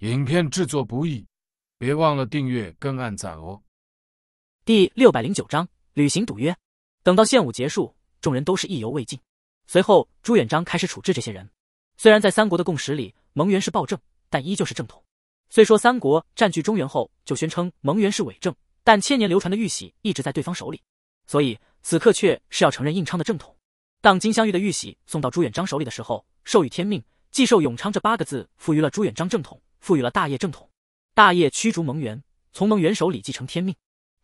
影片制作不易，别忘了订阅跟按赞哦。第六百零九章旅行赌约。等到献舞结束，众人都是意犹未尽。随后，朱元璋开始处置这些人。虽然在三国的共识里，蒙元是暴政，但依旧是正统。虽说三国占据中原后就宣称蒙元是伪政，但千年流传的玉玺一直在对方手里，所以此刻却是要承认应昌的正统。当金镶玉的玉玺送到朱元璋手里的时候，“授予天命，继受永昌”这八个字赋予了朱元璋正统。赋予了大业正统，大业驱逐蒙元，从蒙元手里继承天命。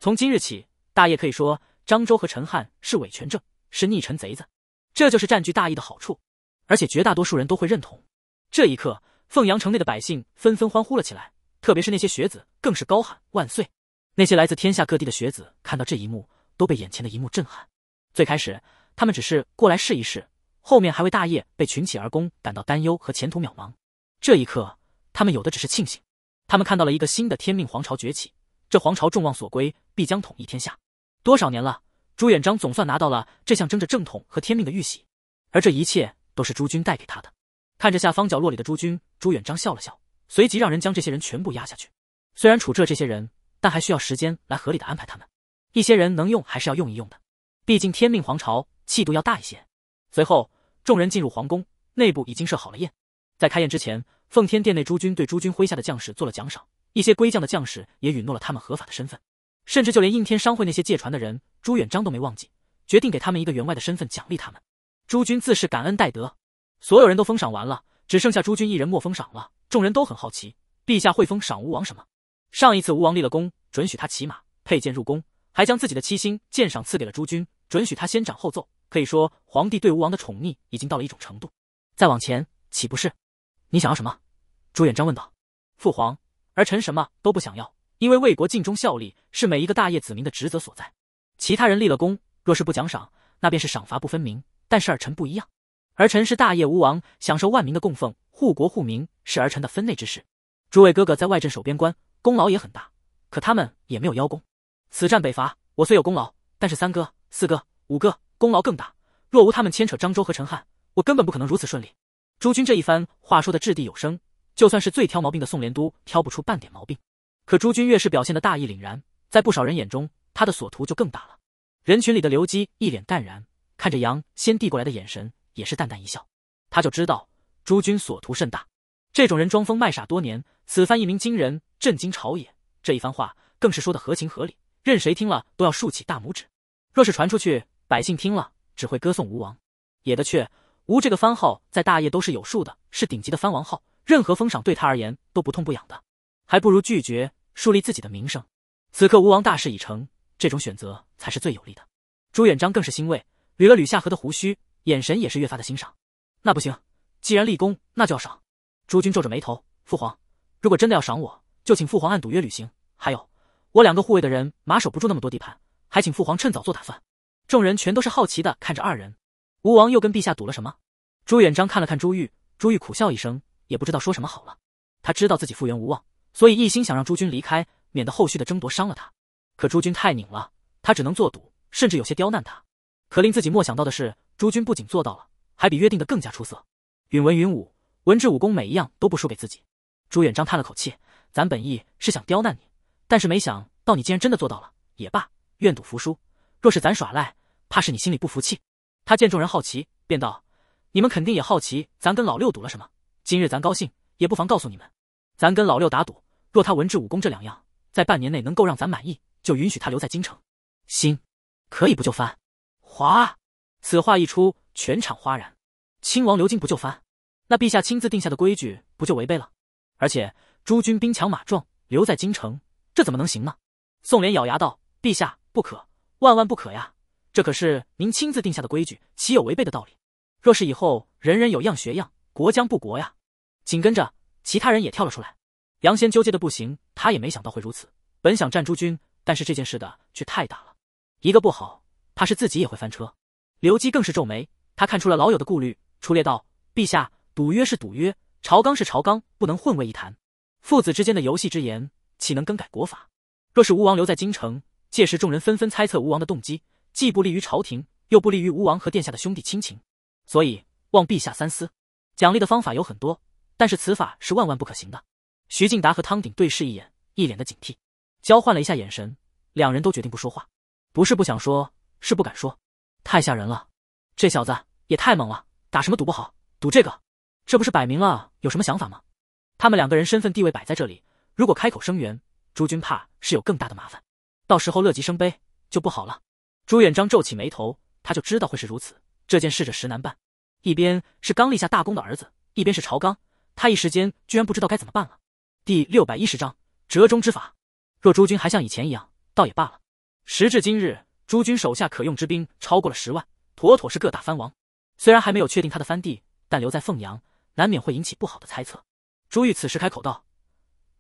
从今日起，大业可以说，张周和陈汉是伪权政，是逆臣贼子。这就是占据大义的好处，而且绝大多数人都会认同。这一刻，凤阳城内的百姓纷纷欢呼了起来，特别是那些学子，更是高喊万岁。那些来自天下各地的学子看到这一幕，都被眼前的一幕震撼。最开始，他们只是过来试一试，后面还为大业被群起而攻感到担忧和前途渺茫。这一刻。他们有的只是庆幸，他们看到了一个新的天命皇朝崛起，这皇朝众望所归，必将统一天下。多少年了，朱元璋总算拿到了这项争着正统和天命的玉玺，而这一切都是朱军带给他的。看着下方角落里的朱军，朱元璋笑了笑，随即让人将这些人全部压下去。虽然处置这些人，但还需要时间来合理的安排他们。一些人能用还是要用一用的，毕竟天命皇朝气度要大一些。随后，众人进入皇宫内部，已经设好了宴，在开宴之前。奉天殿内，诸军对诸军麾下的将士做了奖赏，一些归降的将士也允诺了他们合法的身份，甚至就连应天商会那些借船的人，朱元璋都没忘记，决定给他们一个员外的身份奖励他们。诸军自是感恩戴德。所有人都封赏完了，只剩下诸军一人没封赏了。众人都很好奇，陛下会封赏吴王什么？上一次吴王立了功，准许他骑马佩剑入宫，还将自己的七星剑赏赐给了诸军，准许他先斩后奏。可以说，皇帝对吴王的宠溺已经到了一种程度。再往前，岂不是？你想要什么？朱元璋问道：“父皇，儿臣什么都不想要，因为为国尽忠效力是每一个大业子民的职责所在。其他人立了功，若是不奖赏，那便是赏罚不分明。但是儿臣不一样，儿臣是大业无王，享受万民的供奉，护国护民是儿臣的分内之事。诸位哥哥在外镇守边关，功劳也很大，可他们也没有邀功。此战北伐，我虽有功劳，但是三哥、四哥、五哥功劳更大。若无他们牵扯漳州和陈汉，我根本不可能如此顺利。”诸君这一番话说的掷地有声。就算是最挑毛病的宋连都挑不出半点毛病，可朱军越是表现的大义凛然，在不少人眼中，他的所图就更大了。人群里的刘基一脸淡然，看着杨先递过来的眼神，也是淡淡一笑。他就知道朱军所图甚大。这种人装疯卖傻多年，此番一鸣惊人，震惊朝野。这一番话更是说得合情合理，任谁听了都要竖起大拇指。若是传出去，百姓听了只会歌颂吴王。也的，确，吴这个番号在大业都是有数的，是顶级的藩王号。任何封赏对他而言都不痛不痒的，还不如拒绝树立自己的名声。此刻吴王大事已成，这种选择才是最有利的。朱元璋更是欣慰，捋了捋下颌的胡须，眼神也是越发的欣赏。那不行，既然立功，那就要赏。朱军皱着眉头，父皇，如果真的要赏我，就请父皇按赌约履行。还有，我两个护卫的人马守不住那么多地盘，还请父皇趁早做打算。众人全都是好奇的看着二人。吴王又跟陛下赌了什么？朱元璋看了看朱玉，朱玉苦笑一声。也不知道说什么好了，他知道自己复原无望，所以一心想让朱军离开，免得后续的争夺伤了他。可朱军太拧了，他只能做赌，甚至有些刁难他。可令自己莫想到的是，朱军不仅做到了，还比约定的更加出色。允文允武，文治武功每一样都不输给自己。朱元璋叹了口气：“咱本意是想刁难你，但是没想到你竟然真的做到了。也罢，愿赌服输。若是咱耍赖，怕是你心里不服气。”他见众人好奇，便道：“你们肯定也好奇咱跟老六赌了什么。”今日咱高兴，也不妨告诉你们，咱跟老六打赌，若他文治武功这两样在半年内能够让咱满意，就允许他留在京城。心，可以不就藩。华，此话一出，全场哗然。亲王刘京不就藩，那陛下亲自定下的规矩不就违背了？而且诸军兵强马壮，留在京城，这怎么能行呢？宋濂咬牙道：“陛下不可，万万不可呀！这可是您亲自定下的规矩，岂有违背的道理？若是以后人人有样学样。”国将不国呀！紧跟着，其他人也跳了出来。杨先纠结的不行，他也没想到会如此。本想战诸军，但是这件事的却太大了，一个不好，怕是自己也会翻车。刘基更是皱眉，他看出了老友的顾虑，出列道：“陛下，赌约是赌约，朝纲是朝纲，不能混为一谈。父子之间的游戏之言，岂能更改国法？若是吴王留在京城，届时众人纷纷猜测吴王的动机，既不利于朝廷，又不利于吴王和殿下的兄弟亲情。所以，望陛下三思。”奖励的方法有很多，但是此法是万万不可行的。徐敬达和汤鼎对视一眼，一脸的警惕，交换了一下眼神，两人都决定不说话。不是不想说，是不敢说，太吓人了。这小子也太猛了，打什么赌不好，赌这个，这不是摆明了有什么想法吗？他们两个人身份地位摆在这里，如果开口声援，朱军怕是有更大的麻烦，到时候乐极生悲就不好了。朱元璋皱起眉头，他就知道会是如此，这件事着实难办。一边是刚立下大功的儿子，一边是朝纲，他一时间居然不知道该怎么办了。第六百一十章折中之法。若诸君还像以前一样，倒也罢了。时至今日，诸君手下可用之兵超过了十万，妥妥是各大藩王。虽然还没有确定他的藩地，但留在凤阳，难免会引起不好的猜测。朱玉此时开口道：“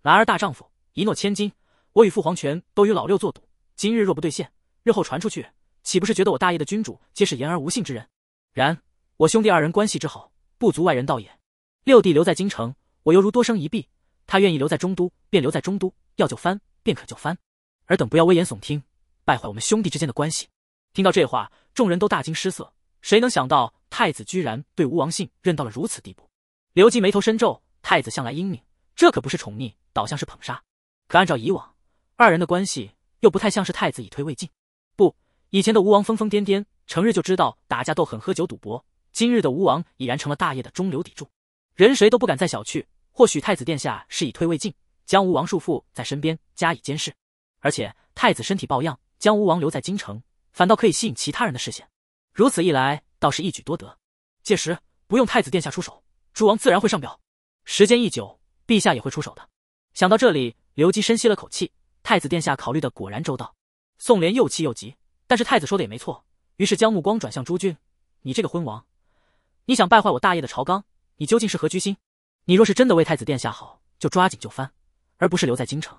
男儿大丈夫，一诺千金。我与父皇权都与老六做赌，今日若不兑现，日后传出去，岂不是觉得我大业的君主皆是言而无信之人？然。”我兄弟二人关系之好，不足外人道也。六弟留在京城，我犹如多生一臂；他愿意留在中都，便留在中都，要救藩便可救藩。尔等不要危言耸听，败坏我们兄弟之间的关系。听到这话，众人都大惊失色。谁能想到太子居然对吴王信任到了如此地步？刘基眉头深皱，太子向来英明，这可不是宠溺，倒像是捧杀。可按照以往二人的关系，又不太像是太子已退未进。不，以前的吴王疯疯癫癫，成日就知道打架斗狠、喝酒赌博。今日的吴王已然成了大业的中流砥柱，人谁都不敢再小觑。或许太子殿下是以退为进，将吴王束缚在身边加以监视。而且太子身体抱恙，将吴王留在京城，反倒可以吸引其他人的视线。如此一来，倒是一举多得。届时不用太子殿下出手，诸王自然会上表。时间一久，陛下也会出手的。想到这里，刘基深吸了口气，太子殿下考虑的果然周到。宋濂又气又急，但是太子说的也没错，于是将目光转向朱君：“你这个昏王。”你想败坏我大业的朝纲，你究竟是何居心？你若是真的为太子殿下好，就抓紧就藩，而不是留在京城。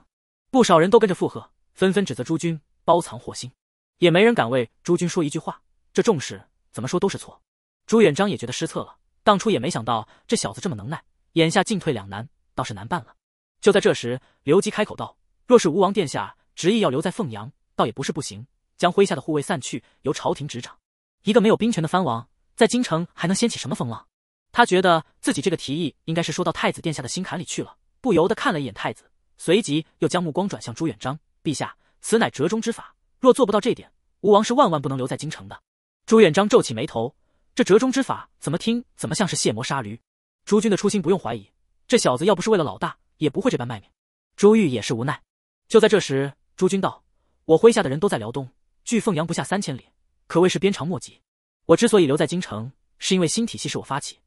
不少人都跟着附和，纷纷指责朱军包藏祸心，也没人敢为朱军说一句话。这重视怎么说都是错。朱元璋也觉得失策了，当初也没想到这小子这么能耐，眼下进退两难，倒是难办了。就在这时，刘基开口道：“若是吴王殿下执意要留在凤阳，倒也不是不行，将麾下的护卫散去，由朝廷执掌。一个没有兵权的藩王。”在京城还能掀起什么风浪？他觉得自己这个提议应该是说到太子殿下的心坎里去了，不由得看了一眼太子，随即又将目光转向朱元璋。陛下，此乃折中之法，若做不到这点，吴王是万万不能留在京城的。朱元璋皱起眉头，这折中之法怎么听怎么像是卸磨杀驴。朱军的初心不用怀疑，这小子要不是为了老大，也不会这般卖命。朱玉也是无奈。就在这时，朱军道：“我麾下的人都在辽东，距凤阳不下三千里，可谓是鞭长莫及。”我之所以留在京城，是因为新体系是我发起，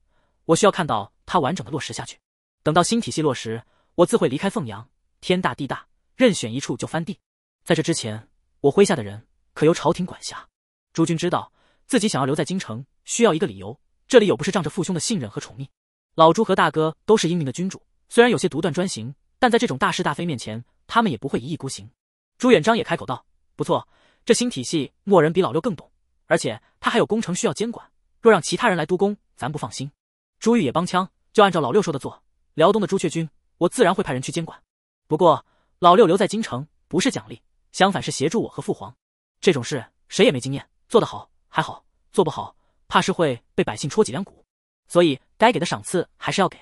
我需要看到它完整的落实下去。等到新体系落实，我自会离开凤阳。天大地大，任选一处就翻地。在这之前，我麾下的人可由朝廷管辖。朱军知道自己想要留在京城，需要一个理由。这里有不是仗着父兄的信任和宠溺。老朱和大哥都是英明的君主，虽然有些独断专行，但在这种大是大非面前，他们也不会一意孤行。朱元璋也开口道：“不错，这新体系，莫人比老六更懂。”而且他还有工程需要监管，若让其他人来督工，咱不放心。朱玉也帮腔，就按照老六说的做。辽东的朱雀军，我自然会派人去监管。不过老六留在京城，不是奖励，相反是协助我和父皇。这种事谁也没经验，做得好还好，做不好怕是会被百姓戳脊梁骨。所以该给的赏赐还是要给。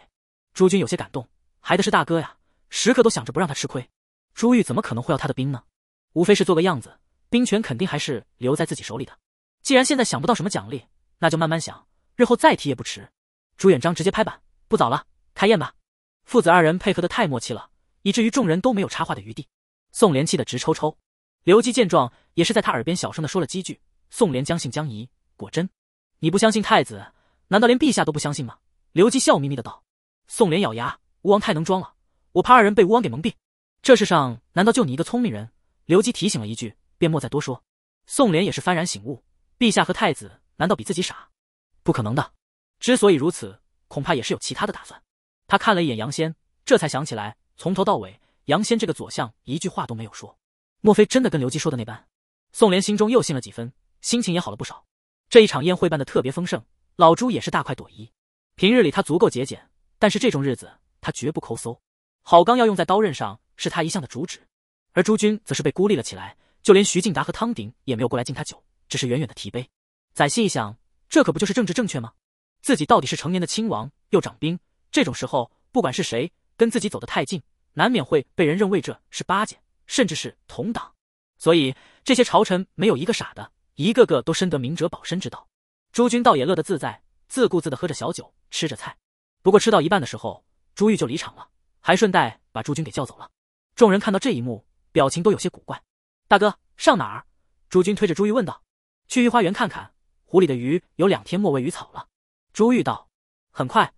朱军有些感动，还得是大哥呀，时刻都想着不让他吃亏。朱玉怎么可能会要他的兵呢？无非是做个样子，兵权肯定还是留在自己手里的。既然现在想不到什么奖励，那就慢慢想，日后再提也不迟。朱元璋直接拍板，不早了，开宴吧。父子二人配合的太默契了，以至于众人都没有插话的余地。宋濂气得直抽抽。刘基见状，也是在他耳边小声的说了几句。宋濂将信将疑，果真？你不相信太子，难道连陛下都不相信吗？刘基笑眯眯的道。宋濂咬牙，吴王太能装了，我怕二人被吴王给蒙蔽。这世上难道就你一个聪明人？刘基提醒了一句，便莫再多说。宋濂也是幡然醒悟。陛下和太子难道比自己傻？不可能的。之所以如此，恐怕也是有其他的打算。他看了一眼杨仙，这才想起来，从头到尾，杨仙这个左相一句话都没有说。莫非真的跟刘基说的那般？宋濂心中又信了几分，心情也好了不少。这一场宴会办的特别丰盛，老朱也是大快朵颐。平日里他足够节俭，但是这种日子他绝不抠搜。好钢要用在刀刃上，是他一向的主旨。而朱军则是被孤立了起来，就连徐敬达和汤鼎也没有过来敬他酒。只是远远的提杯。仔细一想，这可不就是政治正确吗？自己到底是成年的亲王，又掌兵，这种时候，不管是谁跟自己走得太近，难免会被人认为这是巴结，甚至是同党。所以这些朝臣没有一个傻的，一个个都深得明哲保身之道。朱军倒也乐得自在，自顾自的喝着小酒，吃着菜。不过吃到一半的时候，朱玉就离场了，还顺带把朱军给叫走了。众人看到这一幕，表情都有些古怪。大哥上哪儿？朱军推着朱玉问道。去御花园看看，湖里的鱼有两天没喂鱼草了。朱玉道。很快，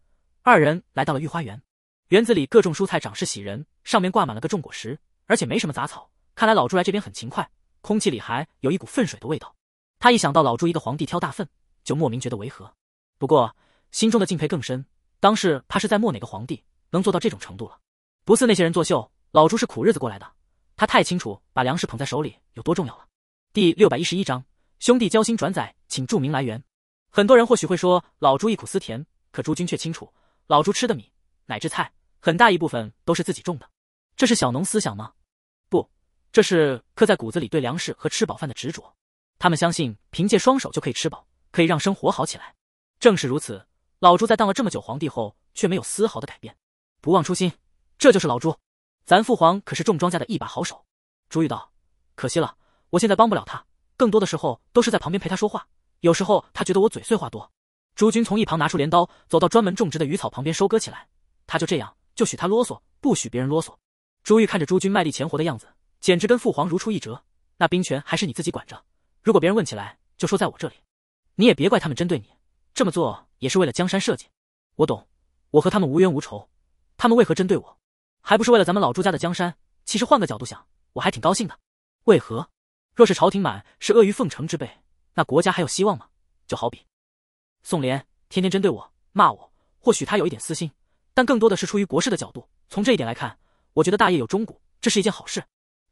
二人来到了御花园，园子里各种蔬菜长势喜人，上面挂满了各种果实，而且没什么杂草。看来老朱来这边很勤快。空气里还有一股粪水的味道，他一想到老朱一个皇帝挑大粪，就莫名觉得违和。不过心中的敬佩更深，当时怕是在没哪个皇帝能做到这种程度了，不似那些人作秀。老朱是苦日子过来的，他太清楚把粮食捧在手里有多重要了。第六百一十一章。兄弟交心转载，请注明来源。很多人或许会说老朱忆苦思甜，可诸君却清楚，老朱吃的米乃至菜，很大一部分都是自己种的。这是小农思想吗？不，这是刻在骨子里对粮食和吃饱饭的执着。他们相信凭借双手就可以吃饱，可以让生活好起来。正是如此，老朱在当了这么久皇帝后，却没有丝毫的改变，不忘初心。这就是老朱，咱父皇可是种庄稼的一把好手。朱玉道，可惜了，我现在帮不了他。更多的时候都是在旁边陪他说话，有时候他觉得我嘴碎话多。朱军从一旁拿出镰刀，走到专门种植的鱼草旁边收割起来。他就这样，就许他啰嗦，不许别人啰嗦。朱玉看着朱军卖力钱活的样子，简直跟父皇如出一辙。那兵权还是你自己管着，如果别人问起来，就说在我这里。你也别怪他们针对你，这么做也是为了江山社稷。我懂，我和他们无冤无仇，他们为何针对我？还不是为了咱们老朱家的江山。其实换个角度想，我还挺高兴的。为何？若是朝廷满是阿谀奉承之辈，那国家还有希望吗？就好比宋濂天天针对我骂我，或许他有一点私心，但更多的是出于国事的角度。从这一点来看，我觉得大业有终古，这是一件好事。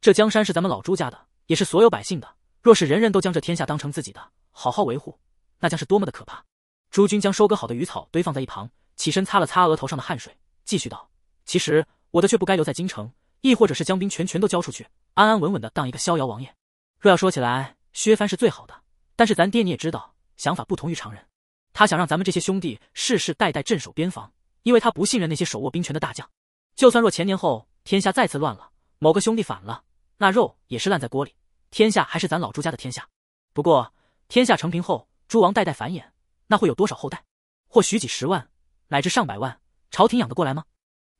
这江山是咱们老朱家的，也是所有百姓的。若是人人都将这天下当成自己的，好好维护，那将是多么的可怕！朱军将收割好的鱼草堆放在一旁，起身擦了擦额头上的汗水，继续道：“其实我的却不该留在京城，亦或者是将兵权全都交出去，安安稳稳的当一个逍遥王爷。”若要说起来，薛帆是最好的。但是咱爹你也知道，想法不同于常人。他想让咱们这些兄弟世世代代镇守边防，因为他不信任那些手握兵权的大将。就算若前年后天下再次乱了，某个兄弟反了，那肉也是烂在锅里，天下还是咱老朱家的天下。不过天下成平后，诸王代代繁衍，那会有多少后代？或许几十万，乃至上百万，朝廷养得过来吗？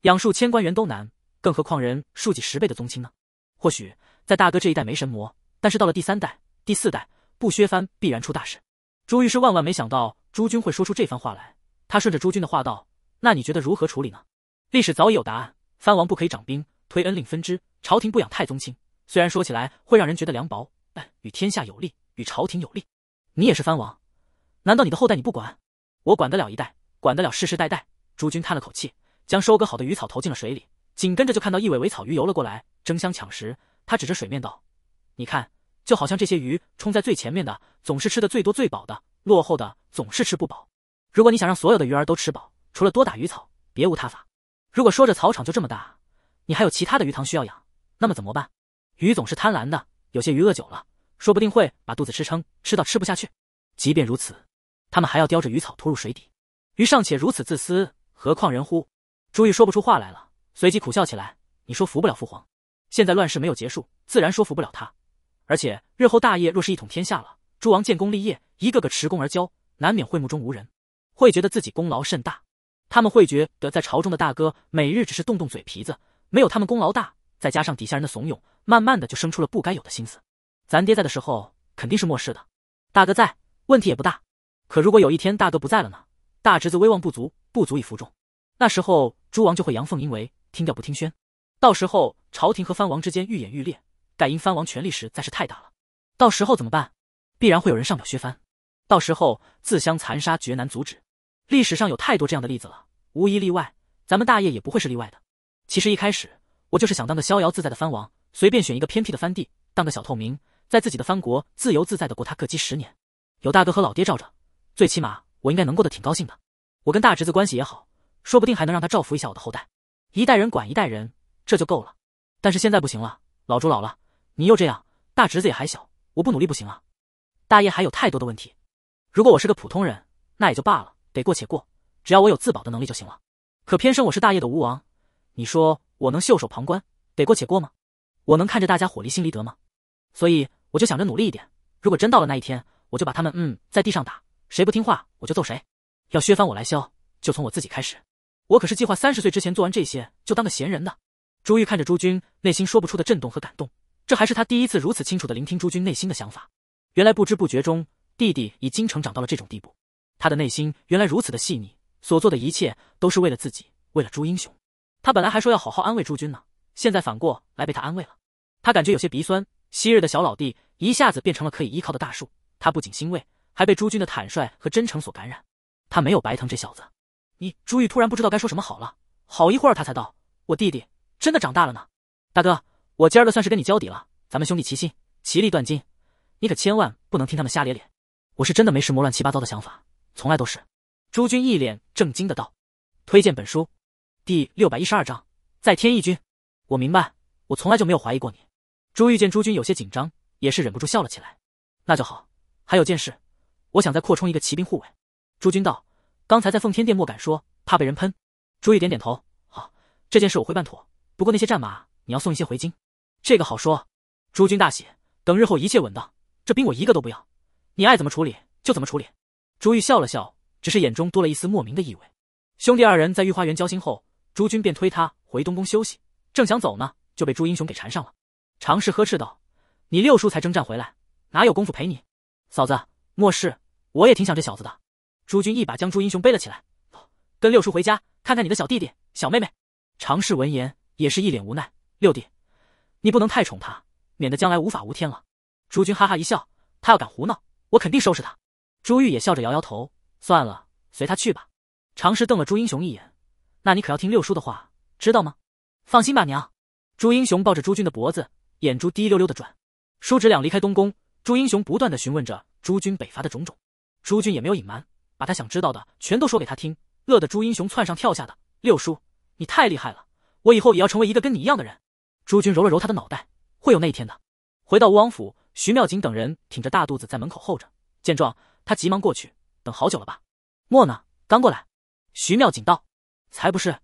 养数千官员都难，更何况人数几十倍的宗亲呢？或许在大哥这一代没神魔。但是到了第三代、第四代，不削藩必然出大事。朱玉是万万没想到朱军会说出这番话来。他顺着朱军的话道：“那你觉得如何处理呢？”历史早已有答案：藩王不可以掌兵，推恩令分支，朝廷不养太宗亲。虽然说起来会让人觉得凉薄，但与天下有利，与朝廷有利。你也是藩王，难道你的后代你不管？我管得了一代，管得了世世代代。朱军叹了口气，将收割好的鱼草投进了水里，紧跟着就看到一尾尾草鱼游了过来，争相抢食。他指着水面道。你看，就好像这些鱼冲在最前面的总是吃的最多最饱的，落后的总是吃不饱。如果你想让所有的鱼儿都吃饱，除了多打鱼草，别无他法。如果说着草场就这么大，你还有其他的鱼塘需要养，那么怎么办？鱼总是贪婪的，有些鱼饿久了，说不定会把肚子吃撑，吃到吃不下去。即便如此，他们还要叼着鱼草拖入水底。鱼尚且如此自私，何况人乎？朱玉说不出话来了，随即苦笑起来。你说服不了父皇，现在乱世没有结束，自然说服不了他。而且日后大业若是一统天下了，诸王建功立业，一个个持功而骄，难免会目中无人，会觉得自己功劳甚大。他们会觉得在朝中的大哥每日只是动动嘴皮子，没有他们功劳大。再加上底下人的怂恿，慢慢的就生出了不该有的心思。咱爹在的时候肯定是末世的，大哥在问题也不大。可如果有一天大哥不在了呢？大侄子威望不足，不足以服众，那时候诸王就会阳奉阴违，听调不听宣。到时候朝廷和藩王之间愈演愈烈。盖因藩王权力实在是太大了，到时候怎么办？必然会有人上表削藩，到时候自相残杀，绝难阻止。历史上有太多这样的例子了，无一例外，咱们大业也不会是例外的。其实一开始我就是想当个逍遥自在的藩王，随便选一个偏僻的藩地，当个小透明，在自己的藩国自由自在的过他各机十年。有大哥和老爹罩着，最起码我应该能过得挺高兴的。我跟大侄子关系也好，说不定还能让他造福一下我的后代，一代人管一代人，这就够了。但是现在不行了，老朱老了。你又这样，大侄子也还小，我不努力不行啊！大业还有太多的问题，如果我是个普通人，那也就罢了，得过且过，只要我有自保的能力就行了。可偏生我是大业的吴王，你说我能袖手旁观，得过且过吗？我能看着大家伙离心离德吗？所以我就想着努力一点。如果真到了那一天，我就把他们，嗯，在地上打，谁不听话我就揍谁。要削藩我来削，就从我自己开始。我可是计划三十岁之前做完这些，就当个闲人的。朱玉看着朱军，内心说不出的震动和感动。这还是他第一次如此清楚的聆听朱军内心的想法。原来不知不觉中，弟弟已经成长到了这种地步，他的内心原来如此的细腻，所做的一切都是为了自己，为了朱英雄。他本来还说要好好安慰朱军呢，现在反过来被他安慰了，他感觉有些鼻酸。昔日的小老弟一下子变成了可以依靠的大树，他不仅欣慰，还被朱军的坦率和真诚所感染。他没有白疼这小子。你朱玉突然不知道该说什么好了，好一会儿他才道：“我弟弟真的长大了呢，大哥。”我今儿个算是跟你交底了，咱们兄弟齐心，其利断金，你可千万不能听他们瞎咧咧。我是真的没什么乱七八糟的想法，从来都是。朱军一脸正经的道：“推荐本书，第六百一十二章，在天翼军。”我明白，我从来就没有怀疑过你。朱玉见朱军有些紧张，也是忍不住笑了起来。那就好，还有件事，我想再扩充一个骑兵护卫。朱军道：“刚才在奉天殿莫敢说，怕被人喷。”朱玉点点头：“好，这件事我会办妥。不过那些战马你要送一些回京。”这个好说，诸军大喜。等日后一切稳当，这兵我一个都不要，你爱怎么处理就怎么处理。朱玉笑了笑，只是眼中多了一丝莫名的意味。兄弟二人在御花园交心后，朱军便推他回东宫休息。正想走呢，就被朱英雄给缠上了。常氏呵斥道：“你六叔才征战回来，哪有功夫陪你？嫂子，莫事，我也挺想这小子的。”朱军一把将朱英雄背了起来，跟六叔回家看看你的小弟弟小妹妹。常氏闻言也是一脸无奈：“六弟。”你不能太宠他，免得将来无法无天了。朱军哈哈一笑，他要敢胡闹，我肯定收拾他。朱玉也笑着摇摇头，算了，随他去吧。常侍瞪了朱英雄一眼，那你可要听六叔的话，知道吗？放心吧，娘。朱英雄抱着朱军的脖子，眼珠滴溜溜的转。叔侄俩离开东宫，朱英雄不断的询问着朱军北伐的种种，朱军也没有隐瞒，把他想知道的全都说给他听，乐得朱英雄窜上跳下的。六叔，你太厉害了，我以后也要成为一个跟你一样的人。朱军揉了揉他的脑袋，会有那一天的。回到吴王府，徐妙锦等人挺着大肚子在门口候着。见状，他急忙过去，等好久了吧？莫呢？刚过来。徐妙锦道：“才不是，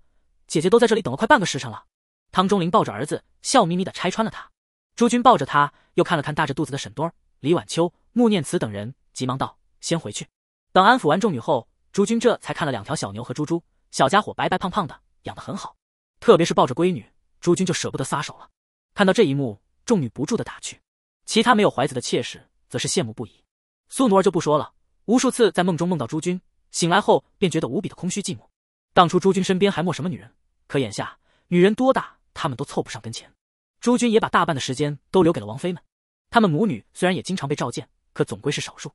姐姐都在这里等了快半个时辰了。”汤钟林抱着儿子，笑眯眯的拆穿了他。朱军抱着他，又看了看大着肚子的沈儿、李晚秋、穆念慈等人，急忙道：“先回去。”等安抚完众女后，朱军这才看了两条小牛和猪猪。小家伙白白胖胖的，养得很好，特别是抱着闺女。朱军就舍不得撒手了。看到这一幕，众女不住的打趣，其他没有怀子的妾室则是羡慕不已。苏奴儿就不说了，无数次在梦中梦到朱军，醒来后便觉得无比的空虚寂寞。当初朱军身边还没什么女人，可眼下女人多大，他们都凑不上跟前。朱军也把大半的时间都留给了王妃们，他们母女虽然也经常被召见，可总归是少数。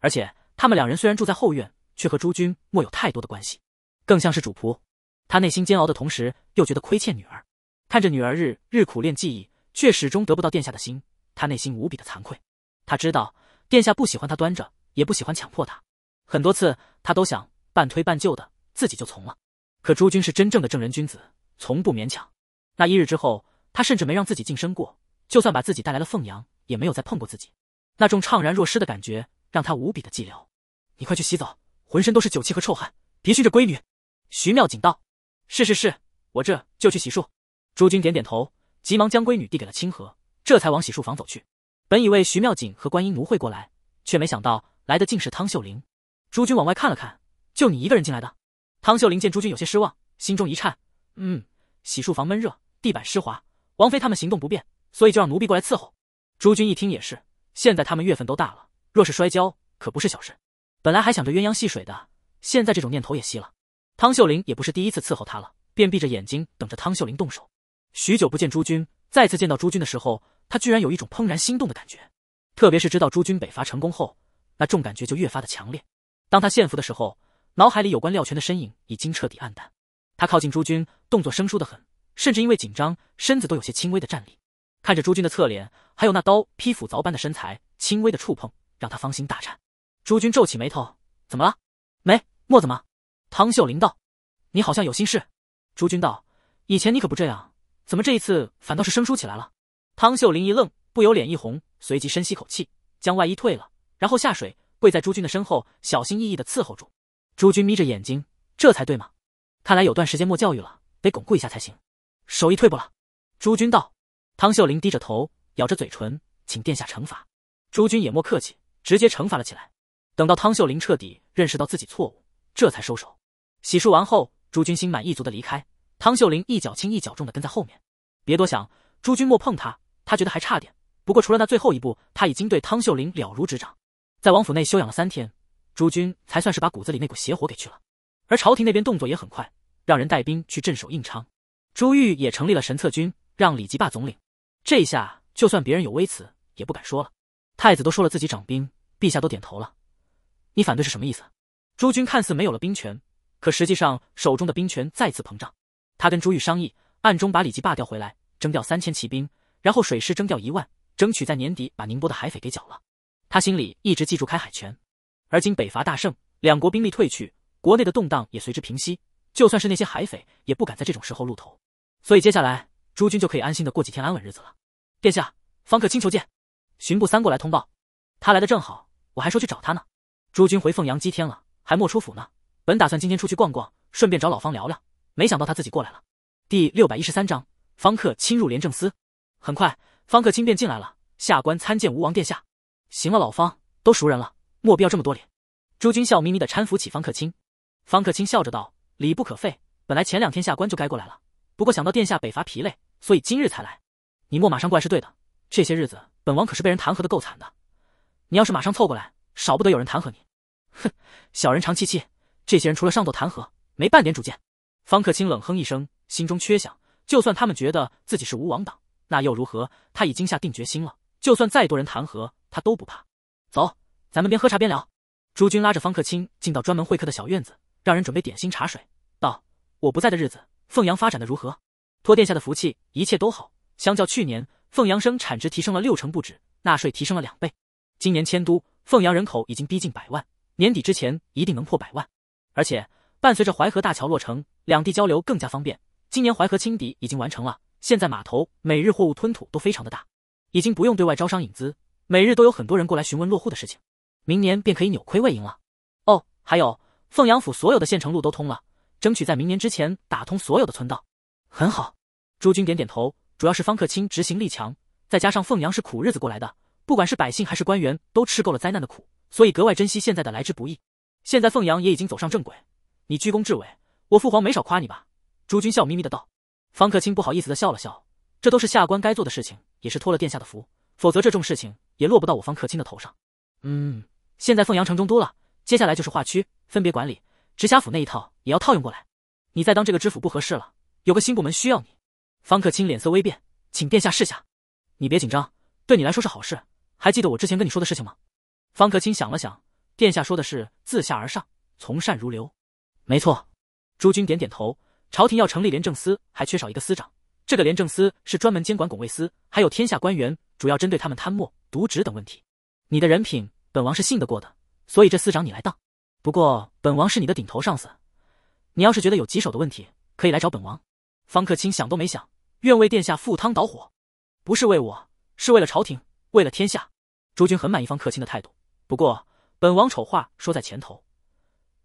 而且他们两人虽然住在后院，却和朱军莫有太多的关系，更像是主仆。他内心煎熬的同时，又觉得亏欠女儿。看着女儿日日苦练技艺，却始终得不到殿下的心，他内心无比的惭愧。他知道殿下不喜欢他端着，也不喜欢强迫他。很多次他都想半推半就的，自己就从了。可朱军是真正的正人君子，从不勉强。那一日之后，他甚至没让自己晋升过，就算把自己带来了凤阳，也没有再碰过自己。那种怅然若失的感觉，让他无比的寂寥。你快去洗澡，浑身都是酒气和臭汗，别熏着闺女。徐妙锦道：“是是是，我这就去洗漱。”朱军点点头，急忙将闺女递给了清河，这才往洗漱房走去。本以为徐妙锦和观音奴会过来，却没想到来的竟是汤秀玲。朱军往外看了看，就你一个人进来的？汤秀玲见朱军有些失望，心中一颤，嗯，洗漱房闷热，地板湿滑，王妃他们行动不便，所以就让奴婢过来伺候。朱军一听也是，现在他们月份都大了，若是摔跤可不是小事。本来还想着鸳鸯戏水的，现在这种念头也熄了。汤秀玲也不是第一次伺候他了，便闭着眼睛等着汤秀玲动手。许久不见，朱军再次见到朱军的时候，他居然有一种怦然心动的感觉。特别是知道朱军北伐成功后，那种感觉就越发的强烈。当他献俘的时候，脑海里有关廖全的身影已经彻底暗淡。他靠近朱军，动作生疏的很，甚至因为紧张，身子都有些轻微的颤栗。看着朱军的侧脸，还有那刀劈斧凿般的身材，轻微的触碰让他芳心大颤。朱军皱起眉头：“怎么了？没墨子吗？”汤秀玲道：“你好像有心事。”朱军道：“以前你可不这样。”怎么这一次反倒是生疏起来了？汤秀玲一愣，不由脸一红，随即深吸口气，将外衣褪了，然后下水，跪在朱军的身后，小心翼翼的伺候住。朱军眯着眼睛，这才对嘛，看来有段时间没教育了，得巩固一下才行，手艺退步了。朱军道。汤秀玲低着头，咬着嘴唇，请殿下惩罚。朱军也莫客气，直接惩罚了起来。等到汤秀玲彻底认识到自己错误，这才收手。洗漱完后，朱军心满意足的离开。汤秀玲一脚轻一脚重的跟在后面，别多想，朱军莫碰他，他觉得还差点。不过除了那最后一步，他已经对汤秀玲了如指掌。在王府内休养了三天，朱军才算是把骨子里那股邪火给去了。而朝廷那边动作也很快，让人带兵去镇守应昌，朱玉也成立了神策军，让李吉霸总领。这一下，就算别人有微词，也不敢说了。太子都说了自己掌兵，陛下都点头了，你反对是什么意思？朱军看似没有了兵权，可实际上手中的兵权再次膨胀。他跟朱玉商议，暗中把李吉霸调回来，征调三千骑兵，然后水师征调一万，争取在年底把宁波的海匪给剿了。他心里一直记住开海权，而今北伐大胜，两国兵力退去，国内的动荡也随之平息，就算是那些海匪也不敢在这种时候露头。所以接下来，朱军就可以安心的过几天安稳日子了。殿下，方克清求见。巡部三过来通报，他来的正好，我还说去找他呢。朱军回凤阳几天了，还莫出府呢。本打算今天出去逛逛，顺便找老方聊聊。没想到他自己过来了。第六百一十三章方克清入廉政司。很快，方克清便进来了。下官参见吴王殿下。行了，老方都熟人了，莫必要这么多礼？朱军笑眯眯的搀扶起方克清。方克清笑着道：“礼不可废。本来前两天下官就该过来了，不过想到殿下北伐疲累，所以今日才来。你莫马上过来是对的。这些日子本王可是被人弹劾的够惨的。你要是马上凑过来，少不得有人弹劾你。哼，小人长戚戚，这些人除了上奏弹劾，没半点主见。”方克清冷哼一声，心中却想：就算他们觉得自己是吴王党，那又如何？他已经下定决心了，就算再多人弹劾，他都不怕。走，咱们边喝茶边聊。朱军拉着方克清进到专门会客的小院子，让人准备点心茶水，道：“我不在的日子，凤阳发展的如何？托殿下的福气，一切都好。相较去年，凤阳生产值提升了六成不止，纳税提升了两倍。今年迁都凤阳，人口已经逼近百万，年底之前一定能破百万。而且，伴随着淮河大桥落成。”两地交流更加方便。今年淮河清底已经完成了，现在码头每日货物吞吐都非常的大，已经不用对外招商引资，每日都有很多人过来询问落户的事情。明年便可以扭亏为盈了。哦，还有凤阳府所有的县城路都通了，争取在明年之前打通所有的村道。很好，朱军点点头。主要是方克清执行力强，再加上凤阳是苦日子过来的，不管是百姓还是官员都吃够了灾难的苦，所以格外珍惜现在的来之不易。现在凤阳也已经走上正轨，你居功至伟。我父皇没少夸你吧？朱军笑眯眯的道。方克清不好意思的笑了笑，这都是下官该做的事情，也是托了殿下的福，否则这种事情也落不到我方克清的头上。嗯，现在凤阳城中都了，接下来就是划区分别管理，直辖府那一套也要套用过来。你再当这个知府不合适了，有个新部门需要你。方克清脸色微变，请殿下示下。你别紧张，对你来说是好事。还记得我之前跟你说的事情吗？方克清想了想，殿下说的是自下而上，从善如流，没错。朱军点点头，朝廷要成立廉政司，还缺少一个司长。这个廉政司是专门监管拱卫司，还有天下官员，主要针对他们贪墨、渎职等问题。你的人品，本王是信得过的，所以这司长你来当。不过，本王是你的顶头上司，你要是觉得有棘手的问题，可以来找本王。方克清想都没想，愿为殿下赴汤蹈火，不是为我，是为了朝廷，为了天下。朱军很满意方克清的态度，不过，本王丑话说在前头，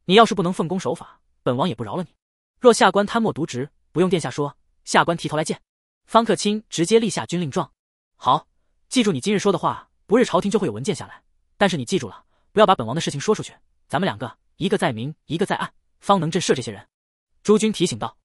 你要是不能奉公守法。本王也不饶了你。若下官贪墨渎职，不用殿下说，下官提头来见。方克清直接立下军令状。好，记住你今日说的话，不日朝廷就会有文件下来。但是你记住了，不要把本王的事情说出去。咱们两个，一个在明，一个在暗，方能震慑这些人。诸军提醒道。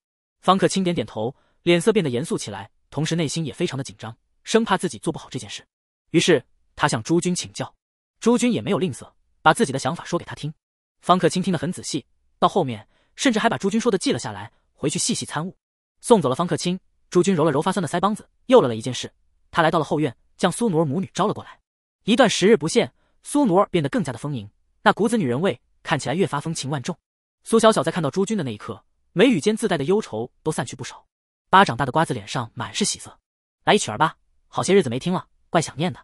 方克清点点头，脸色变得严肃起来，同时内心也非常的紧张，生怕自己做不好这件事。于是他向诸军请教，诸军也没有吝啬，把自己的想法说给他听。方克清听得很仔细，到后面。甚至还把朱军说的记了下来，回去细细参悟。送走了方克清，朱军揉了揉发酸的腮帮子，又了了一件事。他来到了后院，将苏奴儿母女招了过来。一段时日不见，苏奴儿变得更加的丰盈，那骨子女人味看起来越发风情万种。苏小小在看到朱军的那一刻，眉宇间自带的忧愁都散去不少，巴掌大的瓜子脸上满是喜色。来一曲儿吧，好些日子没听了，怪想念的。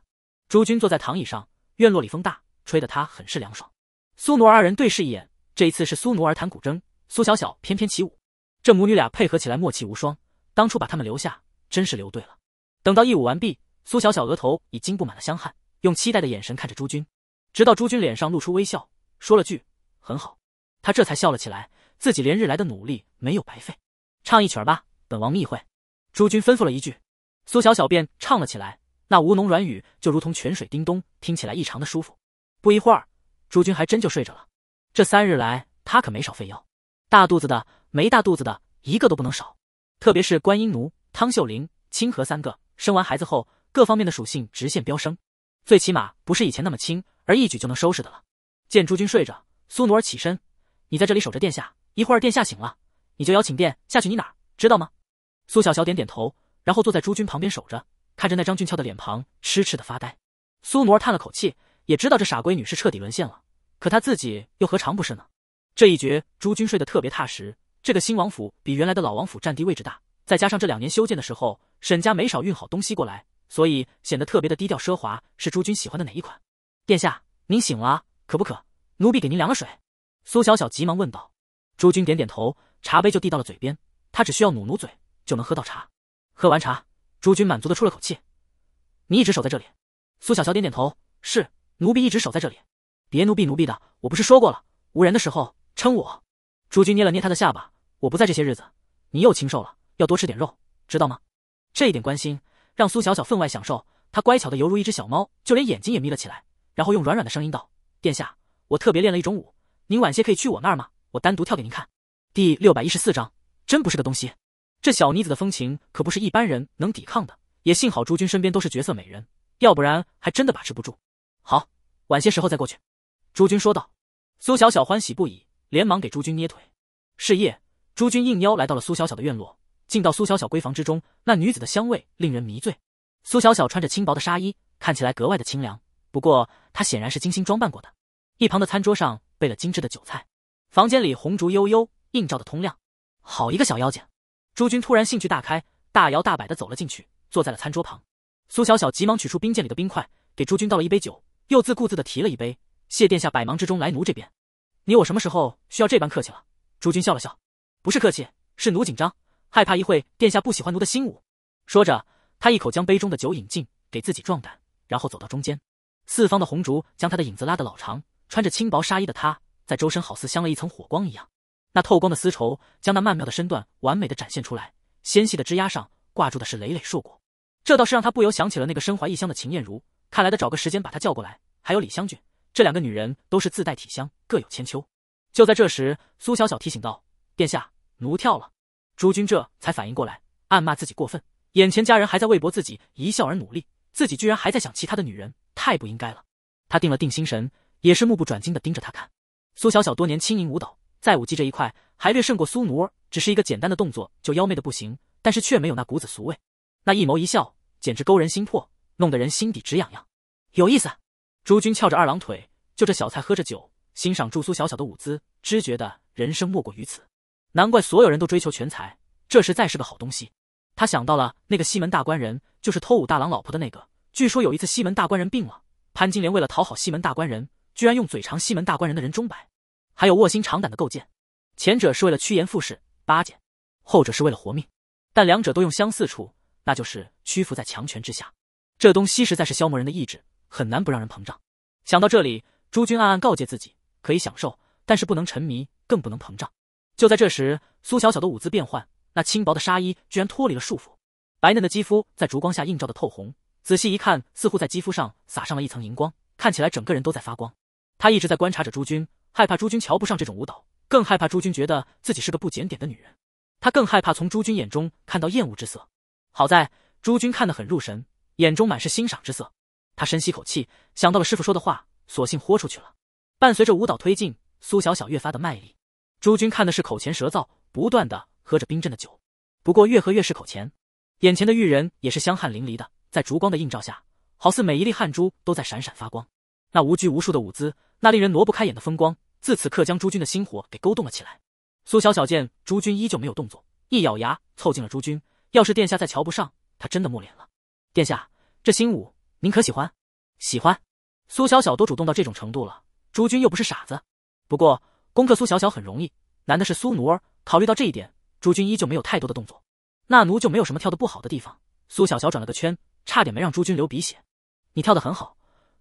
朱军坐在躺椅上，院落里风大，吹得他很是凉爽。苏奴儿二人对视一眼，这一次是苏奴儿弹古筝。苏小小翩翩起舞，这母女俩配合起来默契无双。当初把她们留下，真是留对了。等到一舞完毕，苏小小额头已经布满了香汗，用期待的眼神看着朱军，直到朱军脸上露出微笑，说了句“很好”，她这才笑了起来。自己连日来的努力没有白费。唱一曲儿吧，本王密会。朱军吩咐了一句，苏小小便唱了起来。那吴侬软语就如同泉水叮咚，听起来异常的舒服。不一会儿，朱军还真就睡着了。这三日来，他可没少费腰。大肚子的，没大肚子的，一个都不能少。特别是观音奴、汤秀玲、清河三个，生完孩子后，各方面的属性直线飙升，最起码不是以前那么轻而一举就能收拾的了。见朱军睡着，苏奴儿起身：“你在这里守着殿下，一会儿殿下醒了，你就邀请殿下去你哪，知道吗？”苏小小点点头，然后坐在朱军旁边守着，看着那张俊俏的脸庞痴痴的发呆。苏奴儿叹了口气，也知道这傻闺女是彻底沦陷了，可她自己又何尝不是呢？这一绝，朱军睡得特别踏实。这个新王府比原来的老王府占地位置大，再加上这两年修建的时候，沈家没少运好东西过来，所以显得特别的低调奢华。是朱军喜欢的哪一款？殿下，您醒了，渴不渴？奴婢给您凉了水。苏小小急忙问道。朱军点点头，茶杯就递到了嘴边，他只需要努努嘴就能喝到茶。喝完茶，朱军满足的出了口气。你一直守在这里。苏小小点点头，是，奴婢一直守在这里。别奴婢奴婢的，我不是说过了，无人的时候。称我，朱军捏了捏他的下巴。我不在这些日子，你又清瘦了，要多吃点肉，知道吗？这一点关心让苏小小分外享受。她乖巧的犹如一只小猫，就连眼睛也眯了起来，然后用软软的声音道：“殿下，我特别练了一种舞，您晚些可以去我那儿吗？我单独跳给您看。”第六百一十四章，真不是个东西。这小妮子的风情可不是一般人能抵抗的。也幸好朱军身边都是绝色美人，要不然还真的把持不住。好，晚些时候再过去。朱军说道。苏小小欢喜不已。连忙给朱军捏腿。是夜，朱军应邀来到了苏小小的院落，进到苏小小闺房之中，那女子的香味令人迷醉。苏小小穿着轻薄的纱衣，看起来格外的清凉。不过她显然是精心装扮过的。一旁的餐桌上备了精致的酒菜，房间里红烛悠悠，映照的通亮。好一个小妖精！朱军突然兴趣大开，大摇大摆的走了进去，坐在了餐桌旁。苏小小急忙取出冰鉴里的冰块，给朱军倒了一杯酒，又自顾自的提了一杯，谢殿下百忙之中来奴这边。你我什么时候需要这般客气了？朱军笑了笑，不是客气，是奴紧张，害怕一会殿下不喜欢奴的新舞。说着，他一口将杯中的酒饮尽，给自己壮胆，然后走到中间。四方的红烛将他的影子拉得老长，穿着轻薄纱衣的他，在周身好似镶了一层火光一样。那透光的丝绸将那曼妙的身段完美的展现出来，纤细的枝丫上挂住的是累累硕果，这倒是让他不由想起了那个身怀异香的秦艳茹，看来得找个时间把她叫过来，还有李香君，这两个女人都是自带体香，各有千秋。就在这时，苏小小提醒道：“殿下，奴跳了。”诸君这才反应过来，暗骂自己过分。眼前家人还在为博自己一笑而努力，自己居然还在想其他的女人，太不应该了。他定了定心神，也是目不转睛的盯着她看。苏小小多年轻盈舞蹈，在舞技这一块还略胜过苏奴儿，只是一个简单的动作就妖媚的不行，但是却没有那股子俗味。那一眸一笑，简直勾人心魄，弄得人心底直痒痒，有意思。朱军翘着二郎腿，就着小菜喝着酒，欣赏住苏小小的舞姿，只觉得人生莫过于此。难怪所有人都追求全才，这实在是个好东西。他想到了那个西门大官人，就是偷武大郎老婆的那个。据说有一次西门大官人病了，潘金莲为了讨好西门大官人，居然用嘴尝西门大官人的人中摆。还有卧薪尝胆的构建，前者是为了趋炎附势巴结，后者是为了活命。但两者都用相似处，那就是屈服在强权之下。这东西实在是消磨人的意志。很难不让人膨胀。想到这里，朱军暗暗告诫自己：可以享受，但是不能沉迷，更不能膨胀。就在这时，苏小小的舞姿变换，那轻薄的纱衣居然脱离了束缚，白嫩的肌肤在烛光下映照的透红。仔细一看，似乎在肌肤上撒上了一层荧光，看起来整个人都在发光。她一直在观察着朱军，害怕朱军瞧不上这种舞蹈，更害怕朱军觉得自己是个不检点的女人。她更害怕从朱军眼中看到厌恶之色。好在朱军看得很入神，眼中满是欣赏之色。他深吸口气，想到了师傅说的话，索性豁出去了。伴随着舞蹈推进，苏小小越发的卖力。诸君看的是口前舌燥，不断的喝着冰镇的酒，不过越喝越是口前。眼前的玉人也是香汗淋漓的，在烛光的映照下，好似每一粒汗珠都在闪闪发光。那无拘无束的舞姿，那令人挪不开眼的风光，自此刻将诸君的心火给勾动了起来。苏小小见诸君依旧没有动作，一咬牙凑近了诸君，要是殿下再瞧不上，他真的没脸了。殿下，这新舞。您可喜欢？喜欢，苏小小都主动到这种程度了，朱军又不是傻子。不过攻克苏小小很容易，难的是苏奴儿。考虑到这一点，朱军依旧没有太多的动作。那奴就没有什么跳的不好的地方。苏小小转了个圈，差点没让朱军流鼻血。你跳的很好，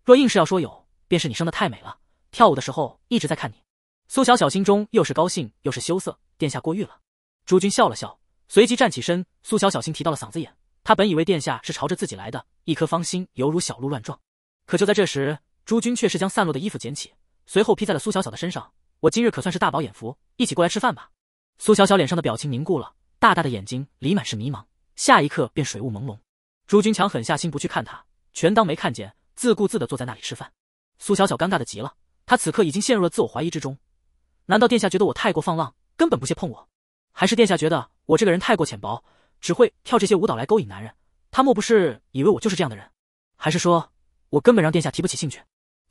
若硬是要说有，便是你生的太美了。跳舞的时候一直在看你。苏小小心中又是高兴又是羞涩，殿下过誉了。朱军笑了笑，随即站起身。苏小小心提到了嗓子眼。他本以为殿下是朝着自己来的，一颗芳心犹如小鹿乱撞。可就在这时，朱军却是将散落的衣服捡起，随后披在了苏小小的身上。我今日可算是大饱眼福，一起过来吃饭吧。苏小小脸上的表情凝固了，大大的眼睛里满是迷茫。下一刻便水雾朦胧。朱军强狠下心不去看她，全当没看见，自顾自的坐在那里吃饭。苏小小尴尬的极了，她此刻已经陷入了自我怀疑之中。难道殿下觉得我太过放浪，根本不屑碰我？还是殿下觉得我这个人太过浅薄？只会跳这些舞蹈来勾引男人，他莫不是以为我就是这样的人？还是说我根本让殿下提不起兴趣？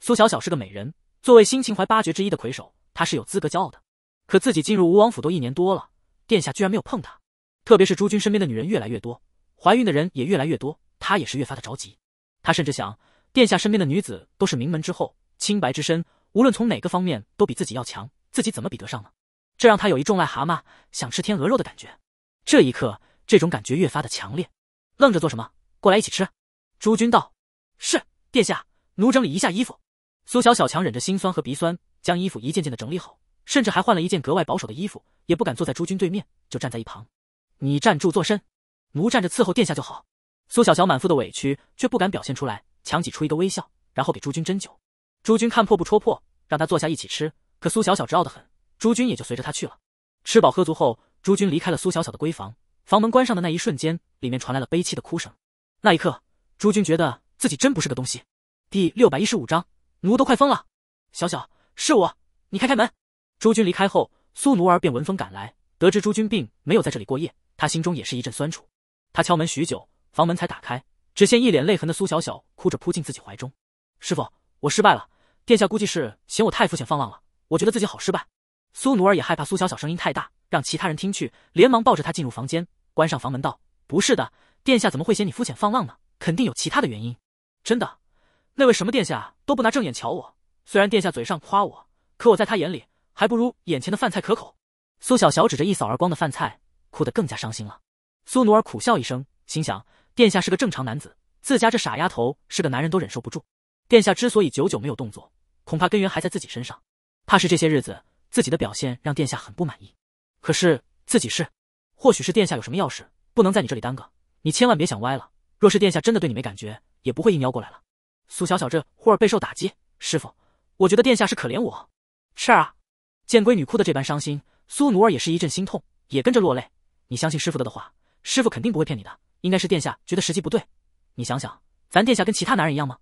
苏小小是个美人，作为新秦淮八绝之一的魁首，她是有资格骄傲的。可自己进入吴王府都一年多了，殿下居然没有碰她。特别是朱君身边的女人越来越多，怀孕的人也越来越多，她也是越发的着急。她甚至想，殿下身边的女子都是名门之后，清白之身，无论从哪个方面都比自己要强，自己怎么比得上呢？这让她有一种癞蛤蟆想吃天鹅肉的感觉。这一刻。这种感觉越发的强烈，愣着做什么？过来一起吃。朱军道：“是殿下，奴整理一下衣服。”苏小小强忍着心酸和鼻酸，将衣服一件件的整理好，甚至还换了一件格外保守的衣服，也不敢坐在朱军对面，就站在一旁。你站住坐甚？奴站着伺候殿下就好。苏小小满腹的委屈却不敢表现出来，强挤出一个微笑，然后给朱军斟酒。朱军看破不戳破，让他坐下一起吃。可苏小小直傲得很，朱军也就随着他去了。吃饱喝足后，朱军离开了苏小小的闺房。房门关上的那一瞬间，里面传来了悲泣的哭声。那一刻，朱军觉得自己真不是个东西。第六百一十五章，奴都快疯了。小小，是我，你开开门。朱军离开后，苏奴儿便闻风赶来，得知朱军并没有在这里过夜，他心中也是一阵酸楚。他敲门许久，房门才打开，只见一脸泪痕的苏小小哭着扑进自己怀中。师傅，我失败了。殿下估计是嫌我太肤浅放浪了，我觉得自己好失败。苏奴儿也害怕苏小小声音太大，让其他人听去，连忙抱着她进入房间。关上房门，道：“不是的，殿下怎么会嫌你肤浅放浪呢？肯定有其他的原因。真的，那位什么殿下都不拿正眼瞧我。虽然殿下嘴上夸我，可我在他眼里还不如眼前的饭菜可口。”苏小小指着一扫而光的饭菜，哭得更加伤心了。苏努尔苦笑一声，心想：殿下是个正常男子，自家这傻丫头是个男人都忍受不住。殿下之所以久久没有动作，恐怕根源还在自己身上。怕是这些日子自己的表现让殿下很不满意。可是自己是。或许是殿下有什么要事，不能在你这里耽搁，你千万别想歪了。若是殿下真的对你没感觉，也不会应邀过来了。苏小小这会儿备受打击，师傅，我觉得殿下是可怜我。是啊，见闺女哭的这般伤心，苏奴儿也是一阵心痛，也跟着落泪。你相信师傅的话，师傅肯定不会骗你的。应该是殿下觉得时机不对。你想想，咱殿下跟其他男人一样吗？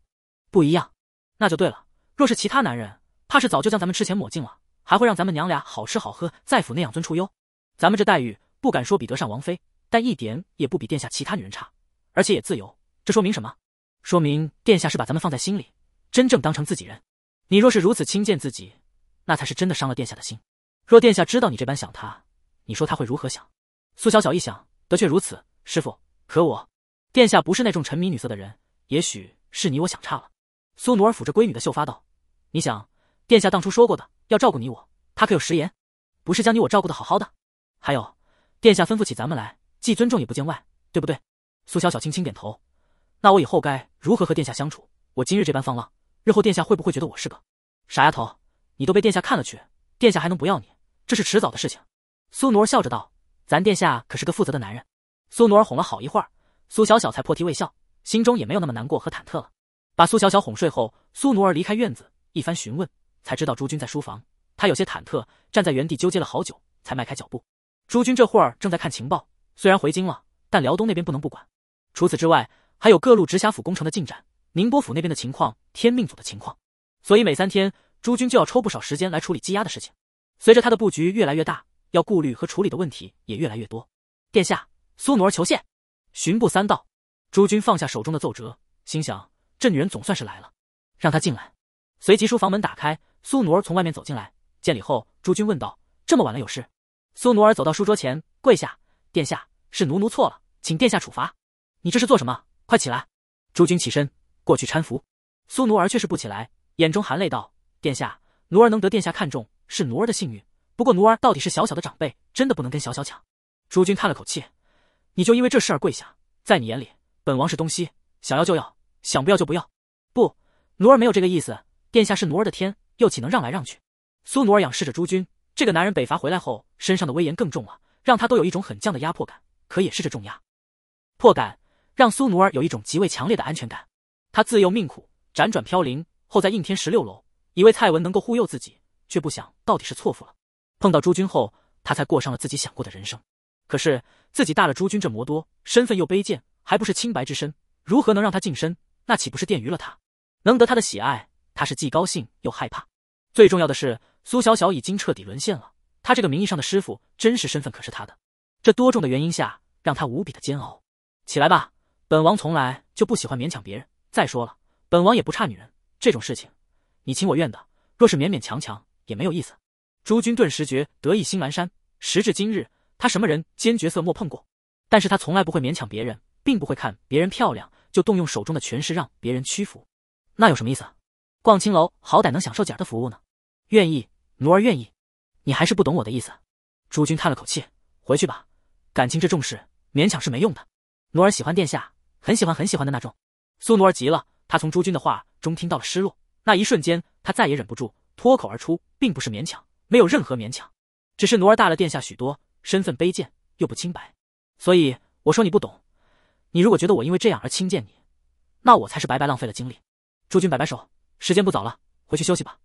不一样，那就对了。若是其他男人，怕是早就将咱们吃钱抹净了，还会让咱们娘俩好吃好喝，在府内养尊处优。咱们这待遇。不敢说比得上王妃，但一点也不比殿下其他女人差，而且也自由。这说明什么？说明殿下是把咱们放在心里，真正当成自己人。你若是如此轻贱自己，那才是真的伤了殿下的心。若殿下知道你这般想他，你说他会如何想？苏小小一想，的确如此。师傅，可我殿下不是那种沉迷女色的人，也许是你我想差了。苏奴儿抚着闺女的秀发道：“你想，殿下当初说过的要照顾你我，他可有食言？不是将你我照顾的好好的？还有。”殿下吩咐起咱们来，既尊重也不见外，对不对？苏小小轻轻点头。那我以后该如何和殿下相处？我今日这般放浪，日后殿下会不会觉得我是个傻丫头？你都被殿下看了去，殿下还能不要你？这是迟早的事情。苏奴儿笑着道：“咱殿下可是个负责的男人。”苏奴儿哄了好一会儿，苏小小才破涕为笑，心中也没有那么难过和忐忑了。把苏小小哄睡后，苏奴儿离开院子，一番询问，才知道朱军在书房。他有些忐忑，站在原地纠结了好久，才迈开脚步。朱军这会儿正在看情报，虽然回京了，但辽东那边不能不管。除此之外，还有各路直辖府工程的进展，宁波府那边的情况，天命组的情况。所以每三天，朱军就要抽不少时间来处理积压的事情。随着他的布局越来越大，要顾虑和处理的问题也越来越多。殿下，苏奴儿求见。巡部三道，朱军放下手中的奏折，心想这女人总算是来了，让她进来。随即书房门打开，苏奴儿从外面走进来，见礼后，朱军问道：这么晚了，有事？苏努尔走到书桌前，跪下：“殿下，是奴奴错了，请殿下处罚。”“你这是做什么？快起来！”朱君起身过去搀扶，苏努尔却是不起来，眼中含泪道：“殿下，奴儿能得殿下看重，是奴儿的幸运。不过奴儿到底是小小的长辈，真的不能跟小小抢。”朱君叹了口气：“你就因为这事而跪下，在你眼里，本王是东西，想要就要，想不要就不要。不，奴儿没有这个意思。殿下是奴儿的天，又岂能让来让去？”苏努尔仰视着朱君。这个男人北伐回来后，身上的威严更重了，让他都有一种很犟的压迫感。可也是这重压，迫感让苏奴儿有一种极为强烈的安全感。他自幼命苦，辗转飘零，后在应天十六楼，以为蔡文能够护佑自己，却不想到底是错付了。碰到朱军后，他才过上了自己想过的人生。可是自己大了朱军这魔多，身份又卑贱，还不是清白之身，如何能让他近身？那岂不是玷污了他？能得他的喜爱，他是既高兴又害怕。最重要的是。苏小小已经彻底沦陷了，他这个名义上的师傅，真实身份可是他的。这多重的原因下，让他无比的煎熬。起来吧，本王从来就不喜欢勉强别人。再说了，本王也不差女人，这种事情，你情我愿的，若是勉勉强强，也没有意思。朱军顿时觉得意兴阑珊。时至今日，他什么人间角色莫碰过，但是他从来不会勉强别人，并不会看别人漂亮就动用手中的权势让别人屈服，那有什么意思？逛青楼好歹能享受点儿的服务呢，愿意。奴儿愿意，你还是不懂我的意思。朱军叹了口气，回去吧。感情这重视勉强是没用的。奴儿喜欢殿下，很喜欢很喜欢的那种。苏奴儿急了，他从朱军的话中听到了失落。那一瞬间，他再也忍不住，脱口而出，并不是勉强，没有任何勉强，只是奴儿大了殿下许多，身份卑贱又不清白，所以我说你不懂。你如果觉得我因为这样而轻贱你，那我才是白白浪费了精力。朱军摆摆手，时间不早了，回去休息吧。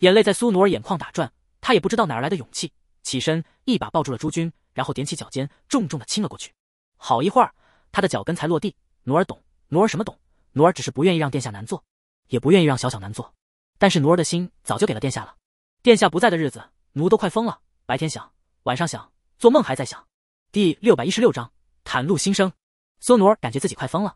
眼泪在苏努尔眼眶打转，他也不知道哪儿来的勇气，起身一把抱住了朱军，然后踮起脚尖，重重的亲了过去。好一会儿，他的脚跟才落地。奴儿懂，奴儿什么懂？奴儿只是不愿意让殿下难做，也不愿意让小小难做。但是奴儿的心早就给了殿下了。殿下不在的日子，奴都快疯了，白天想，晚上想，做梦还在想。第六百一十六章袒露心声。苏努尔感觉自己快疯了，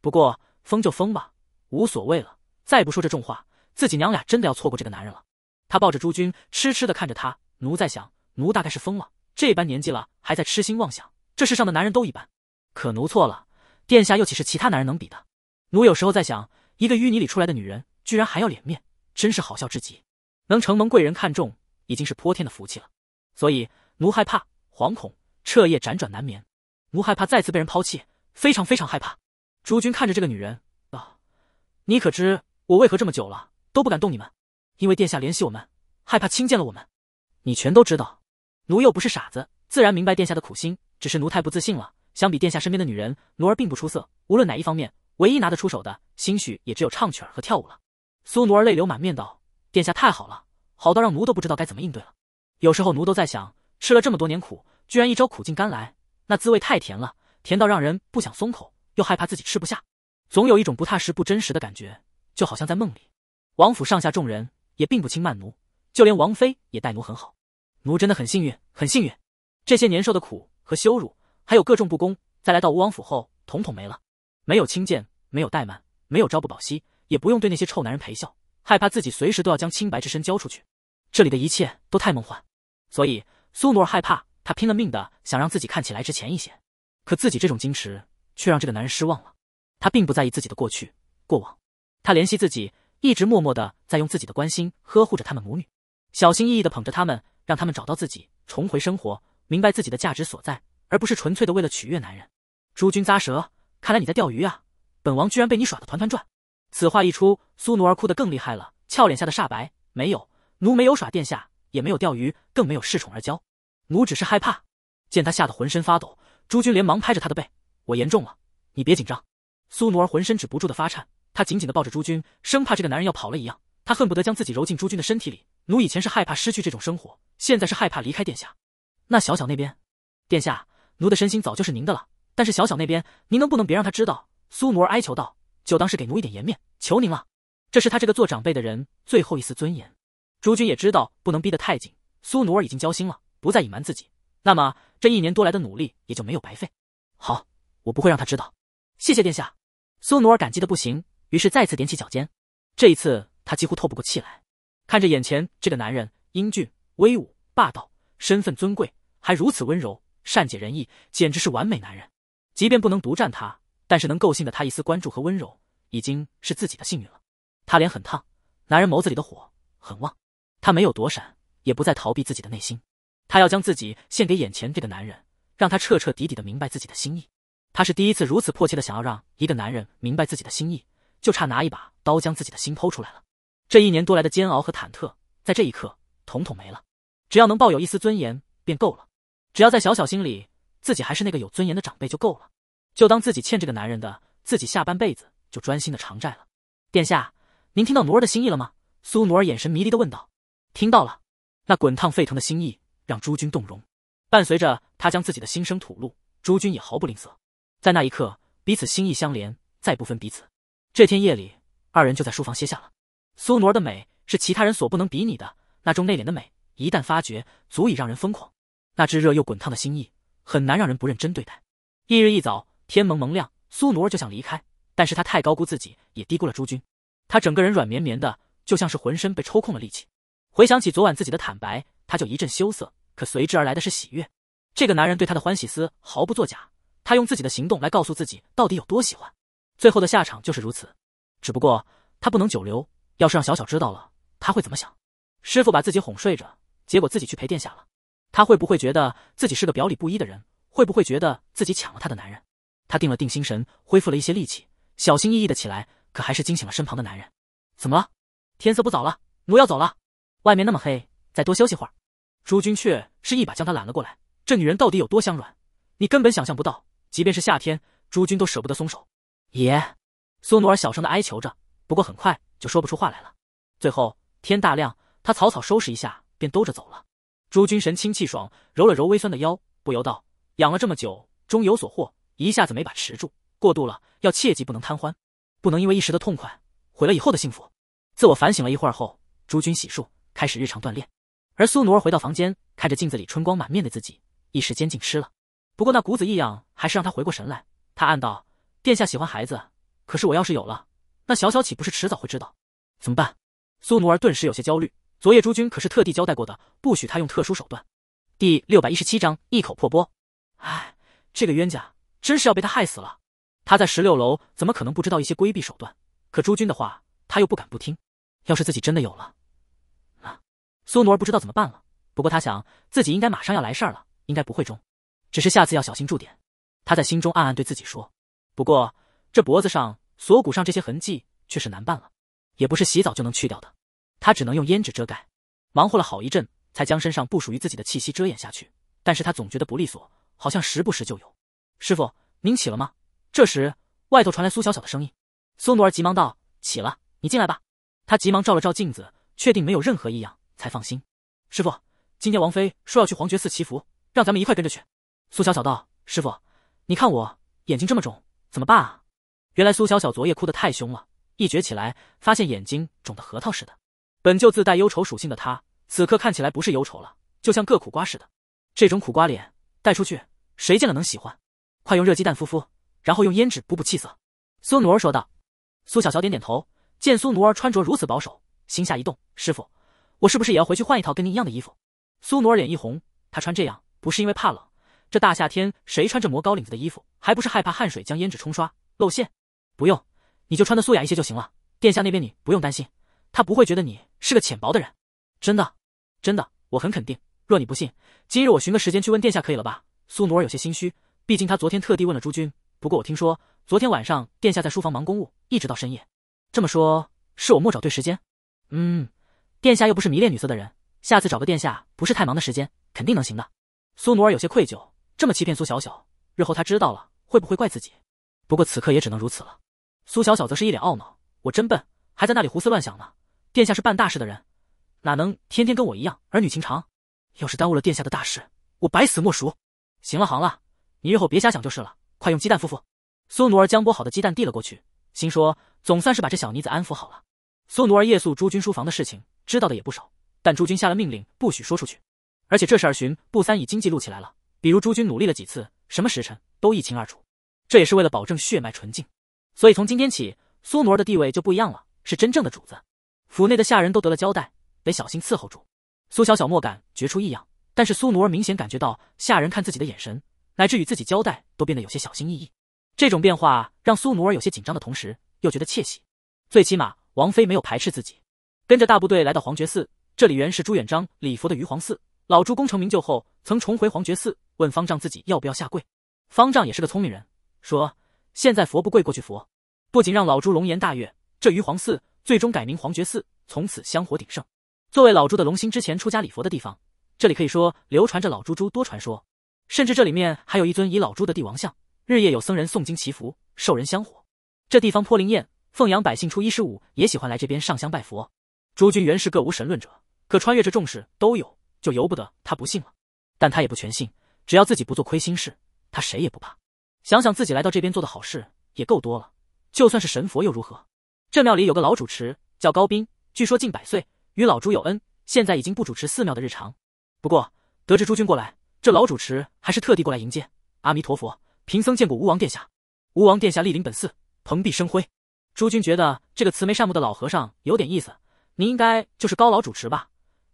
不过疯就疯吧，无所谓了。再不说这重话。自己娘俩真的要错过这个男人了。他抱着朱军，痴痴的看着他。奴在想，奴大概是疯了。这般年纪了，还在痴心妄想。这世上的男人都一般，可奴错了。殿下又岂是其他男人能比的？奴有时候在想，一个淤泥里出来的女人，居然还要脸面，真是好笑至极。能承蒙贵人看重，已经是泼天的福气了。所以奴害怕、惶恐，彻夜辗转难眠。奴害怕再次被人抛弃，非常非常害怕。朱军看着这个女人道：“你可知我为何这么久了？”都不敢动你们，因为殿下联系我们，害怕轻贱了我们。你全都知道，奴又不是傻子，自然明白殿下的苦心。只是奴太不自信了，相比殿下身边的女人，奴儿并不出色。无论哪一方面，唯一拿得出手的，兴许也只有唱曲儿和跳舞了。苏奴儿泪流满面道：“殿下太好了，好到让奴都不知道该怎么应对了。有时候奴都在想，吃了这么多年苦，居然一朝苦尽甘来，那滋味太甜了，甜到让人不想松口，又害怕自己吃不下。总有一种不踏实、不真实的感觉，就好像在梦里。”王府上下众人也并不轻慢奴，就连王妃也待奴很好，奴真的很幸运，很幸运。这些年受的苦和羞辱，还有各种不公，在来到吴王府后统统没了。没有轻贱，没有怠慢，没有朝不保夕，也不用对那些臭男人陪笑，害怕自己随时都要将清白之身交出去。这里的一切都太梦幻，所以苏努尔害怕，他拼了命的想让自己看起来值钱一些，可自己这种矜持却让这个男人失望了。他并不在意自己的过去、过往，他怜惜自己。一直默默的在用自己的关心呵护着他们母女，小心翼翼的捧着他们，让他们找到自己，重回生活，明白自己的价值所在，而不是纯粹的为了取悦男人。诸君咂舌，看来你在钓鱼啊！本王居然被你耍得团团转。此话一出，苏奴儿哭得更厉害了，俏脸下的煞白。没有，奴没有耍殿下，也没有钓鱼，更没有恃宠而骄，奴只是害怕。见他吓得浑身发抖，朱军连忙拍着他的背：“我严重了，你别紧张。”苏奴儿浑身止不住的发颤。他紧紧的抱着朱军，生怕这个男人要跑了一样。他恨不得将自己揉进朱军的身体里。奴以前是害怕失去这种生活，现在是害怕离开殿下。那小小那边，殿下，奴的身心早就是您的了。但是小小那边，您能不能别让他知道？苏奴儿哀求道：“就当是给奴一点颜面，求您了。”这是他这个做长辈的人最后一丝尊严。朱军也知道不能逼得太紧，苏奴儿已经交心了，不再隐瞒自己。那么这一年多来的努力也就没有白费。好，我不会让他知道。谢谢殿下。苏奴儿感激的不行。于是再次踮起脚尖，这一次他几乎透不过气来。看着眼前这个男人，英俊、威武、霸道，身份尊贵，还如此温柔、善解人意，简直是完美男人。即便不能独占他，但是能够信得他一丝关注和温柔，已经是自己的幸运了。他脸很烫，男人眸子里的火很旺。他没有躲闪，也不再逃避自己的内心。他要将自己献给眼前这个男人，让他彻彻底底的明白自己的心意。他是第一次如此迫切的想要让一个男人明白自己的心意。就差拿一把刀将自己的心剖出来了。这一年多来的煎熬和忐忑，在这一刻统统没了。只要能抱有一丝尊严，便够了。只要在小小心里，自己还是那个有尊严的长辈就够了。就当自己欠这个男人的，自己下半辈子就专心的偿债了。殿下，您听到奴儿的心意了吗？苏奴儿眼神迷离的问道。听到了，那滚烫沸腾的心意让诸君动容。伴随着他将自己的心声吐露，诸君也毫不吝啬。在那一刻，彼此心意相连，再不分彼此。这天夜里，二人就在书房歇下了。苏奴儿的美是其他人所不能比拟的，那种内敛的美，一旦发觉，足以让人疯狂。那炙热又滚烫的心意，很难让人不认真对待。翌日一早，天蒙蒙亮，苏奴儿就想离开，但是他太高估自己，也低估了朱军。他整个人软绵绵的，就像是浑身被抽空了力气。回想起昨晚自己的坦白，他就一阵羞涩，可随之而来的是喜悦。这个男人对他的欢喜丝毫不作假，他用自己的行动来告诉自己到底有多喜欢。最后的下场就是如此，只不过他不能久留。要是让小小知道了，他会怎么想？师傅把自己哄睡着，结果自己去陪殿下了，他会不会觉得自己是个表里不一的人？会不会觉得自己抢了他的男人？他定了定心神，恢复了一些力气，小心翼翼的起来，可还是惊醒了身旁的男人。怎么了？天色不早了，奴要走了。外面那么黑，再多休息会儿。朱军却是一把将他揽了过来。这女人到底有多香软？你根本想象不到。即便是夏天，朱军都舍不得松手。爷，苏努尔小声的哀求着，不过很快就说不出话来了。最后天大亮，他草草收拾一下便兜着走了。朱君神清气爽，揉了揉微酸的腰，不由道：“养了这么久，终有所获，一下子没把持住，过度了，要切记不能贪欢，不能因为一时的痛快，毁了以后的幸福。”自我反省了一会儿后，朱君洗漱，开始日常锻炼。而苏努尔回到房间，看着镜子里春光满面的自己，一时间竟吃了。不过那股子异样还是让他回过神来，他暗道。殿下喜欢孩子，可是我要是有了，那小小岂不是迟早会知道？怎么办？苏奴儿顿时有些焦虑。昨夜诸君可是特地交代过的，不许他用特殊手段。第六百一十七章一口破钵。唉，这个冤家真是要被他害死了。他在十六楼怎么可能不知道一些规避手段？可诸君的话他又不敢不听。要是自己真的有了，啊！苏奴儿不知道怎么办了。不过他想自己应该马上要来事儿了，应该不会中。只是下次要小心注点。他在心中暗暗对自己说。不过，这脖子上、锁骨上这些痕迹却是难办了，也不是洗澡就能去掉的，他只能用胭脂遮盖。忙活了好一阵，才将身上不属于自己的气息遮掩下去，但是他总觉得不利索，好像时不时就有。师傅，您起了吗？这时，外头传来苏小小的声音。苏奴儿急忙道：“起了，你进来吧。”他急忙照了照镜子，确定没有任何异样，才放心。师傅，今天王妃说要去皇觉寺祈福，让咱们一块跟着去。苏小小道：“师傅，你看我眼睛这么肿。”怎么办啊？原来苏小小昨夜哭得太凶了，一觉起来发现眼睛肿得核桃似的。本就自带忧愁属性的她，此刻看起来不是忧愁了，就像个苦瓜似的。这种苦瓜脸带出去，谁见了能喜欢？快用热鸡蛋敷敷，然后用胭脂补补气色。苏奴儿说道。苏小小点点头，见苏奴儿穿着如此保守，心下一动：师傅，我是不是也要回去换一套跟您一样的衣服？苏奴儿脸一红，她穿这样不是因为怕冷。这大夏天，谁穿这磨高领子的衣服，还不是害怕汗水将胭脂冲刷露馅？不用，你就穿的素雅一些就行了。殿下那边你不用担心，他不会觉得你是个浅薄的人。真的，真的，我很肯定。若你不信，今日我寻个时间去问殿下可以了吧？苏奴儿有些心虚，毕竟他昨天特地问了诸君。不过我听说昨天晚上殿下在书房忙公务，一直到深夜。这么说，是我莫找对时间？嗯，殿下又不是迷恋女色的人，下次找个殿下不是太忙的时间，肯定能行的。苏奴儿有些愧疚。这么欺骗苏小小，日后他知道了会不会怪自己？不过此刻也只能如此了。苏小小则是一脸懊恼：“我真笨，还在那里胡思乱想呢。殿下是办大事的人，哪能天天跟我一样儿女情长？要是耽误了殿下的大事，我百死莫赎。”行了，行了，你日后别瞎想就是了。快用鸡蛋敷敷。苏奴儿将剥好的鸡蛋递了过去，心说总算是把这小妮子安抚好了。苏奴儿夜宿朱军书房的事情，知道的也不少，但朱军下了命令，不许说出去，而且这事儿寻布三已经记录起来了。比如诸君努力了几次，什么时辰都一清二楚，这也是为了保证血脉纯净。所以从今天起，苏奴儿的地位就不一样了，是真正的主子。府内的下人都得了交代，得小心伺候住。苏小小莫感觉出异样，但是苏奴儿明显感觉到下人看自己的眼神，乃至与自己交代都变得有些小心翼翼。这种变化让苏奴儿有些紧张的同时，又觉得窃喜。最起码王妃没有排斥自己。跟着大部队来到皇觉寺，这里原是朱元璋礼佛的余皇寺。老朱功成名就后，曾重回皇觉寺，问方丈自己要不要下跪。方丈也是个聪明人，说现在佛不跪过去佛，不仅让老朱龙颜大悦，这余皇寺最终改名皇觉寺，从此香火鼎盛。作为老朱的龙兴之前出家礼佛的地方，这里可以说流传着老朱诸多传说，甚至这里面还有一尊以老朱的帝王像，日夜有僧人诵经祈福，受人香火。这地方颇灵验，凤阳百姓初一十五也喜欢来这边上香拜佛。诸君原是各无神论者，可穿越这众事都有。就由不得他不信了，但他也不全信。只要自己不做亏心事，他谁也不怕。想想自己来到这边做的好事也够多了，就算是神佛又如何？这庙里有个老主持叫高斌，据说近百岁，与老朱有恩，现在已经不主持寺庙的日常。不过得知诸君过来，这老主持还是特地过来迎接。阿弥陀佛，贫僧见过吴王殿下。吴王殿下莅临本寺，蓬荜生辉。诸君觉得这个慈眉善目的老和尚有点意思，您应该就是高老主持吧？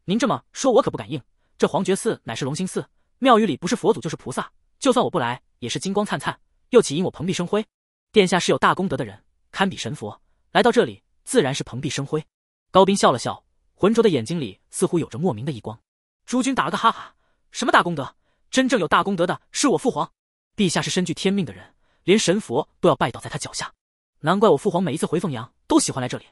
您这么说，我可不敢应。这皇觉寺乃是龙兴寺，庙宇里不是佛祖就是菩萨。就算我不来，也是金光灿灿，又岂因我蓬荜生辉？殿下是有大功德的人，堪比神佛，来到这里自然是蓬荜生辉。高斌笑了笑，浑浊的眼睛里似乎有着莫名的一光。诸君打了个哈哈，什么大功德？真正有大功德的是我父皇，陛下是身具天命的人，连神佛都要拜倒在他脚下。难怪我父皇每一次回凤阳都喜欢来这里。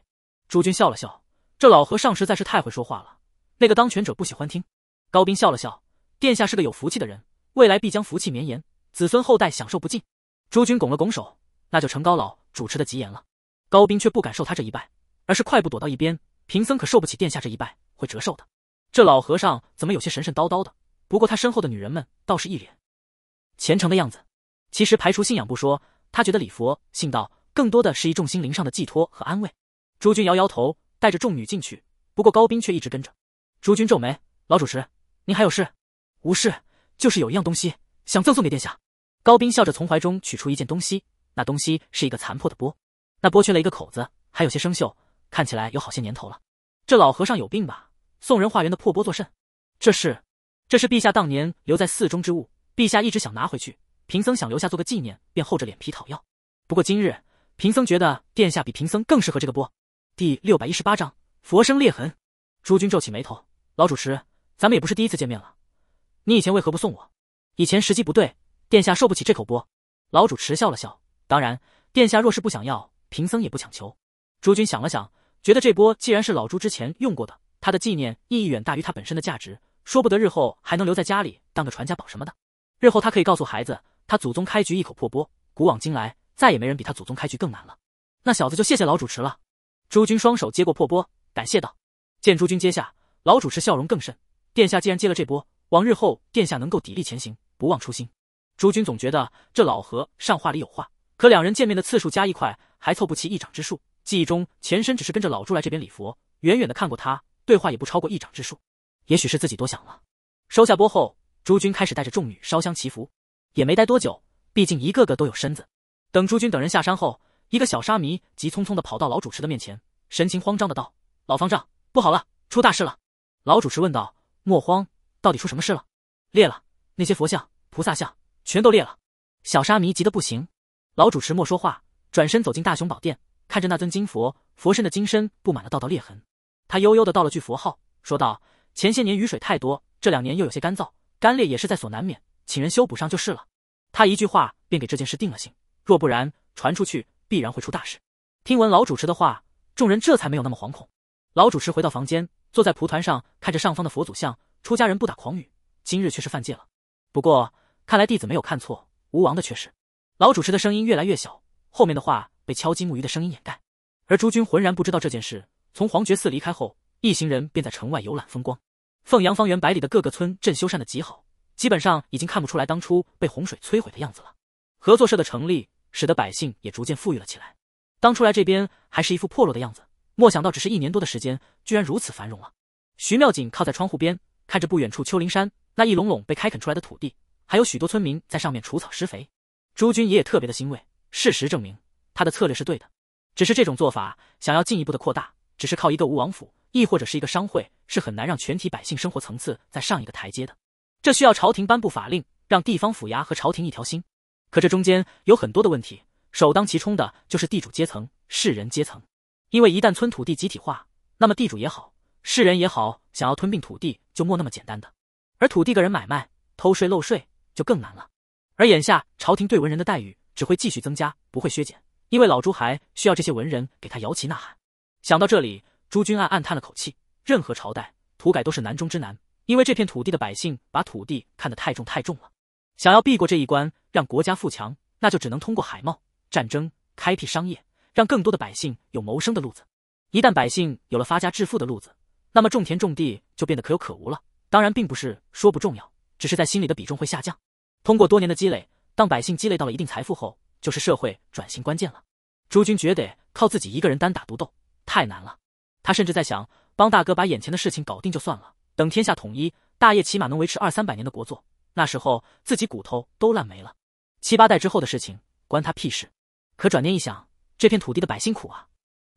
诸君笑了笑，这老和尚实在是太会说话了。那个当权者不喜欢听。高斌笑了笑：“殿下是个有福气的人，未来必将福气绵延，子孙后代享受不尽。”诸君拱了拱手：“那就成高老主持的吉言了。”高斌却不敢受他这一拜，而是快步躲到一边：“贫僧可受不起殿下这一拜，会折寿的。”这老和尚怎么有些神神叨叨的？不过他身后的女人们倒是一脸虔诚的样子。其实排除信仰不说，他觉得礼佛信道，更多的是一众心灵上的寄托和安慰。诸君摇摇头，带着众女进去。不过高斌却一直跟着。诸君皱眉，老主持，您还有事？无事，就是有一样东西想赠送给殿下。高斌笑着从怀中取出一件东西，那东西是一个残破的钵，那钵缺了一个口子，还有些生锈，看起来有好些年头了。这老和尚有病吧？送人化缘的破钵作甚？这是，这是陛下当年留在寺中之物，陛下一直想拿回去，贫僧想留下做个纪念，便厚着脸皮讨要。不过今日，贫僧觉得殿下比贫僧更适合这个钵。第六百一十八章佛生裂痕。诸君皱起眉头。老主持，咱们也不是第一次见面了，你以前为何不送我？以前时机不对，殿下受不起这口钵。老主持笑了笑，当然，殿下若是不想要，贫僧也不强求。朱军想了想，觉得这钵既然是老朱之前用过的，他的纪念意义远大于他本身的价值，说不得日后还能留在家里当个传家宝什么的。日后他可以告诉孩子，他祖宗开局一口破钵，古往今来，再也没人比他祖宗开局更难了。那小子就谢谢老主持了。朱军双手接过破钵，感谢道。见朱军接下。老主持笑容更甚，殿下既然接了这波，往日后殿下能够砥砺前行，不忘初心。朱军总觉得这老和尚话里有话，可两人见面的次数加一块还凑不齐一掌之数。记忆中前身只是跟着老朱来这边礼佛，远远的看过他，对话也不超过一掌之数。也许是自己多想了。收下波后，朱军开始带着众女烧香祈福，也没待多久，毕竟一个个都有身子。等朱军等人下山后，一个小沙弥急匆匆的跑到老主持的面前，神情慌张的道：“老方丈，不好了，出大事了！”老主持问道：“莫慌，到底出什么事了？”裂了，那些佛像、菩萨像全都裂了。小沙弥急得不行。老主持莫说话，转身走进大雄宝殿，看着那尊金佛，佛身的金身布满了道道裂痕。他悠悠的道了句佛号，说道：“前些年雨水太多，这两年又有些干燥，干裂也是在所难免，请人修补上就是了。”他一句话便给这件事定了性，若不然，传出去必然会出大事。听闻老主持的话，众人这才没有那么惶恐。老主持回到房间。坐在蒲团上，看着上方的佛祖像，出家人不打诳语，今日却是犯戒了。不过看来弟子没有看错，吴王的却是。老主持的声音越来越小，后面的话被敲击木鱼的声音掩盖。而诸君浑然不知道这件事。从黄觉寺离开后，一行人便在城外游览风光。凤阳方圆百里的各个村镇修缮的极好，基本上已经看不出来当初被洪水摧毁的样子了。合作社的成立，使得百姓也逐渐富裕了起来。当初来这边还是一副破落的样子。莫想到只是一年多的时间，居然如此繁荣了。徐妙锦靠在窗户边，看着不远处丘陵山那一垄垄被开垦出来的土地，还有许多村民在上面除草施肥。朱军爷爷特别的欣慰，事实证明他的策略是对的。只是这种做法，想要进一步的扩大，只是靠一个吴王府，亦或者是一个商会，是很难让全体百姓生活层次再上一个台阶的。这需要朝廷颁布法令，让地方府衙和朝廷一条心。可这中间有很多的问题，首当其冲的就是地主阶层、士人阶层。因为一旦村土地集体化，那么地主也好，士人也好，想要吞并土地就没那么简单的。而土地个人买卖、偷税漏税就更难了。而眼下朝廷对文人的待遇只会继续增加，不会削减，因为老朱还需要这些文人给他摇旗呐喊。想到这里，朱军暗暗叹了口气。任何朝代土改都是难中之难，因为这片土地的百姓把土地看得太重太重了。想要避过这一关，让国家富强，那就只能通过海贸、战争、开辟商业。让更多的百姓有谋生的路子，一旦百姓有了发家致富的路子，那么种田种地就变得可有可无了。当然，并不是说不重要，只是在心里的比重会下降。通过多年的积累，当百姓积累到了一定财富后，就是社会转型关键了。朱军觉得靠自己一个人单打独斗太难了，他甚至在想帮大哥把眼前的事情搞定就算了。等天下统一，大业起码能维持二三百年的国祚，那时候自己骨头都烂没了，七八代之后的事情关他屁事。可转念一想。这片土地的百姓苦啊！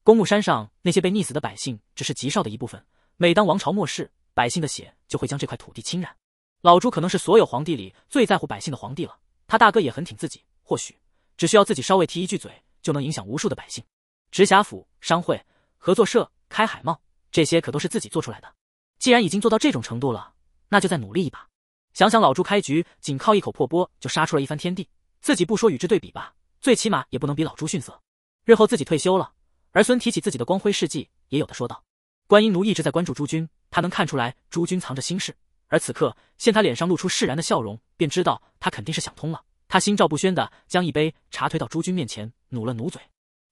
公墓山上那些被溺死的百姓只是极少的一部分。每当王朝末世，百姓的血就会将这块土地侵染。老朱可能是所有皇帝里最在乎百姓的皇帝了。他大哥也很挺自己，或许只需要自己稍微提一句嘴，就能影响无数的百姓。直辖府、商会、合作社、开海贸，这些可都是自己做出来的。既然已经做到这种程度了，那就再努力一把。想想老朱开局仅靠一口破钵就杀出了一番天地，自己不说与之对比吧，最起码也不能比老朱逊色。日后自己退休了，儿孙提起自己的光辉事迹，也有的说道：“观音奴一直在关注诸君，他能看出来诸君藏着心事。而此刻，见他脸上露出释然的笑容，便知道他肯定是想通了。他心照不宣的将一杯茶推到诸君面前，努了努嘴。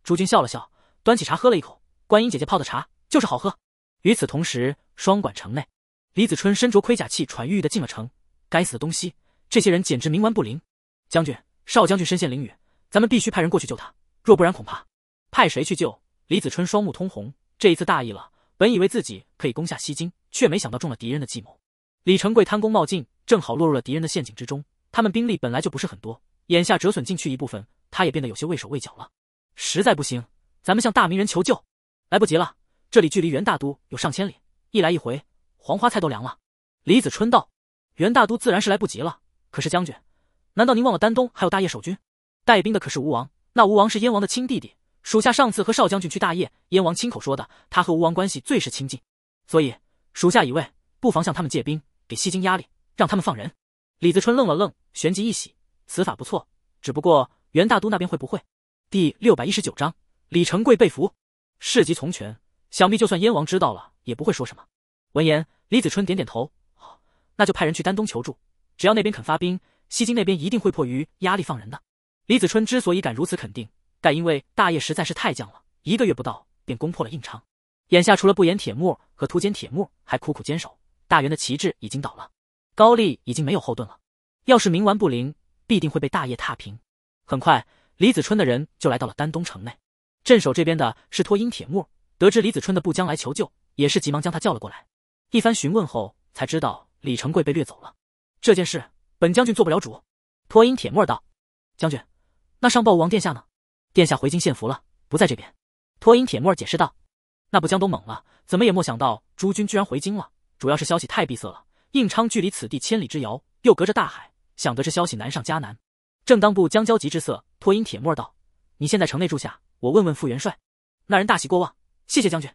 诸君笑了笑，端起茶喝了一口。观音姐姐泡的茶就是好喝。”与此同时，双管城内，李子春身着盔甲，气喘吁吁的进了城。该死的东西，这些人简直冥顽不灵！将军、少将军身陷囹圄，咱们必须派人过去救他。若不然，恐怕派谁去救李子春？双目通红，这一次大意了。本以为自己可以攻下西京，却没想到中了敌人的计谋。李成贵贪功冒进，正好落入了敌人的陷阱之中。他们兵力本来就不是很多，眼下折损进去一部分，他也变得有些畏手畏脚了。实在不行，咱们向大名人求救，来不及了。这里距离元大都有上千里，一来一回，黄花菜都凉了。李子春道：“元大都自然是来不及了，可是将军，难道您忘了丹东还有大业守军？带兵的可是吴王。”那吴王是燕王的亲弟弟，属下上次和少将军去大业，燕王亲口说的，他和吴王关系最是亲近，所以属下以为不妨向他们借兵，给西京压力，让他们放人。李子春愣了愣，旋即一喜，此法不错，只不过袁大都那边会不会？第六百一十九章李成贵被俘，事急从权，想必就算燕王知道了，也不会说什么。闻言，李子春点点头，好，那就派人去丹东求助，只要那边肯发兵，西京那边一定会迫于压力放人的。李子春之所以敢如此肯定，但因为大业实在是太犟了，一个月不到便攻破了印昌。眼下除了不言铁木和突坚铁木还苦苦坚守，大元的旗帜已经倒了，高丽已经没有后盾了。要是冥顽不灵，必定会被大业踏平。很快，李子春的人就来到了丹东城内，镇守这边的是托音铁木。得知李子春的部将来求救，也是急忙将他叫了过来。一番询问后，才知道李成贵被掠走了。这件事，本将军做不了主。托音铁木道：“将军。”那上报王殿下呢？殿下回京献俘了，不在这边。托因铁木儿解释道：“那不江东懵了，怎么也没想到诸军居然回京了。主要是消息太闭塞了，应昌距离此地千里之遥，又隔着大海，想得知消息难上加难。”正当布江焦急之色，托因铁木儿道：“你现在城内住下，我问问傅元帅。”那人大喜过望，谢谢将军。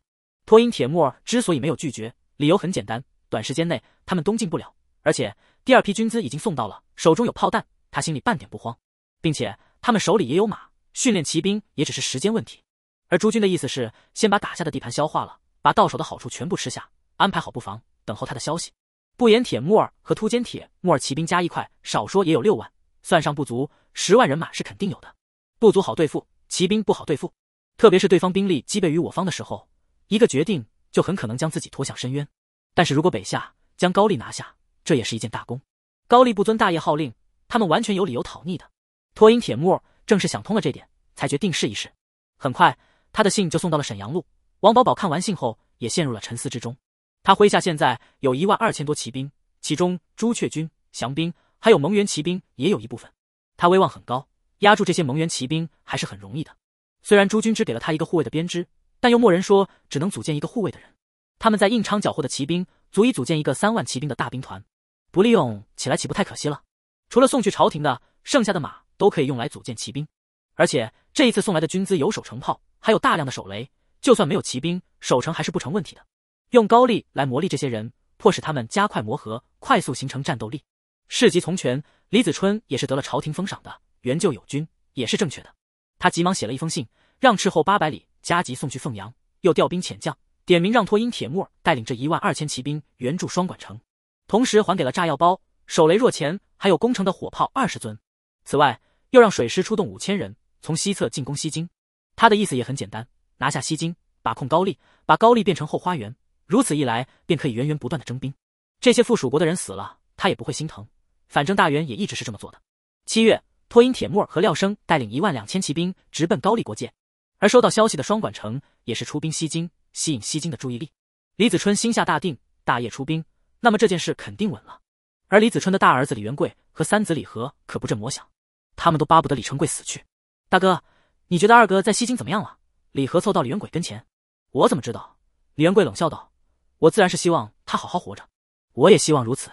托因铁木儿之所以没有拒绝，理由很简单：短时间内他们东进不了，而且第二批军资已经送到了，手中有炮弹，他心里半点不慌，并且。他们手里也有马，训练骑兵也只是时间问题。而朱军的意思是，先把打下的地盘消化了，把到手的好处全部吃下，安排好布防，等候他的消息。不言铁木儿和突肩铁木儿骑兵加一块，少说也有六万，算上不足十万人马是肯定有的。不足好对付，骑兵不好对付，特别是对方兵力积备于我方的时候，一个决定就很可能将自己拖向深渊。但是如果北下将高丽拿下，这也是一件大功。高丽不遵大业号令，他们完全有理由讨逆的。托音铁木儿正是想通了这点，才决定试一试。很快，他的信就送到了沈阳路。王宝宝看完信后，也陷入了沉思之中。他麾下现在有一万二千多骑兵，其中朱雀军、降兵，还有蒙元骑兵也有一部分。他威望很高，压住这些蒙元骑兵还是很容易的。虽然朱军只给了他一个护卫的编制，但又默认说只能组建一个护卫的人。他们在应昌缴获的骑兵，足以组建一个三万骑兵的大兵团，不利用起来岂不太可惜了？除了送去朝廷的，剩下的马。都可以用来组建骑兵，而且这一次送来的军资有守城炮，还有大量的手雷。就算没有骑兵，守城还是不成问题的。用高利来磨砺这些人，迫使他们加快磨合，快速形成战斗力。事急从权，李子春也是得了朝廷封赏的。援救友军也是正确的。他急忙写了一封信，让斥候八百里加急送去凤阳，又调兵遣将，点名让托英、铁木儿带领这一万二千骑兵援助双管城，同时还给了炸药包、手雷、若前，还有攻城的火炮二十尊。此外。又让水师出动五千人，从西侧进攻西京。他的意思也很简单，拿下西京，把控高丽，把高丽变成后花园。如此一来，便可以源源不断的征兵。这些附属国的人死了，他也不会心疼。反正大元也一直是这么做的。七月，托因铁木尔和廖生带领一万两千骑兵直奔高丽国界，而收到消息的双管城也是出兵西京，吸引西京的注意力。李子春心下大定，大业出兵，那么这件事肯定稳了。而李子春的大儿子李元贵和三子李和可不这么想。他们都巴不得李成贵死去。大哥，你觉得二哥在西京怎么样了？李和凑到李元贵跟前。我怎么知道？李元贵冷笑道：“我自然是希望他好好活着，我也希望如此。”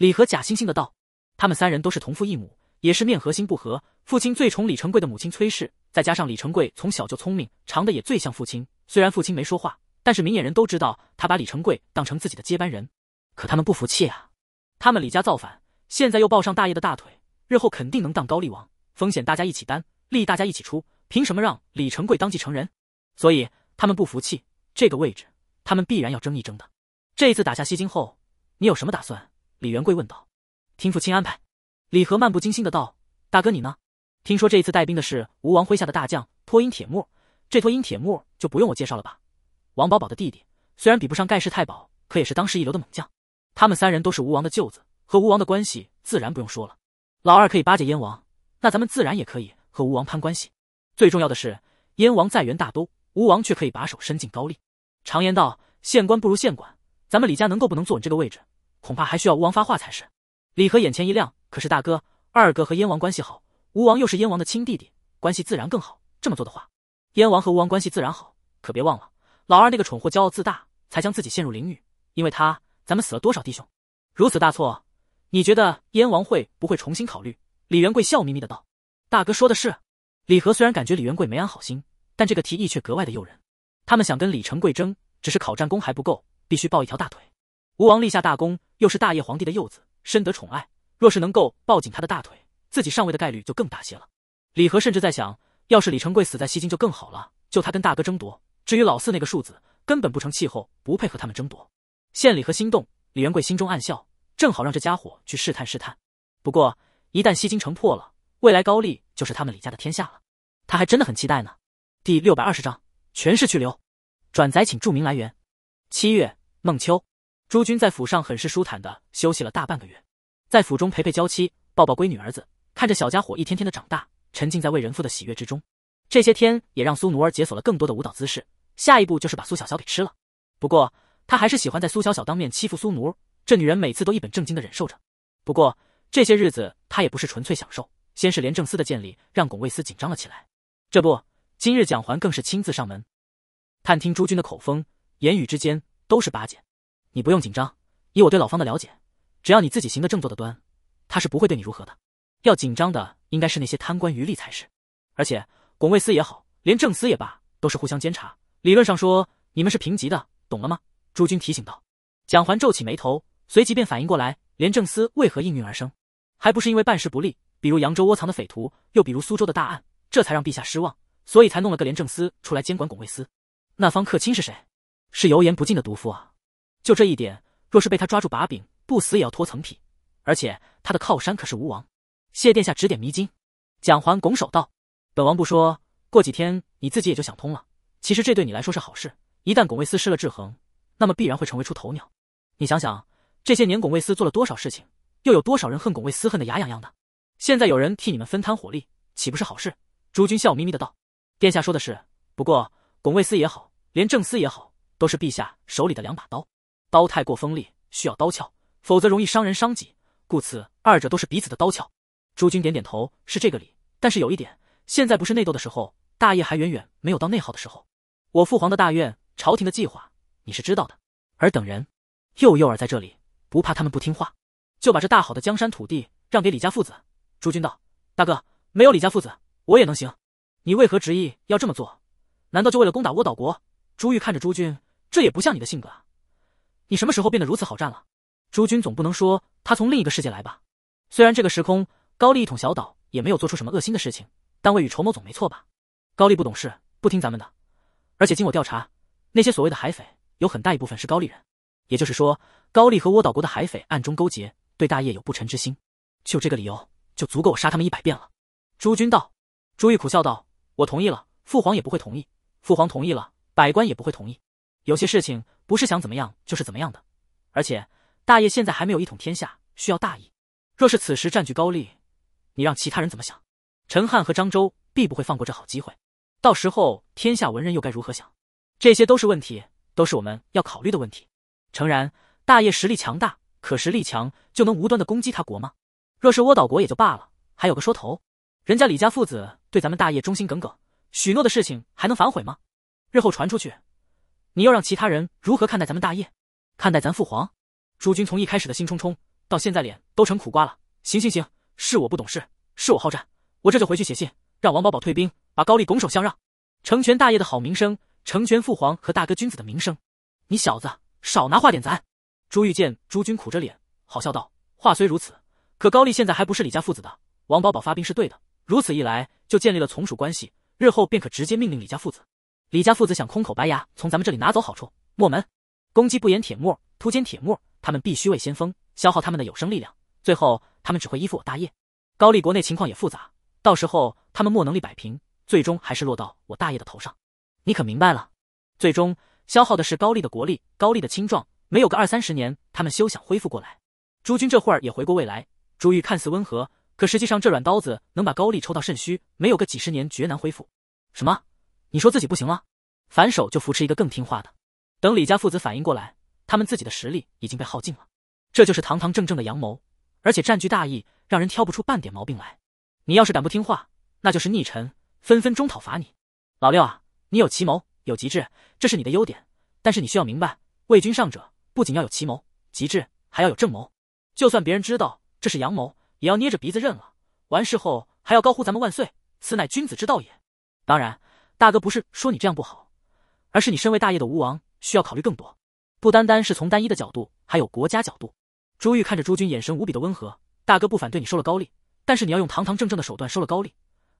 李和假惺惺的道：“他们三人都是同父异母，也是面和心不和。父亲最宠李成贵的母亲崔氏，再加上李成贵从小就聪明，长得也最像父亲。虽然父亲没说话，但是明眼人都知道，他把李成贵当成自己的接班人。可他们不服气啊！他们李家造反，现在又抱上大爷的大腿。”日后肯定能当高丽王，风险大家一起担，益大家一起出，凭什么让李成贵当继承人？所以他们不服气，这个位置他们必然要争一争的。这一次打下西京后，你有什么打算？李元贵问道。听父亲安排。李和漫不经心的道。大哥你呢？听说这一次带兵的是吴王麾下的大将托音铁木，这托音铁木就不用我介绍了吧？王宝宝的弟弟，虽然比不上盖世太保，可也是当世一流的猛将。他们三人都是吴王的舅子，和吴王的关系自然不用说了。老二可以巴结燕王，那咱们自然也可以和吴王攀关系。最重要的是，燕王在元大都，吴王却可以把手伸进高丽。常言道，县官不如县管。咱们李家能够不能坐稳这个位置，恐怕还需要吴王发话才是。李和眼前一亮，可是大哥、二哥和燕王关系好，吴王又是燕王的亲弟弟，关系自然更好。这么做的话，燕王和吴王关系自然好。可别忘了，老二那个蠢货骄傲自大，才将自己陷入囹圄。因为他，咱们死了多少弟兄？如此大错！你觉得燕王会不会重新考虑？李元贵笑眯眯的道：“大哥说的是。”李和虽然感觉李元贵没安好心，但这个提议却格外的诱人。他们想跟李成贵争，只是考战功还不够，必须抱一条大腿。吴王立下大功，又是大业皇帝的幼子，深得宠爱。若是能够抱紧他的大腿，自己上位的概率就更大些了。李和甚至在想，要是李成贵死在西京就更好了，就他跟大哥争夺。至于老四那个庶子，根本不成气候，不配和他们争夺。县里和心动，李元贵心中暗笑。正好让这家伙去试探试探，不过一旦西京城破了，未来高丽就是他们李家的天下了。他还真的很期待呢。第六百二十章全是去留。转载请注明来源。七月孟秋，诸君在府上很是舒坦的休息了大半个月，在府中陪陪娇妻，抱抱闺女儿子，看着小家伙一天天的长大，沉浸在为人父的喜悦之中。这些天也让苏奴儿解锁了更多的舞蹈姿势，下一步就是把苏小小给吃了。不过他还是喜欢在苏小小当面欺负苏奴儿。这女人每次都一本正经的忍受着，不过这些日子她也不是纯粹享受。先是廉政司的建立让巩卫司紧张了起来，这不，今日蒋环更是亲自上门探听朱军的口风，言语之间都是巴结。你不用紧张，以我对老方的了解，只要你自己行得正坐得端，他是不会对你如何的。要紧张的应该是那些贪官余力才是。而且巩卫司也好，廉政司也罢，都是互相监察，理论上说你们是平级的，懂了吗？朱军提醒道。蒋环皱起眉头。随即便反应过来，廉政司为何应运而生？还不是因为办事不力，比如扬州窝藏的匪徒，又比如苏州的大案，这才让陛下失望，所以才弄了个廉政司出来监管拱卫司。那方克卿是谁？是油盐不进的毒夫啊！就这一点，若是被他抓住把柄，不死也要脱层皮。而且他的靠山可是吴王。谢殿下指点迷津，蒋环拱手道：“本王不说，过几天你自己也就想通了。其实这对你来说是好事，一旦拱卫司失了制衡，那么必然会成为出头鸟。你想想。”这些年拱卫司做了多少事情，又有多少人恨拱卫司恨得牙痒痒的？现在有人替你们分摊火力，岂不是好事？朱军笑眯眯的道：“殿下说的是。不过拱卫司也好，连正司也好，都是陛下手里的两把刀，刀太过锋利，需要刀鞘，否则容易伤人伤己。故此，二者都是彼此的刀鞘。”朱军点点头，是这个理。但是有一点，现在不是内斗的时候，大业还远远没有到内耗的时候。我父皇的大愿，朝廷的计划，你是知道的。而等人，又幼儿在这里。不怕他们不听话，就把这大好的江山土地让给李家父子。朱军道：“大哥，没有李家父子，我也能行。你为何执意要这么做？难道就为了攻打倭岛国？”朱玉看着朱军，这也不像你的性格啊！你什么时候变得如此好战了？朱军总不能说他从另一个世界来吧？虽然这个时空高丽一统小岛也没有做出什么恶心的事情，但未雨绸缪总没错吧？高丽不懂事，不听咱们的，而且经我调查，那些所谓的海匪有很大一部分是高丽人。也就是说，高丽和倭岛国的海匪暗中勾结，对大业有不臣之心。就这个理由，就足够我杀他们一百遍了。朱军道，朱玉苦笑道：“我同意了，父皇也不会同意。父皇同意了，百官也不会同意。有些事情不是想怎么样就是怎么样的。而且大业现在还没有一统天下，需要大义。若是此时占据高丽，你让其他人怎么想？陈汉和张周必不会放过这好机会。到时候天下文人又该如何想？这些都是问题，都是我们要考虑的问题。”诚然，大业实力强大，可实力强就能无端的攻击他国吗？若是倭岛国也就罢了，还有个说头。人家李家父子对咱们大业忠心耿耿，许诺的事情还能反悔吗？日后传出去，你又让其他人如何看待咱们大业？看待咱父皇？诸君从一开始的兴冲冲，到现在脸都成苦瓜了。行行行，是我不懂事，是我好战，我这就回去写信，让王宝宝退兵，把高丽拱手相让，成全大业的好名声，成全父皇和大哥君子的名声。你小子！少拿话点咱！朱玉见朱军苦着脸，好笑道：“话虽如此，可高丽现在还不是李家父子的。王宝宝发兵是对的，如此一来就建立了从属关系，日后便可直接命令李家父子。李家父子想空口白牙从咱们这里拿走好处，莫门攻击不言铁末突歼铁末，他们必须为先锋，消耗他们的有生力量，最后他们只会依附我大业。高丽国内情况也复杂，到时候他们莫能力摆平，最终还是落到我大业的头上。你可明白了？最终。”消耗的是高丽的国力，高丽的青壮，没有个二三十年，他们休想恢复过来。朱军这会儿也回过未来，朱玉看似温和，可实际上这软刀子能把高丽抽到肾虚，没有个几十年绝难恢复。什么？你说自己不行了？反手就扶持一个更听话的。等李家父子反应过来，他们自己的实力已经被耗尽了。这就是堂堂正正的阳谋，而且占据大义，让人挑不出半点毛病来。你要是敢不听话，那就是逆臣，分分钟讨伐你。老六啊，你有奇谋。有极致，这是你的优点。但是你需要明白，为君上者不仅要有奇谋、极致，还要有正谋。就算别人知道这是阳谋，也要捏着鼻子认了。完事后还要高呼咱们万岁，此乃君子之道也。当然，大哥不是说你这样不好，而是你身为大业的吴王，需要考虑更多，不单单是从单一的角度，还有国家角度。朱玉看着朱军，眼神无比的温和。大哥不反对你收了高丽，但是你要用堂堂正正的手段收了高丽，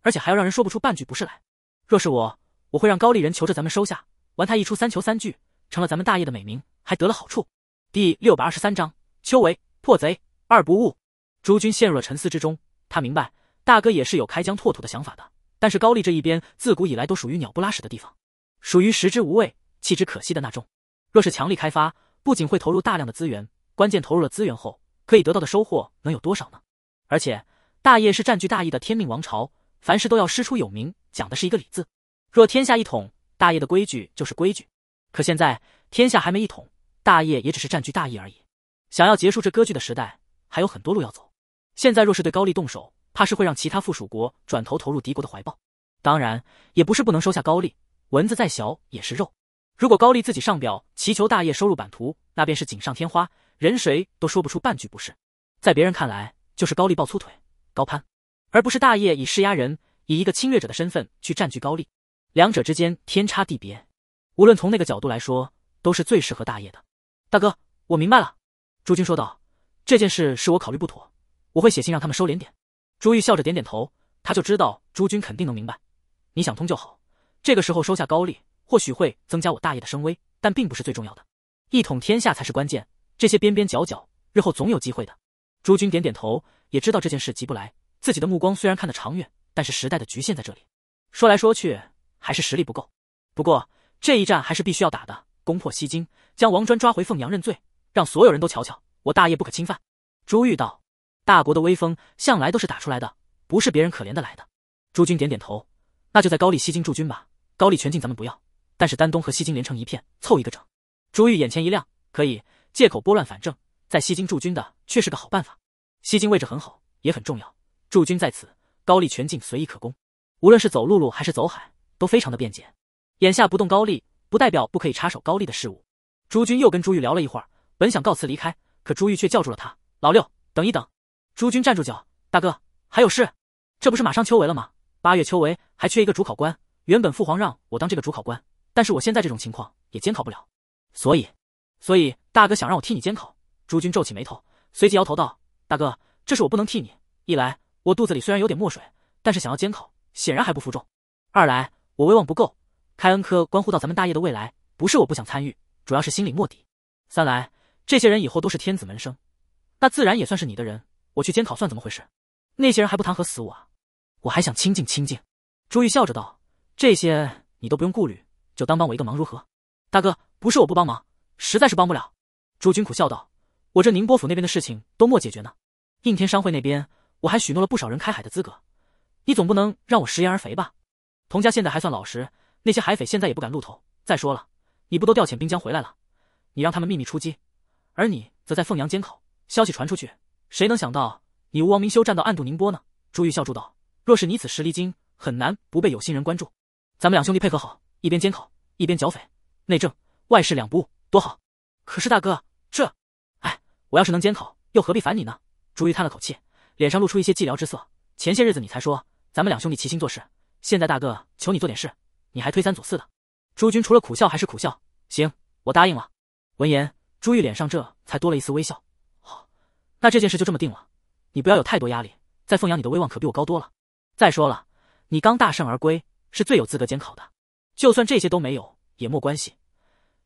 而且还要让人说不出半句不是来。若是我。我会让高丽人求着咱们收下，玩他一出三求三拒，成了咱们大业的美名，还得了好处。第六百二十三章，修为破贼二不误。诸君陷入了沉思之中，他明白大哥也是有开疆拓土的想法的，但是高丽这一边自古以来都属于鸟不拉屎的地方，属于食之无味，弃之可惜的那种。若是强力开发，不仅会投入大量的资源，关键投入了资源后可以得到的收获能有多少呢？而且大业是占据大义的天命王朝，凡事都要师出有名，讲的是一个理字。若天下一统，大业的规矩就是规矩。可现在天下还没一统，大业也只是占据大业而已。想要结束这割据的时代，还有很多路要走。现在若是对高丽动手，怕是会让其他附属国转头投入敌国的怀抱。当然，也不是不能收下高丽，蚊子再小也是肉。如果高丽自己上表祈求大业收入版图，那便是锦上添花，人谁都说不出半句不是。在别人看来，就是高丽抱粗腿，高攀，而不是大业以施压人，以一个侵略者的身份去占据高丽。两者之间天差地别，无论从那个角度来说，都是最适合大业的。大哥，我明白了。”朱军说道，“这件事是我考虑不妥，我会写信让他们收敛点。”朱玉笑着点点头，他就知道朱军肯定能明白。你想通就好。这个时候收下高丽，或许会增加我大业的声威，但并不是最重要的。一统天下才是关键。这些边边角角，日后总有机会的。朱军点点头，也知道这件事急不来。自己的目光虽然看得长远，但是时代的局限在这里。说来说去。还是实力不够，不过这一战还是必须要打的。攻破西京，将王专抓回凤阳认罪，让所有人都瞧瞧我大业不可侵犯。朱玉道：“大国的威风向来都是打出来的，不是别人可怜的来的。”朱军点点头：“那就在高丽西京驻军吧。高丽全境咱们不要，但是丹东和西京连成一片，凑一个整。”朱玉眼前一亮：“可以借口拨乱反正，在西京驻军的却是个好办法。西京位置很好，也很重要，驻军在此，高丽全境随意可攻。无论是走陆路还是走海。”都非常的便捷，眼下不动高丽，不代表不可以插手高丽的事务。朱军又跟朱玉聊了一会儿，本想告辞离开，可朱玉却叫住了他：“老六，等一等。”朱军站住脚：“大哥，还有事？这不是马上秋围了吗？八月秋围还缺一个主考官，原本父皇让我当这个主考官，但是我现在这种情况也监考不了，所以，所以大哥想让我替你监考。”朱军皱起眉头，随即摇头道：“大哥，这事我不能替你。一来，我肚子里虽然有点墨水，但是想要监考，显然还不服众；二来。”我威望不够，开恩科关乎到咱们大业的未来，不是我不想参与，主要是心里没底。三来，这些人以后都是天子门生，那自然也算是你的人，我去监考算怎么回事？那些人还不弹劾死我啊！我还想清净清净。朱玉笑着道：“这些你都不用顾虑，就当帮我一个忙如何？大哥，不是我不帮忙，实在是帮不了。”朱军苦笑道：“我这宁波府那边的事情都没解决呢，应天商会那边我还许诺了不少人开海的资格，你总不能让我食言而肥吧？”童家现在还算老实，那些海匪现在也不敢露头。再说了，你不都调遣滨江回来了？你让他们秘密出击，而你则在凤阳监考。消息传出去，谁能想到你吴王明修站到暗渡宁波呢？朱玉笑住道：“若是你此时离京，很难不被有心人关注。咱们两兄弟配合好，一边监考，一边剿匪，内政外事两不误，多好。”可是大哥，这……哎，我要是能监考，又何必烦你呢？朱玉叹了口气，脸上露出一些寂寥之色。前些日子你才说，咱们两兄弟齐心做事。现在大哥求你做点事，你还推三阻四的。朱军除了苦笑还是苦笑。行，我答应了。闻言，朱玉脸上这才多了一丝微笑。好，那这件事就这么定了。你不要有太多压力，在凤阳你的威望可比我高多了。再说了，你刚大胜而归，是最有资格监考的。就算这些都没有，也莫关系。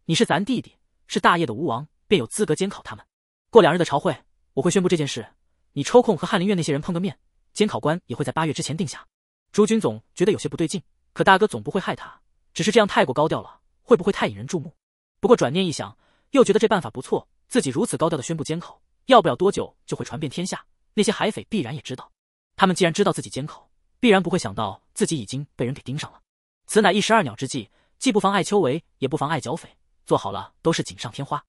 你是咱弟弟，是大业的吴王，便有资格监考他们。过两日的朝会，我会宣布这件事。你抽空和翰林院那些人碰个面，监考官也会在八月之前定下。朱军总觉得有些不对劲，可大哥总不会害他，只是这样太过高调了，会不会太引人注目？不过转念一想，又觉得这办法不错。自己如此高调的宣布监考，要不了多久就会传遍天下，那些海匪必然也知道。他们既然知道自己监考，必然不会想到自己已经被人给盯上了。此乃一石二鸟之计，既不妨碍秋围，也不妨碍剿匪，做好了都是锦上添花。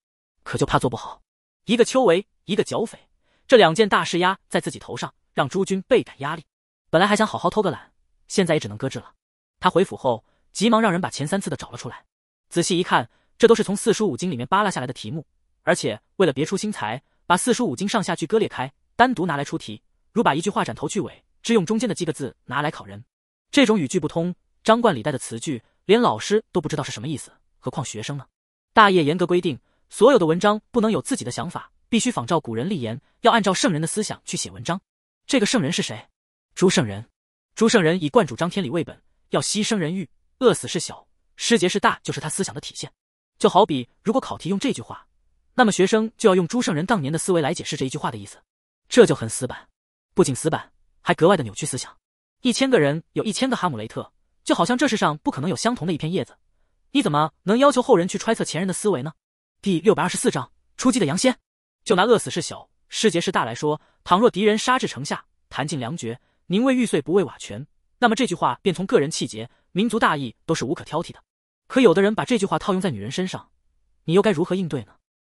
可就怕做不好。一个秋围，一个剿匪，这两件大事压在自己头上，让朱军倍感压力。本来还想好好偷个懒。现在也只能搁置了。他回府后，急忙让人把前三次的找了出来，仔细一看，这都是从四书五经里面扒拉下来的题目，而且为了别出心裁，把四书五经上下句割裂开，单独拿来出题，如把一句话斩头去尾，只用中间的几个字拿来考人。这种语句不通、张冠李戴的词句，连老师都不知道是什么意思，何况学生呢？大业严格规定，所有的文章不能有自己的想法，必须仿照古人立言，要按照圣人的思想去写文章。这个圣人是谁？朱圣人。朱圣人以贯主张天理为本，要牺牲人欲，饿死是小，失节是大，就是他思想的体现。就好比如果考题用这句话，那么学生就要用朱圣人当年的思维来解释这一句话的意思，这就很死板。不仅死板，还格外的扭曲思想。一千个人有一千个哈姆雷特，就好像这世上不可能有相同的一片叶子。你怎么能要求后人去揣测前人的思维呢？第六百二十四章出击的杨仙。就拿“饿死是小，失节是大”来说，倘若敌人杀至城下，弹尽粮绝。宁为玉碎不为瓦全，那么这句话便从个人气节、民族大义都是无可挑剔的。可有的人把这句话套用在女人身上，你又该如何应对呢？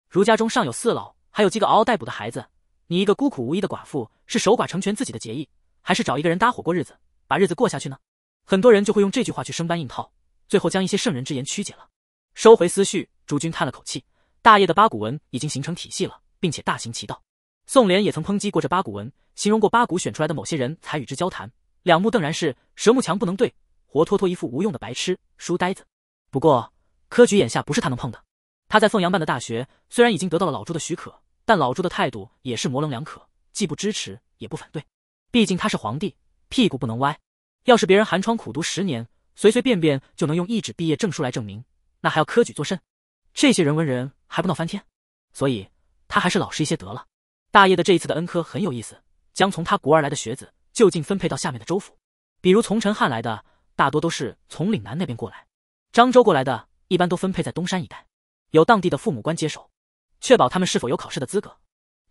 如家中尚有四老，还有几个嗷嗷待哺的孩子，你一个孤苦无依的寡妇，是守寡成全自己的节义，还是找一个人搭伙过日子，把日子过下去呢？很多人就会用这句话去生搬硬套，最后将一些圣人之言曲解了。收回思绪，朱军叹了口气，大业的八股文已经形成体系了，并且大行其道。宋濂也曾抨击过这八股文。形容过八股选出来的某些人才与之交谈，两目瞪然是，舌目强不能对，活脱脱一副无用的白痴书呆子。不过科举眼下不是他能碰的。他在凤阳办的大学虽然已经得到了老朱的许可，但老朱的态度也是模棱两可，既不支持也不反对。毕竟他是皇帝，屁股不能歪。要是别人寒窗苦读十年，随随便便就能用一纸毕业证书来证明，那还要科举作甚？这些人文人还不闹翻天？所以他还是老实一些得了。大业的这一次的恩科很有意思。将从他国而来的学子就近分配到下面的州府，比如从陈汉来的大多都是从岭南那边过来，漳州过来的，一般都分配在东山一带，有当地的父母官接手，确保他们是否有考试的资格。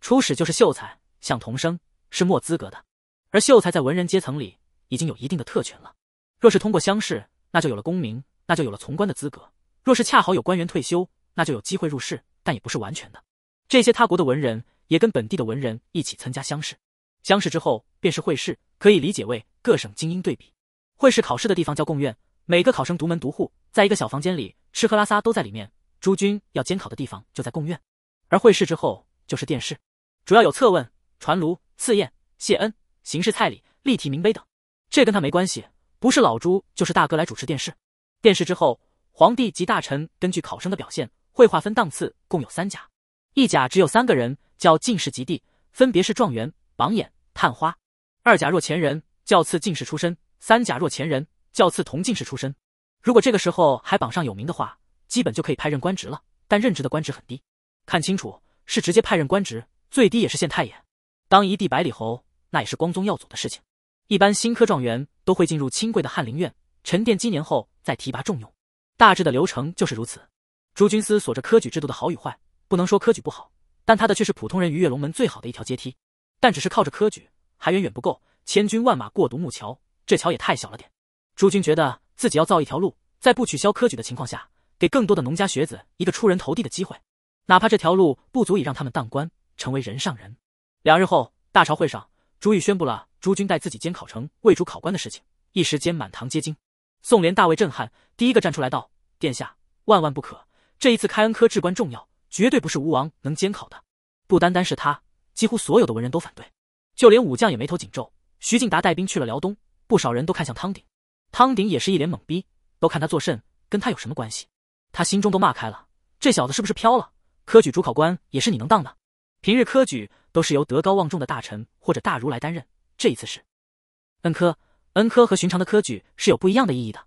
初始就是秀才，像童生是没资格的，而秀才在文人阶层里已经有一定的特权了。若是通过乡试，那就有了功名，那就有了从官的资格。若是恰好有官员退休，那就有机会入仕，但也不是完全的。这些他国的文人也跟本地的文人一起参加乡试。乡试之后便是会试，可以理解为各省精英对比。会试考试的地方叫贡院，每个考生独门独户，在一个小房间里吃喝拉撒都在里面。诸君要监考的地方就在贡院。而会试之后就是殿试，主要有策问、传炉、赐宴、谢恩、行事菜礼、立题明碑等。这跟他没关系，不是老朱就是大哥来主持殿试。殿试之后，皇帝及大臣根据考生的表现会划分档次，共有三甲，一甲只有三个人，叫进士及第，分别是状元。榜眼探花，二甲若前人，教次进士出身；三甲若前人，教次同进士出身。如果这个时候还榜上有名的话，基本就可以派任官职了。但任职的官职很低，看清楚，是直接派任官职，最低也是县太爷。当一地百里侯，那也是光宗耀祖的事情。一般新科状元都会进入清贵的翰林院，沉淀几年后再提拔重用。大致的流程就是如此。朱军思索着科举制度的好与坏，不能说科举不好，但他的却是普通人鱼跃龙门最好的一条阶梯。但只是靠着科举还远远不够，千军万马过独木桥，这桥也太小了点。朱军觉得自己要造一条路，在不取消科举的情况下，给更多的农家学子一个出人头地的机会，哪怕这条路不足以让他们当官，成为人上人。两日后大朝会上，朱玉宣布了朱军带自己监考成为主考官的事情，一时间满堂皆惊。宋濂大为震撼，第一个站出来道：“殿下，万万不可！这一次开恩科至关重要，绝对不是吴王能监考的，不单单是他。”几乎所有的文人都反对，就连武将也眉头紧皱。徐敬达带兵去了辽东，不少人都看向汤鼎，汤鼎也是一脸懵逼，都看他作甚？跟他有什么关系？他心中都骂开了：这小子是不是飘了？科举主考官也是你能当的？平日科举都是由德高望重的大臣或者大儒来担任，这一次是恩科，恩科和寻常的科举是有不一样的意义的。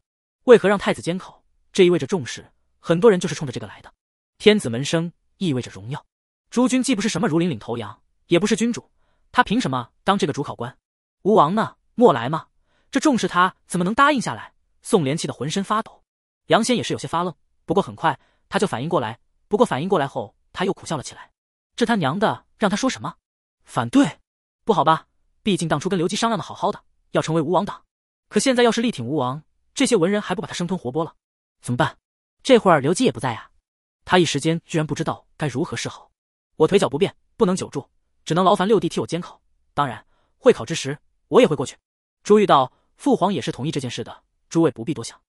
为何让太子监考？这意味着重视，很多人就是冲着这个来的。天子门生意味着荣耀，诸君既不是什么如林领头羊。也不是君主，他凭什么当这个主考官？吴王呢？莫来吗？这重视他怎么能答应下来？宋濂气得浑身发抖，杨先也是有些发愣。不过很快他就反应过来，不过反应过来后他又苦笑了起来。这他娘的让他说什么？反对不好吧？毕竟当初跟刘基商量的好好的，要成为吴王党，可现在要是力挺吴王，这些文人还不把他生吞活剥了？怎么办？这会儿刘基也不在啊！他一时间居然不知道该如何是好。我腿脚不便，不能久住。只能劳烦六弟替我监考，当然会考之时我也会过去。朱玉道：“父皇也是同意这件事的，诸位不必多想。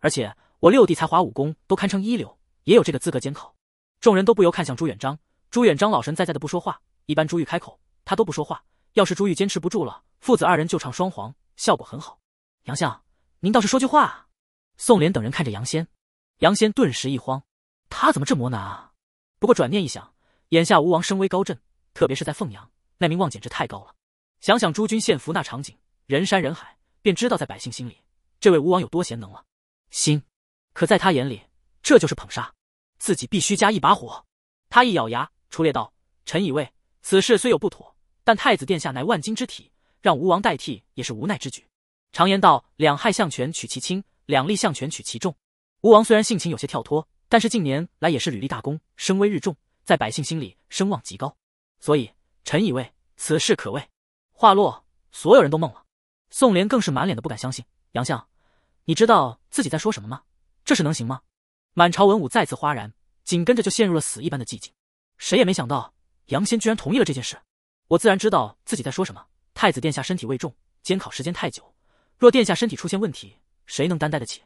而且我六弟才华武功都堪称一流，也有这个资格监考。”众人都不由看向朱元璋，朱元璋老神在在的不说话。一般朱玉开口，他都不说话。要是朱玉坚持不住了，父子二人就唱双簧，效果很好。杨相，您倒是说句话啊！宋濂等人看着杨仙，杨仙顿时一慌，他怎么这么难啊？不过转念一想，眼下吴王声威高震。特别是在凤阳，那名望简直太高了。想想诸君献俘那场景，人山人海，便知道在百姓心里，这位吴王有多贤能了。心可在他眼里，这就是捧杀，自己必须加一把火。他一咬牙，出列道：“臣以为此事虽有不妥，但太子殿下乃万金之体，让吴王代替也是无奈之举。常言道，两害相权取其轻，两利相权取其重。吴王虽然性情有些跳脱，但是近年来也是屡立大功，声威日重，在百姓心里声望极高。”所以，臣以为此事可为。话落，所有人都懵了，宋濂更是满脸的不敢相信。杨相，你知道自己在说什么吗？这事能行吗？满朝文武再次哗然，紧跟着就陷入了死一般的寂静。谁也没想到，杨先居然同意了这件事。我自然知道自己在说什么。太子殿下身体未重，监考时间太久，若殿下身体出现问题，谁能担待得起？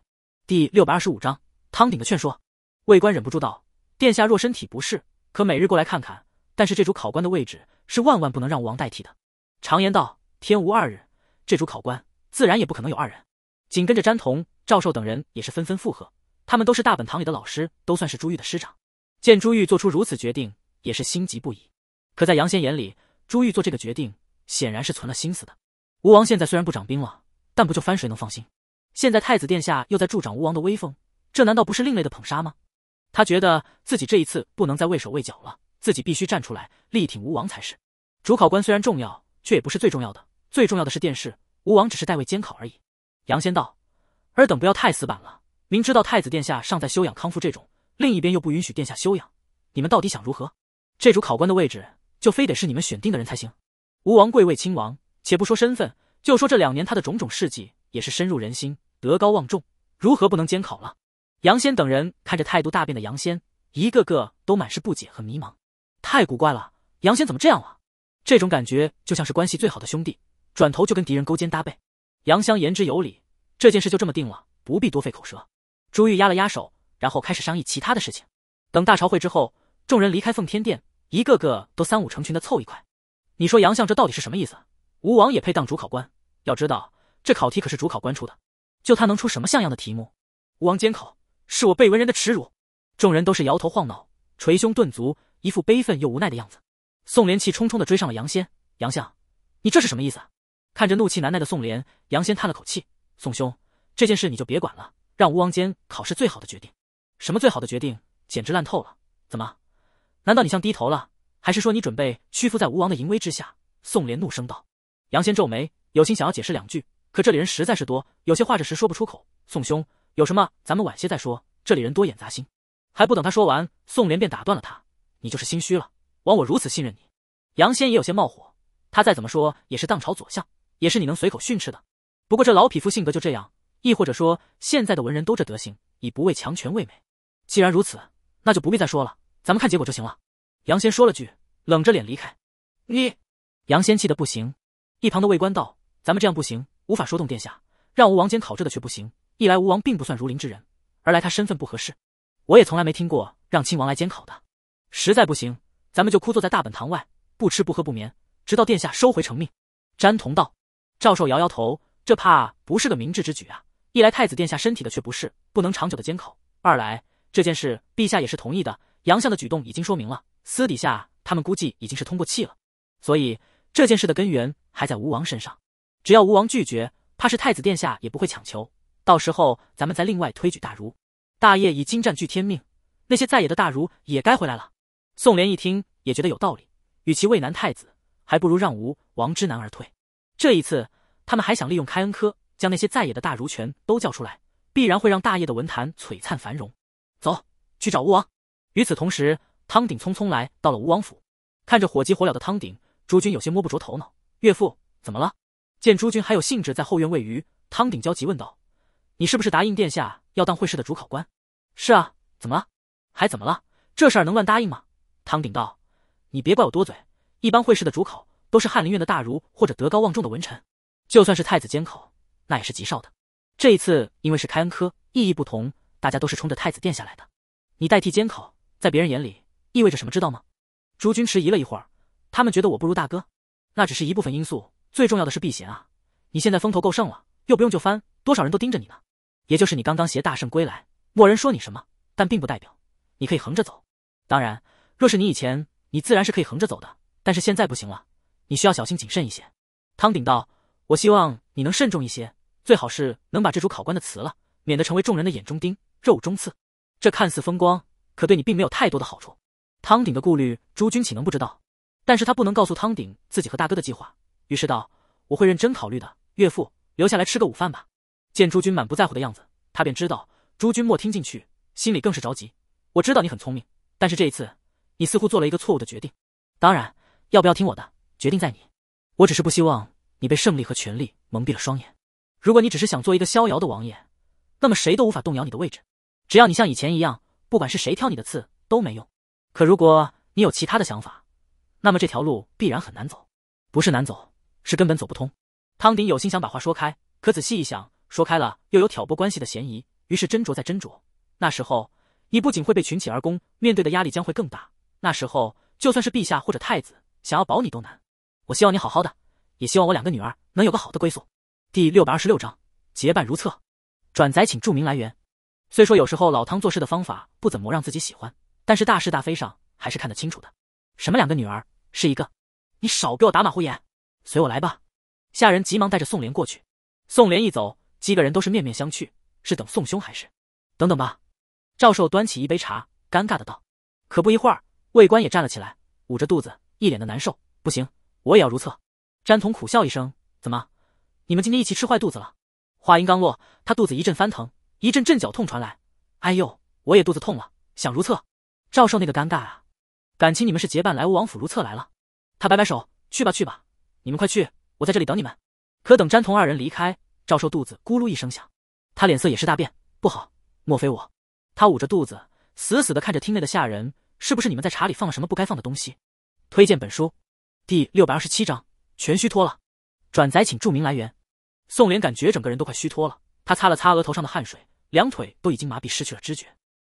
第六百二十五章汤鼎的劝说。魏官忍不住道：“殿下若身体不适，可每日过来看看。”但是这主考官的位置是万万不能让吴王代替的。常言道，天无二日，这主考官自然也不可能有二人。紧跟着詹彤、赵寿等人也是纷纷附和，他们都是大本堂里的老师，都算是朱玉的师长。见朱玉做出如此决定，也是心急不已。可在杨仙眼里，朱玉做这个决定显然是存了心思的。吴王现在虽然不掌兵了，但不就翻谁能放心？现在太子殿下又在助长吴王的威风，这难道不是另类的捧杀吗？他觉得自己这一次不能再畏手畏脚了。自己必须站出来力挺吴王才是。主考官虽然重要，却也不是最重要的。最重要的是殿试，吴王只是代位监考而已。杨仙道：“尔等不要太死板了，明知道太子殿下尚在休养康复，这种另一边又不允许殿下休养，你们到底想如何？这主考官的位置就非得是你们选定的人才行？吴王贵为亲王，且不说身份，就说这两年他的种种事迹也是深入人心，德高望重，如何不能监考了？”杨仙等人看着态度大变的杨仙，一个个都满是不解和迷茫。太古怪了，杨相怎么这样了？这种感觉就像是关系最好的兄弟，转头就跟敌人勾肩搭背。杨相言之有理，这件事就这么定了，不必多费口舌。朱玉压了压手，然后开始商议其他的事情。等大朝会之后，众人离开奉天殿，一个个都三五成群的凑一块。你说杨相这到底是什么意思？吴王也配当主考官？要知道这考题可是主考官出的，就他能出什么像样的题目？吴王监考是我贝文人的耻辱。众人都是摇头晃脑，捶胸顿足。一副悲愤又无奈的样子，宋濂气冲冲的追上了杨仙。杨相，你这是什么意思？看着怒气难耐的宋濂，杨仙叹了口气：“宋兄，这件事你就别管了，让吴王坚考试最好的决定。什么最好的决定，简直烂透了！怎么？难道你像低头了？还是说你准备屈服在吴王的淫威之下？”宋濂怒声道。杨仙皱眉，有心想要解释两句，可这里人实在是多，有些话这时说不出口。宋兄，有什么咱们晚些再说，这里人多眼杂心。还不等他说完，宋濂便打断了他。你就是心虚了，枉我如此信任你。杨仙也有些冒火，他再怎么说也是当朝左相，也是你能随口训斥的。不过这老匹夫性格就这样，亦或者说现在的文人都这德行，以不畏强权为美。既然如此，那就不必再说了，咱们看结果就行了。杨仙说了句，冷着脸离开。你，杨仙气得不行。一旁的魏官道，咱们这样不行，无法说动殿下，让吴王监考这的却不行。一来吴王并不算如林之人，而来他身份不合适。我也从来没听过让亲王来监考的。实在不行，咱们就枯坐在大本堂外，不吃不喝不眠，直到殿下收回成命。詹同道，赵寿摇摇头，这怕不是个明智之举啊！一来太子殿下身体的却不是不能长久的监考，二来这件事陛下也是同意的。杨相的举动已经说明了，私底下他们估计已经是通过气了，所以这件事的根源还在吴王身上。只要吴王拒绝，怕是太子殿下也不会强求。到时候咱们再另外推举大儒，大业已经占据天命，那些在野的大儒也该回来了。宋濂一听，也觉得有道理。与其为难太子，还不如让吴王知难而退。这一次，他们还想利用开恩科，将那些在野的大儒权都叫出来，必然会让大业的文坛璀璨繁荣。走，去找吴王。与此同时，汤鼎匆匆来到了吴王府，看着火急火燎的汤鼎，朱军有些摸不着头脑：“岳父，怎么了？”见朱军还有兴致在后院喂鱼，汤鼎焦急问道：“你是不是答应殿下要当会试的主考官？”“是啊，怎么了？还怎么了？这事儿能乱答应吗？”汤鼎道，你别怪我多嘴。一般会试的主考都是翰林院的大儒或者德高望重的文臣，就算是太子监考，那也是极少的。这一次因为是开恩科，意义不同，大家都是冲着太子殿下来的。你代替监考，在别人眼里意味着什么？知道吗？诸君迟疑了一会儿，他们觉得我不如大哥，那只是一部分因素。最重要的是避嫌啊！你现在风头够盛了，又不用就藩，多少人都盯着你呢。也就是你刚刚携大圣归来，莫人说你什么，但并不代表你可以横着走。当然。若是你以前，你自然是可以横着走的，但是现在不行了，你需要小心谨慎一些。汤鼎道：“我希望你能慎重一些，最好是能把这主考官的辞了，免得成为众人的眼中钉、肉中刺。这看似风光，可对你并没有太多的好处。”汤鼎的顾虑，朱军岂能不知道？但是他不能告诉汤鼎自己和大哥的计划，于是道：“我会认真考虑的，岳父，留下来吃个午饭吧。”见朱军满不在乎的样子，他便知道朱军莫听进去，心里更是着急。我知道你很聪明，但是这一次。你似乎做了一个错误的决定，当然，要不要听我的决定在你。我只是不希望你被胜利和权力蒙蔽了双眼。如果你只是想做一个逍遥的王爷，那么谁都无法动摇你的位置。只要你像以前一样，不管是谁挑你的刺都没用。可如果你有其他的想法，那么这条路必然很难走，不是难走，是根本走不通。汤鼎有心想把话说开，可仔细一想，说开了又有挑拨关系的嫌疑，于是斟酌再斟酌。那时候，你不仅会被群起而攻，面对的压力将会更大。那时候，就算是陛下或者太子想要保你都难。我希望你好好的，也希望我两个女儿能有个好的归宿。第六百二十六章结伴如厕。转载请注明来源。虽说有时候老汤做事的方法不怎么让自己喜欢，但是大是大非上还是看得清楚的。什么两个女儿是一个？你少给我打马虎眼！随我来吧。下人急忙带着宋莲过去。宋莲一走，几个人都是面面相觑，是等宋兄还是等等吧？赵寿端起一杯茶，尴尬的道。可不一会儿。卫官也站了起来，捂着肚子，一脸的难受。不行，我也要如厕。詹同苦笑一声：“怎么，你们今天一起吃坏肚子了？”话音刚落，他肚子一阵翻腾，一阵阵绞痛传来。哎呦，我也肚子痛了，想如厕。赵寿那个尴尬啊！感情你们是结伴来吴王府如厕来了？他摆摆手：“去吧去吧，你们快去，我在这里等你们。”可等詹童二人离开，赵寿肚子咕噜一声响，他脸色也是大变。不好，莫非我？他捂着肚子，死死的看着厅内的下人。是不是你们在茶里放了什么不该放的东西？推荐本书，第六百二十七章全虚脱了。转载请注明来源。宋濂感觉整个人都快虚脱了，他擦了擦额头上的汗水，两腿都已经麻痹，失去了知觉。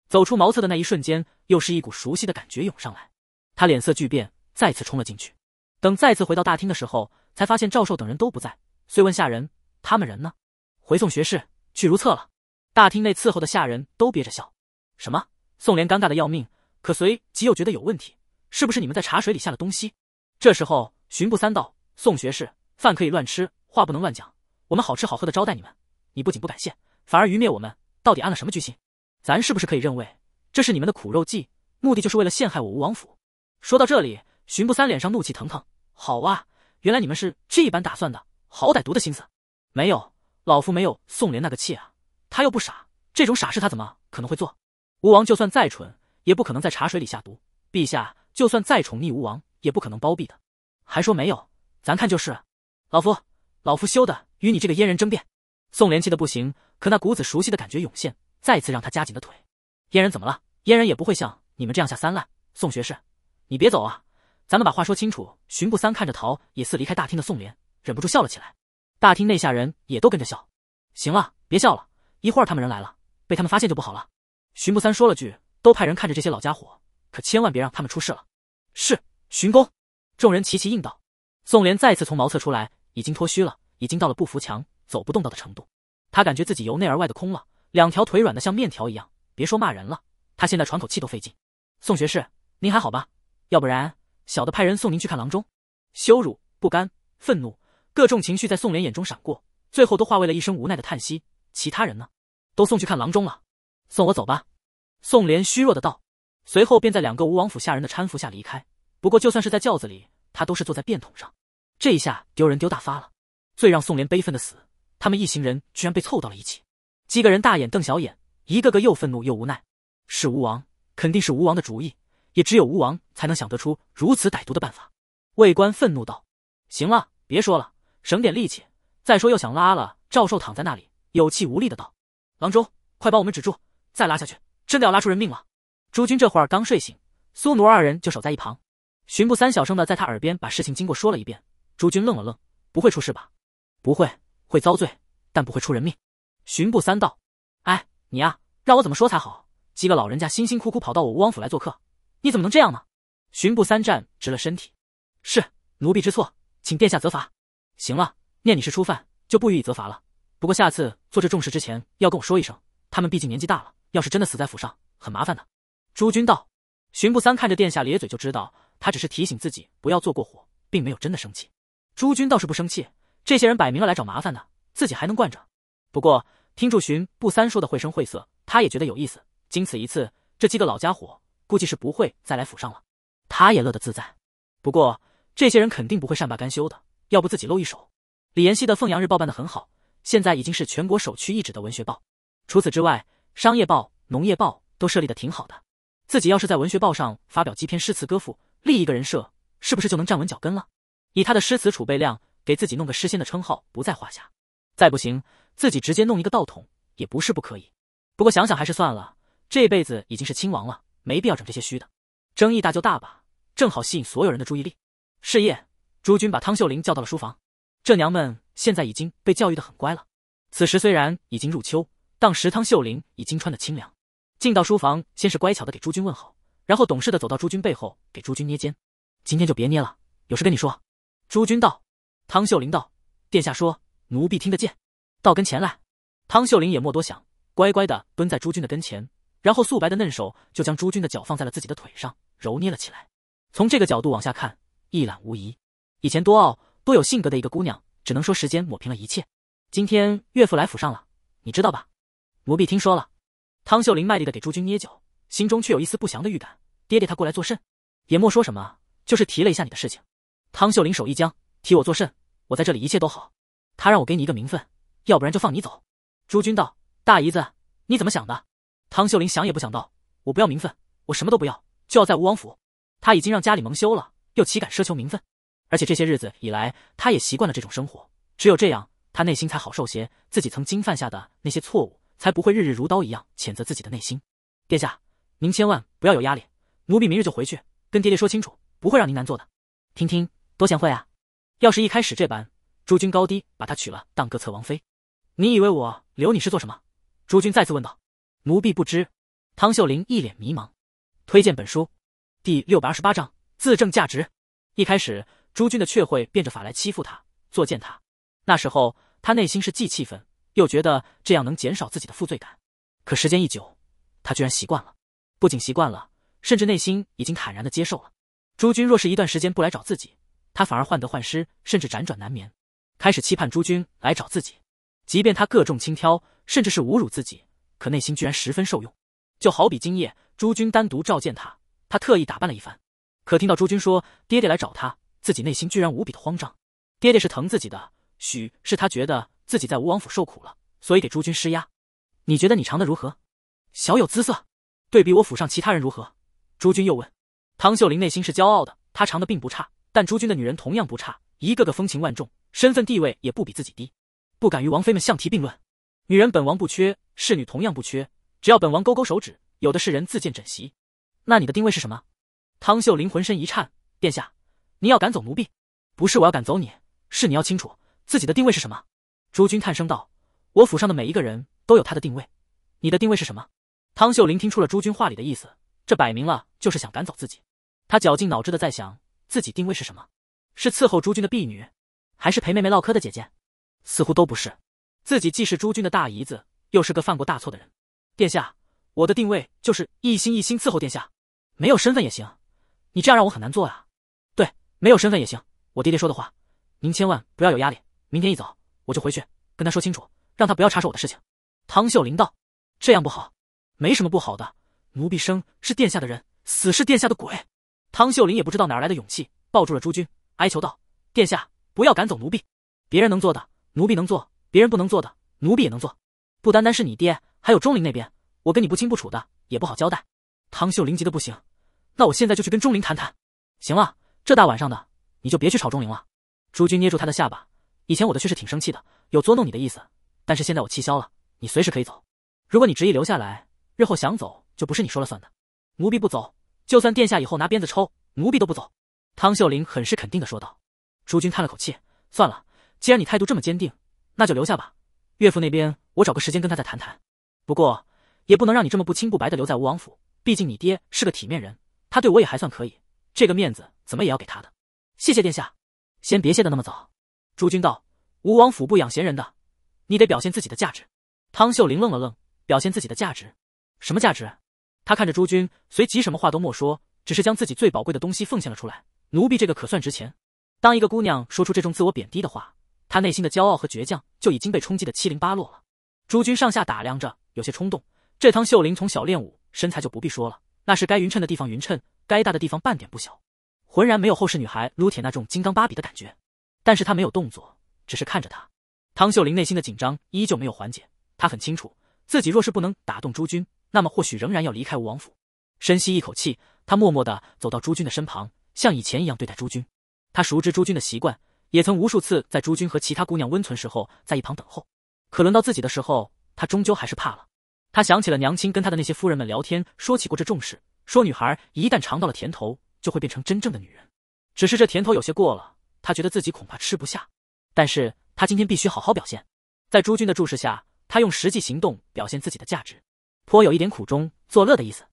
走出茅厕的那一瞬间，又是一股熟悉的感觉涌上来，他脸色巨变，再次冲了进去。等再次回到大厅的时候，才发现赵寿等人都不在，遂问下人：“他们人呢？”回：“宋学士去如厕了。”大厅内伺候的下人都憋着笑。什么？宋濂尴尬的要命。可随即又觉得有问题，是不是你们在茶水里下了东西？这时候巡捕三道宋学士，饭可以乱吃，话不能乱讲。我们好吃好喝的招待你们，你不仅不感谢，反而愚灭我们，到底安了什么居心？咱是不是可以认为这是你们的苦肉计，目的就是为了陷害我吴王府？说到这里，巡捕三脸上怒气腾腾。好哇，原来你们是这般打算的，好歹毒的心思。没有，老夫没有宋濂那个气啊，他又不傻，这种傻事他怎么可能会做？吴王就算再蠢。也不可能在茶水里下毒，陛下就算再宠溺吴王，也不可能包庇的。还说没有，咱看就是。老夫，老夫休的与你这个阉人争辩。宋濂气的不行，可那股子熟悉的感觉涌现，再次让他夹紧了腿。阉人怎么了？阉人也不会像你们这样下三滥。宋学士，你别走啊，咱们把话说清楚。巡步三看着逃也似离开大厅的宋濂，忍不住笑了起来。大厅内下人也都跟着笑。行了，别笑了，一会儿他们人来了，被他们发现就不好了。巡步三说了句。都派人看着这些老家伙，可千万别让他们出事了。是，巡公。众人齐齐应道。宋濂再次从茅厕出来，已经脱虚了，已经到了不扶墙、走不动道的程度。他感觉自己由内而外的空了，两条腿软的像面条一样，别说骂人了，他现在喘口气都费劲。宋学士，您还好吧？要不然，小的派人送您去看郎中。羞辱、不甘、愤怒，各种情绪在宋濂眼中闪过，最后都化为了一声无奈的叹息。其他人呢？都送去看郎中了。送我走吧。宋濂虚弱的道，随后便在两个吴王府下人的搀扶下离开。不过，就算是在轿子里，他都是坐在便桶上。这一下丢人丢大发了。最让宋濂悲愤的，死，他们一行人居然被凑到了一起，几个人大眼瞪小眼，一个个又愤怒又无奈。是吴王，肯定是吴王的主意，也只有吴王才能想得出如此歹毒的办法。魏官愤怒道：“行了，别说了，省点力气。再说又想拉了。”赵寿躺在那里，有气无力的道：“郎中，快把我们止住，再拉下去。”真的要拉出人命了！朱军这会儿刚睡醒，苏奴二人就守在一旁。巡捕三小声的在他耳边把事情经过说了一遍。朱军愣了愣，不会出事吧？不会，会遭罪，但不会出人命。巡捕三道：“哎，你呀，让我怎么说才好？几个老人家辛辛苦苦跑到我吴王府来做客，你怎么能这样呢？”巡捕三站直了身体：“是奴婢知错，请殿下责罚。行了，念你是初犯，就不予以责罚了。不过下次做这重事之前要跟我说一声。他们毕竟年纪大了。”要是真的死在府上，很麻烦的。朱军道，巡不三看着殿下咧嘴，就知道他只是提醒自己不要做过火，并没有真的生气。朱军倒是不生气，这些人摆明了来找麻烦的，自己还能惯着？不过听住巡不三说的绘声绘色，他也觉得有意思。经此一次，这几个老家伙估计是不会再来府上了，他也乐得自在。不过这些人肯定不会善罢甘休的，要不自己露一手。李延熙的《凤阳日报》办得很好，现在已经是全国首屈一指的文学报。除此之外，商业报、农业报都设立的挺好的，自己要是在文学报上发表几篇诗词歌赋，立一个人设，是不是就能站稳脚跟了？以他的诗词储备量，给自己弄个诗仙的称号不在话下。再不行，自己直接弄一个道统也不是不可以。不过想想还是算了，这辈子已经是亲王了，没必要整这些虚的。争议大就大吧，正好吸引所有人的注意力。是夜，朱军把汤秀玲叫到了书房。这娘们现在已经被教育的很乖了。此时虽然已经入秋。当时汤秀玲已经穿的清凉进到书房，先是乖巧的给朱军问好，然后懂事的走到朱军背后给朱军捏肩。今天就别捏了，有事跟你说。朱军道：“汤秀玲道，殿下说，奴婢听得见。到跟前来。”汤秀玲也莫多想，乖乖的蹲在朱军的跟前，然后素白的嫩手就将朱军的脚放在了自己的腿上揉捏了起来。从这个角度往下看，一览无遗。以前多傲多有性格的一个姑娘，只能说时间抹平了一切。今天岳父来府上了，你知道吧？奴婢听说了，汤秀玲卖力的给朱军捏脚，心中却有一丝不祥的预感。爹爹他过来作甚？也莫说什么，就是提了一下你的事情。汤秀玲手一僵，提我作甚？我在这里一切都好。他让我给你一个名分，要不然就放你走。朱军道：“大姨子，你怎么想的？”汤秀玲想也不想到，我不要名分，我什么都不要，就要在吴王府。他已经让家里蒙羞了，又岂敢奢求名分？而且这些日子以来，他也习惯了这种生活，只有这样，他内心才好受些。自己曾经犯下的那些错误。才不会日日如刀一样谴责自己的内心。殿下，您千万不要有压力，奴婢明日就回去跟爹爹说清楚，不会让您难做的。听听，多贤惠啊！要是一开始这般，诸君高低把她娶了当个侧王妃，你以为我留你是做什么？诸君再次问道。奴婢不知。汤秀玲一脸迷茫。推荐本书第六百二十八章自证价值。一开始，诸君的确会变着法来欺负她，作践她。那时候，她内心是既气愤。又觉得这样能减少自己的负罪感，可时间一久，他居然习惯了，不仅习惯了，甚至内心已经坦然的接受了。朱军若是一段时间不来找自己，他反而患得患失，甚至辗转难眠，开始期盼朱军来找自己。即便他各种轻佻，甚至是侮辱自己，可内心居然十分受用。就好比今夜朱军单独召见他，他特意打扮了一番，可听到朱军说爹爹来找他，自己内心居然无比的慌张。爹爹是疼自己的，许是他觉得。自己在吴王府受苦了，所以给诸君施压。你觉得你长的如何？小有姿色，对比我府上其他人如何？诸君又问。汤秀玲内心是骄傲的，她长的并不差，但诸君的女人同样不差，一个个风情万种，身份地位也不比自己低，不敢与王妃们相提并论。女人本王不缺，侍女同样不缺，只要本王勾勾手指，有的是人自荐枕席。那你的定位是什么？汤秀玲浑身一颤，殿下，您要赶走奴婢？不是我要赶走你，是你要清楚自己的定位是什么。朱军叹声道：“我府上的每一个人都有他的定位，你的定位是什么？”汤秀玲听出了朱军话里的意思，这摆明了就是想赶走自己。他绞尽脑汁的在想，自己定位是什么？是伺候朱军的婢女，还是陪妹妹唠嗑的姐姐？似乎都不是。自己既是朱军的大姨子，又是个犯过大错的人。殿下，我的定位就是一心一心伺候殿下，没有身份也行。你这样让我很难做啊！对，没有身份也行。我爹爹说的话，您千万不要有压力。明天一早。我就回去跟他说清楚，让他不要插手我的事情。汤秀玲道：“这样不好，没什么不好的，奴婢生是殿下的人，死是殿下的鬼。”汤秀玲也不知道哪来的勇气，抱住了朱军，哀求道：“殿下，不要赶走奴婢，别人能做的，奴婢能做；别人不能做的，奴婢也能做。不单单是你爹，还有钟灵那边，我跟你不清不楚的，也不好交代。”汤秀玲急得不行，那我现在就去跟钟灵谈谈。行了，这大晚上的，你就别去吵钟灵了。朱军捏住他的下巴。以前我的确是挺生气的，有捉弄你的意思，但是现在我气消了，你随时可以走。如果你执意留下来，日后想走就不是你说了算的。奴婢不走，就算殿下以后拿鞭子抽，奴婢都不走。汤秀玲很是肯定的说道。朱军叹了口气，算了，既然你态度这么坚定，那就留下吧。岳父那边我找个时间跟他再谈谈。不过也不能让你这么不清不白的留在吴王府，毕竟你爹是个体面人，他对我也还算可以，这个面子怎么也要给他的。谢谢殿下，先别谢的那么早。朱军道：“吴王府不养闲人的，你得表现自己的价值。”汤秀玲愣了愣，表现自己的价值？什么价值？她看着朱军，随即什么话都没说，只是将自己最宝贵的东西奉献了出来。奴婢这个可算值钱。当一个姑娘说出这种自我贬低的话，她内心的骄傲和倔强就已经被冲击的七零八落了。朱军上下打量着，有些冲动。这汤秀玲从小练武，身材就不必说了，那是该匀称的地方匀称，该大的地方半点不小，浑然没有后世女孩撸铁那种金刚芭比的感觉。但是他没有动作，只是看着他。汤秀玲内心的紧张依旧没有缓解。她很清楚，自己若是不能打动朱军，那么或许仍然要离开吴王府。深吸一口气，她默默地走到朱军的身旁，像以前一样对待朱军。她熟知朱军的习惯，也曾无数次在朱军和其他姑娘温存时候在一旁等候。可轮到自己的时候，她终究还是怕了。她想起了娘亲跟她的那些夫人们聊天说起过这重事，说女孩一旦尝到了甜头，就会变成真正的女人。只是这甜头有些过了。他觉得自己恐怕吃不下，但是他今天必须好好表现，在朱军的注视下，他用实际行动表现自己的价值，颇有一点苦中作乐的意思。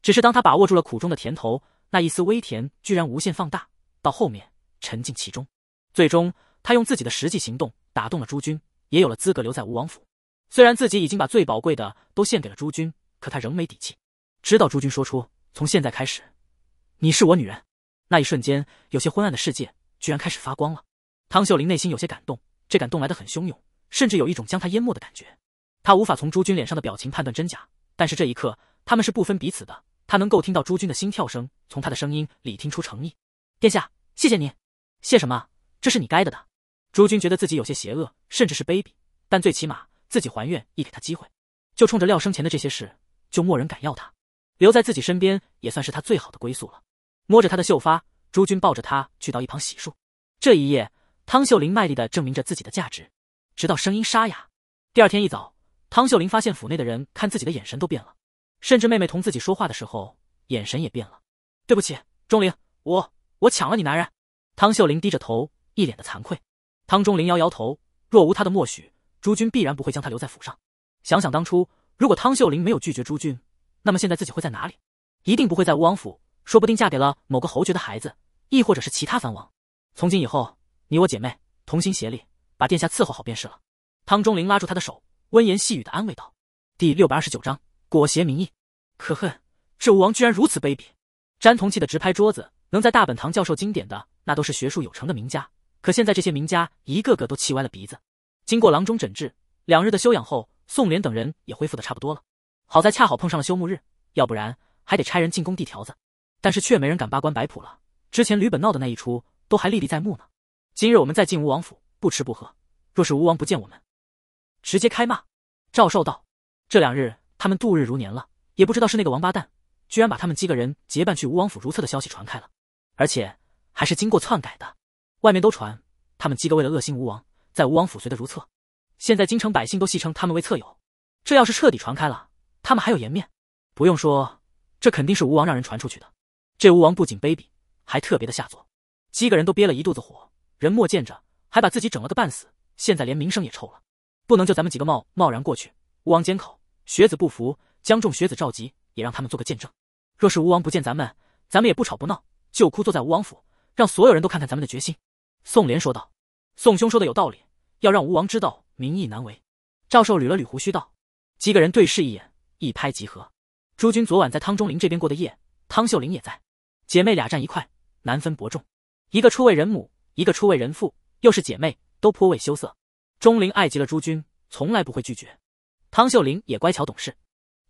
只是当他把握住了苦中的甜头，那一丝微甜居然无限放大，到后面沉浸其中。最终，他用自己的实际行动打动了朱军，也有了资格留在吴王府。虽然自己已经把最宝贵的都献给了朱军，可他仍没底气。直到朱军说出“从现在开始，你是我女人”，那一瞬间，有些昏暗的世界。居然开始发光了，汤秀玲内心有些感动，这感动来得很汹涌，甚至有一种将她淹没的感觉。她无法从朱军脸上的表情判断真假，但是这一刻他们是不分彼此的。她能够听到朱军的心跳声，从他的声音里听出诚意。殿下，谢谢你，谢什么？这是你该得的。朱军觉得自己有些邪恶，甚至是卑鄙，但最起码自己还愿，意给他机会。就冲着廖生前的这些事，就没人敢要他，留在自己身边也算是他最好的归宿了。摸着他的秀发。朱军抱着他去到一旁洗漱。这一夜，汤秀玲卖力的证明着自己的价值，直到声音沙哑。第二天一早，汤秀玲发现府内的人看自己的眼神都变了，甚至妹妹同自己说话的时候眼神也变了。对不起，钟灵，我我抢了你男人。汤秀玲低着头，一脸的惭愧。汤钟灵摇摇头，若无他的默许，朱军必然不会将他留在府上。想想当初，如果汤秀玲没有拒绝朱军，那么现在自己会在哪里？一定不会在吴王府，说不定嫁给了某个侯爵的孩子。亦或者是其他藩王，从今以后，你我姐妹同心协力，把殿下伺候好便是了。汤钟灵拉住他的手，温言细语的安慰道。第六百二十九章，裹挟民意，可恨这吴王居然如此卑鄙！詹同气的直拍桌子。能在大本堂教授经典的，那都是学术有成的名家，可现在这些名家一个个都气歪了鼻子。经过郎中诊治，两日的休养后，宋濂等人也恢复的差不多了。好在恰好碰上了休沐日，要不然还得差人进宫递条子，但是却没人敢罢官摆谱了。之前吕本闹的那一出，都还历历在目呢。今日我们再进吴王府，不吃不喝。若是吴王不见我们，直接开骂。赵寿道：这两日他们度日如年了，也不知道是那个王八蛋，居然把他们几个人结伴去吴王府如厕的消息传开了，而且还是经过篡改的。外面都传他们几个为了恶心吴王，在吴王府随的如厕。现在京城百姓都戏称他们为厕友。这要是彻底传开了，他们还有颜面？不用说，这肯定是吴王让人传出去的。这吴王不仅卑鄙。还特别的下作，几个人都憋了一肚子火，人莫见着，还把自己整了个半死，现在连名声也臭了，不能就咱们几个贸贸然过去。吴王缄口，学子不服，将众学子召集，也让他们做个见证。若是吴王不见咱们，咱们也不吵不闹，就哭坐在吴王府，让所有人都看看咱们的决心。宋濂说道：“宋兄说的有道理，要让吴王知道民意难违。”赵寿捋了捋胡须道：“几个人对视一眼，一拍即合。朱君昨晚在汤钟林这边过的夜，汤秀玲也在，姐妹俩站一块。”难分伯仲，一个初为人母，一个初为人父，又是姐妹，都颇为羞涩。钟灵爱极了朱君，从来不会拒绝。汤秀玲也乖巧懂事，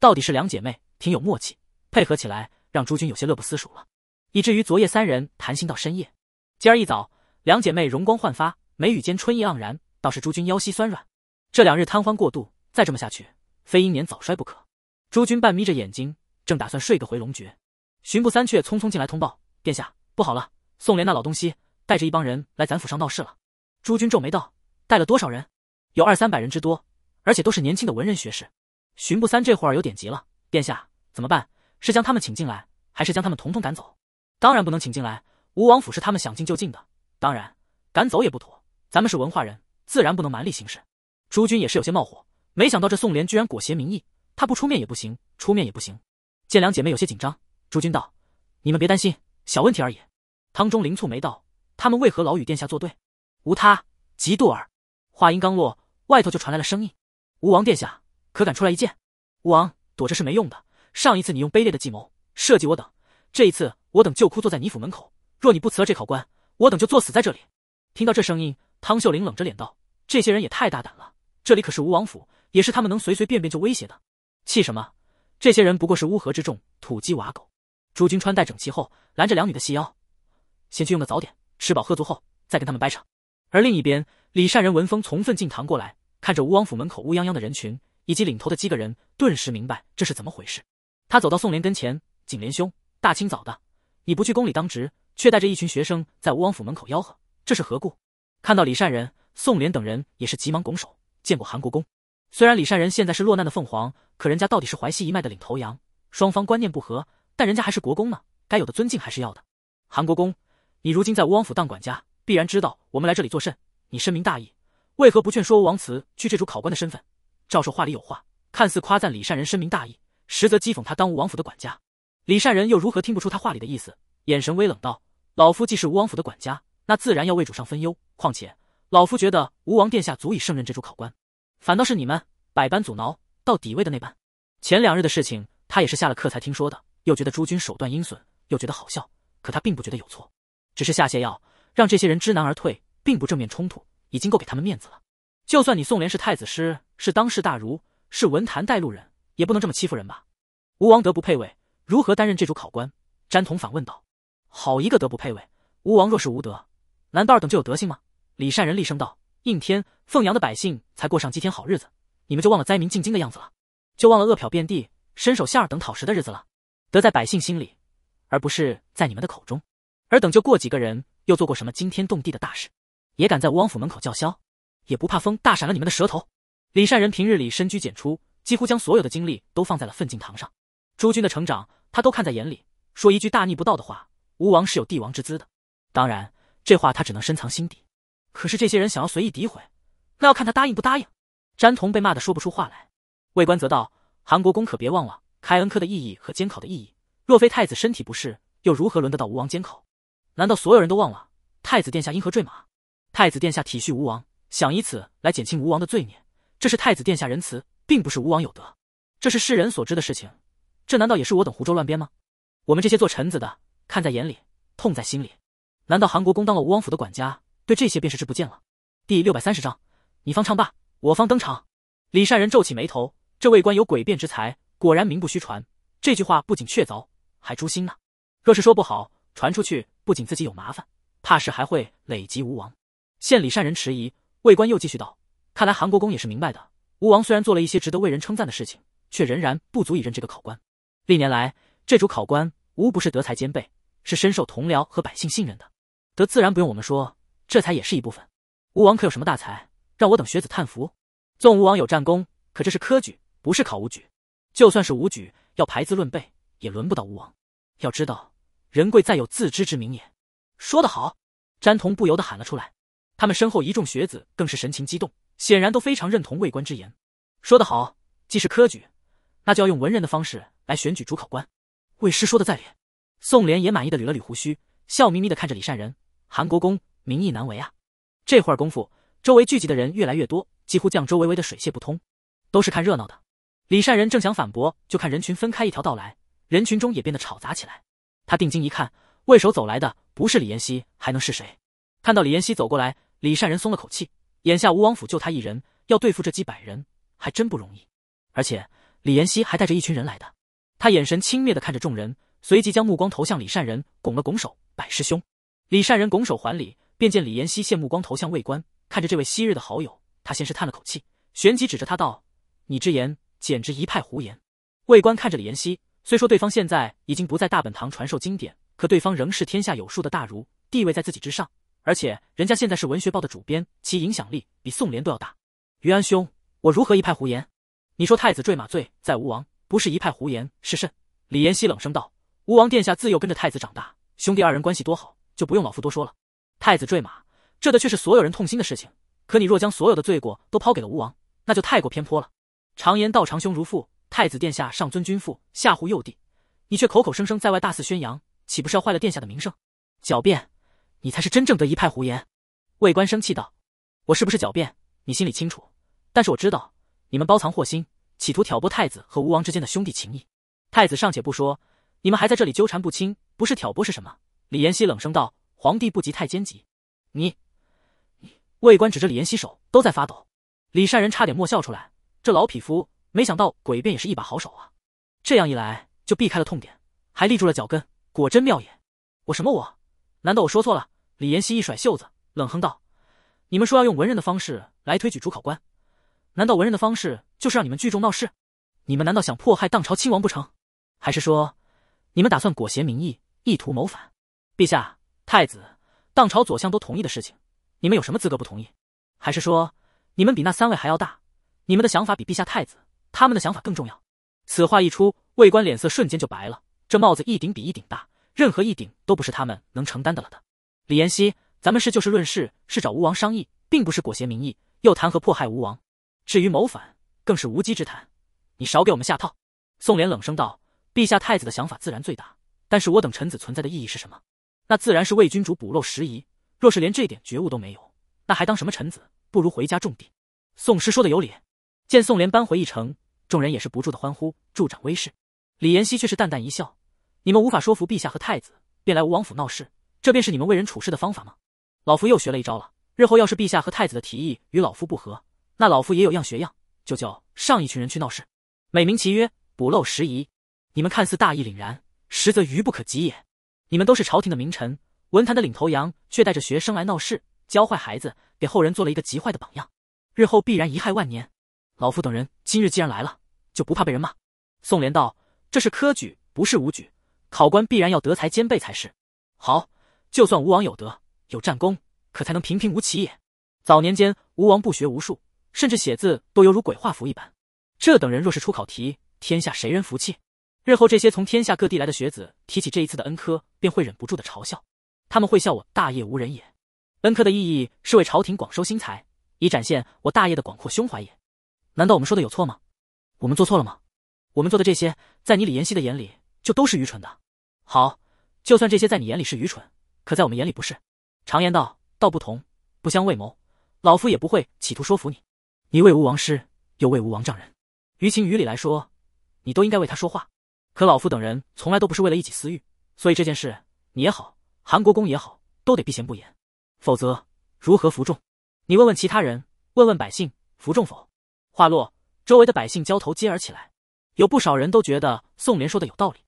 到底是两姐妹，挺有默契，配合起来让朱君有些乐不思蜀了。以至于昨夜三人谈心到深夜，今儿一早，两姐妹容光焕发，眉宇间春意盎然，倒是朱君腰膝酸软。这两日贪欢过度，再这么下去，非英年早衰不可。朱君半眯着眼睛，正打算睡个回笼觉，巡捕三却匆匆进来通报，殿下。不好了，宋濂那老东西带着一帮人来咱府上闹事了。朱军皱眉道：“带了多少人？有二三百人之多，而且都是年轻的文人学士。”巡捕三这会儿有点急了：“殿下怎么办？是将他们请进来，还是将他们统统赶走？”“当然不能请进来，吴王府是他们想进就进的。当然赶走也不妥，咱们是文化人，自然不能蛮力行事。”朱军也是有些冒火，没想到这宋濂居然裹挟民意，他不出面也不行，出面也不行。见两姐妹有些紧张，朱军道：“你们别担心。”小问题而已，汤中林蹙眉道：“他们为何老与殿下作对？无他，嫉妒耳。”话音刚落，外头就传来了声音：“吴王殿下，可敢出来一见？”吴王躲着是没用的，上一次你用卑劣的计谋设计我等，这一次我等就哭坐在你府门口。若你不辞了这考官，我等就作死在这里。听到这声音，汤秀玲冷着脸道：“这些人也太大胆了，这里可是吴王府，也是他们能随随便便就威胁的？气什么？这些人不过是乌合之众，土鸡瓦狗。”朱军穿戴整齐后，拦着两女的细腰，先去用个早点，吃饱喝足后再跟他们掰扯。而另一边，李善人闻风从奋进堂过来，看着吴王府门口乌泱泱的人群以及领头的几个人，顿时明白这是怎么回事。他走到宋濂跟前：“景濂兄，大清早的，你不去宫里当值，却带着一群学生在吴王府门口吆喝，这是何故？”看到李善人，宋濂等人也是急忙拱手见过韩国公。虽然李善人现在是落难的凤凰，可人家到底是淮西一脉的领头羊，双方观念不合。但人家还是国公呢，该有的尊敬还是要的。韩国公，你如今在吴王府当管家，必然知道我们来这里作甚。你深明大义，为何不劝说吴王辞去这主考官的身份？赵寿话里有话，看似夸赞李善人深明大义，实则讥讽他当吴王府的管家。李善人又如何听不出他话里的意思？眼神微冷道：“老夫既是吴王府的管家，那自然要为主上分忧。况且老夫觉得吴王殿下足以胜任这主考官，反倒是你们百般阻挠，到底位的那般。前两日的事情，他也是下了课才听说的。”又觉得诸君手段阴损，又觉得好笑，可他并不觉得有错，只是下泻药让这些人知难而退，并不正面冲突，已经够给他们面子了。就算你宋濂是太子师，是当世大儒，是文坛带路人，也不能这么欺负人吧？吴王德不配位，如何担任这主考官？詹同反问道。好一个德不配位！吴王若是无德，难道尔等就有德性吗？李善人厉声道。应天凤阳的百姓才过上几天好日子，你们就忘了灾民进京的样子了，就忘了饿殍遍地、伸手下等讨食的日子了。得在百姓心里，而不是在你们的口中。而等就过几个人，又做过什么惊天动地的大事，也敢在吴王府门口叫嚣，也不怕风大闪了你们的舌头？李善人平日里深居简出，几乎将所有的精力都放在了奋进堂上。诸君的成长，他都看在眼里。说一句大逆不道的话，吴王是有帝王之姿的。当然，这话他只能深藏心底。可是这些人想要随意诋毁，那要看他答应不答应。詹同被骂得说不出话来。魏官则道：“韩国公可别忘了。”开恩科的意义和监考的意义，若非太子身体不适，又如何轮得到吴王监考？难道所有人都忘了太子殿下因何坠马？太子殿下体恤吴王，想以此来减轻吴王的罪孽，这是太子殿下仁慈，并不是吴王有德。这是世人所知的事情，这难道也是我等胡诌乱编吗？我们这些做臣子的看在眼里，痛在心里。难道韩国公当了吴王府的管家，对这些便是视不见了？第六百三十章，你方唱罢我方登场。李善人皱起眉头，这位官有诡辩之才。果然名不虚传，这句话不仅确凿，还诛心呢。若是说不好，传出去，不仅自己有麻烦，怕是还会累及吴王。县里善人迟疑，魏官又继续道：“看来韩国公也是明白的。吴王虽然做了一些值得为人称赞的事情，却仍然不足以任这个考官。历年来，这主考官无不是德才兼备，是深受同僚和百姓信任的。德自然不用我们说，这才也是一部分。吴王可有什么大才，让我等学子叹服？纵吴王有战功，可这是科举，不是考武举。”就算是武举，要排资论辈，也轮不到吴王。要知道，仁贵再有自知之明也。说得好！詹同不由得喊了出来。他们身后一众学子更是神情激动，显然都非常认同魏官之言。说得好，既是科举，那就要用文人的方式来选举主考官。魏师说的在理。宋濂也满意的捋了捋胡须，笑眯眯的看着李善人。韩国公，民意难违啊！这会儿功夫，周围聚集的人越来越多，几乎将周围围得水泄不通，都是看热闹的。李善人正想反驳，就看人群分开一条道来，人群中也变得吵杂起来。他定睛一看，为首走来的不是李延熙，还能是谁？看到李延熙走过来，李善人松了口气。眼下吴王府就他一人，要对付这几百人还真不容易。而且李延熙还带着一群人来的。他眼神轻蔑的看着众人，随即将目光投向李善人，拱了拱手：“百师兄。”李善人拱手还礼，便见李延熙现目光投向魏官，看着这位昔日的好友，他先是叹了口气，旋即指着他道：“你之言。”简直一派胡言！魏官看着李延熙，虽说对方现在已经不在大本堂传授经典，可对方仍是天下有数的大儒，地位在自己之上，而且人家现在是文学报的主编，其影响力比宋濂都要大。于安兄，我如何一派胡言？你说太子坠马罪在吴王，不是一派胡言是甚？李延熙冷声道：“吴王殿下自幼跟着太子长大，兄弟二人关系多好，就不用老夫多说了。太子坠马，这的却是所有人痛心的事情。可你若将所有的罪过都抛给了吴王，那就太过偏颇了。”常言道，长兄如父。太子殿下上尊君父，下护幼弟，你却口口声声在外大肆宣扬，岂不是要坏了殿下的名声？狡辩，你才是真正的一派胡言。魏官生气道：“我是不是狡辩，你心里清楚。但是我知道，你们包藏祸心，企图挑拨太子和吴王之间的兄弟情谊。太子尚且不说，你们还在这里纠缠不清，不是挑拨是什么？”李延熙冷声道：“皇帝不及太监急。”你，你魏官指着李延熙，手都在发抖。李善人差点莫笑出来。这老匹夫没想到鬼辩也是一把好手啊！这样一来就避开了痛点，还立住了脚跟，果真妙也！我什么我？难道我说错了？李延熙一甩袖子，冷哼道：“你们说要用文人的方式来推举主考官，难道文人的方式就是让你们聚众闹事？你们难道想迫害当朝亲王不成？还是说你们打算裹挟民意，意图谋反？陛下、太子、当朝左相都同意的事情，你们有什么资格不同意？还是说你们比那三位还要大？”你们的想法比陛下、太子他们的想法更重要。此话一出，魏官脸色瞬间就白了。这帽子一顶比一顶大，任何一顶都不是他们能承担得了的。李延熙，咱们是就事论事，是找吴王商议，并不是裹挟民意，又谈何迫害吴王？至于谋反，更是无稽之谈。你少给我们下套。”宋濂冷声道，“陛下、太子的想法自然最大，但是我等臣子存在的意义是什么？那自然是为君主补漏拾遗。若是连这点觉悟都没有，那还当什么臣子？不如回家种地。”宋师说的有理。见宋濂扳回一城，众人也是不住的欢呼，助长威势。李延熙却是淡淡一笑：“你们无法说服陛下和太子，便来吴王府闹事，这便是你们为人处事的方法吗？老夫又学了一招了。日后要是陛下和太子的提议与老夫不合，那老夫也有样学样，就叫上一群人去闹事，美名其曰补漏拾遗。你们看似大义凛然，实则愚不可及也。你们都是朝廷的名臣，文坛的领头羊，却带着学生来闹事，教坏孩子，给后人做了一个极坏的榜样，日后必然贻害万年。”老夫等人今日既然来了，就不怕被人骂。宋濂道：“这是科举，不是武举，考官必然要德才兼备才是。好，就算吴王有德有战功，可才能平平无奇也。早年间，吴王不学无术，甚至写字都犹如鬼画符一般。这等人若是出考题，天下谁人服气？日后这些从天下各地来的学子提起这一次的恩科，便会忍不住的嘲笑。他们会笑我大业无人也。恩科的意义是为朝廷广收新财，以展现我大业的广阔胸怀也。”难道我们说的有错吗？我们做错了吗？我们做的这些，在你李妍希的眼里就都是愚蠢的。好，就算这些在你眼里是愚蠢，可在我们眼里不是。常言道，道不同，不相为谋。老夫也不会企图说服你。你为吴王师，又为吴王丈人，于情于理来说，你都应该为他说话。可老夫等人从来都不是为了一己私欲，所以这件事，你也好，韩国公也好，都得避嫌不言，否则如何服众？你问问其他人，问问百姓，服众否？话落，周围的百姓交头接耳起来，有不少人都觉得宋濂说的有道理。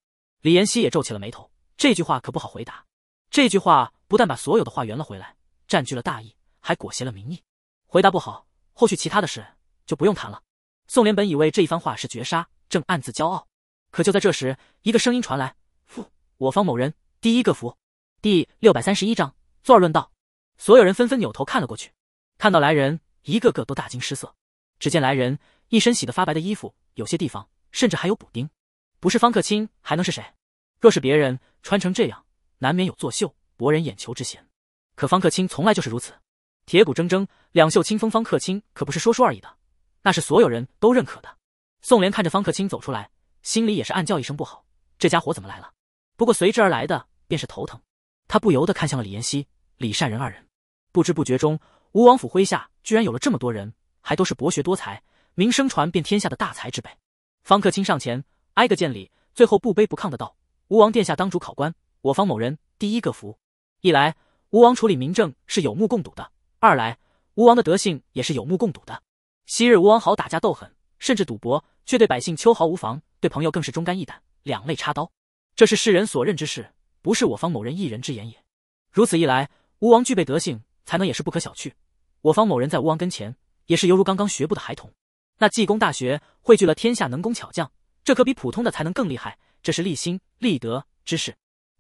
李延熙也皱起了眉头，这句话可不好回答。这句话不但把所有的话圆了回来，占据了大义，还裹挟了民意。回答不好，后续其他的事就不用谈了。宋濂本以为这一番话是绝杀，正暗自骄傲，可就在这时，一个声音传来：“福，我方某人第一个服。”第六百三十一章坐而论道。所有人纷纷扭头看了过去，看到来人，一个个都大惊失色。只见来人一身洗得发白的衣服，有些地方甚至还有补丁，不是方克清还能是谁？若是别人穿成这样，难免有作秀、博人眼球之嫌。可方克清从来就是如此，铁骨铮铮，两袖清风。方克清可不是说说而已的，那是所有人都认可的。宋濂看着方克清走出来，心里也是暗叫一声不好，这家伙怎么来了？不过随之而来的便是头疼，他不由得看向了李妍希、李善仁二人。不知不觉中，吴王府麾下居然有了这么多人。还都是博学多才、名声传遍天下的大才之辈。方克清上前挨个见礼，最后不卑不亢的道：“吴王殿下当主考官，我方某人第一个服。一来，吴王处理民政是有目共睹的；二来，吴王的德性也是有目共睹的。昔日吴王好打架斗狠，甚至赌博，却对百姓秋毫无防，对朋友更是忠肝义胆，两肋插刀。这是世人所认之事，不是我方某人一人之言也。如此一来，吴王具备德性，才能也是不可小觑。我方某人在吴王跟前。”也是犹如刚刚学步的孩童。那济公大学汇聚了天下能工巧匠，这可比普通的才能更厉害。这是立心立德之事，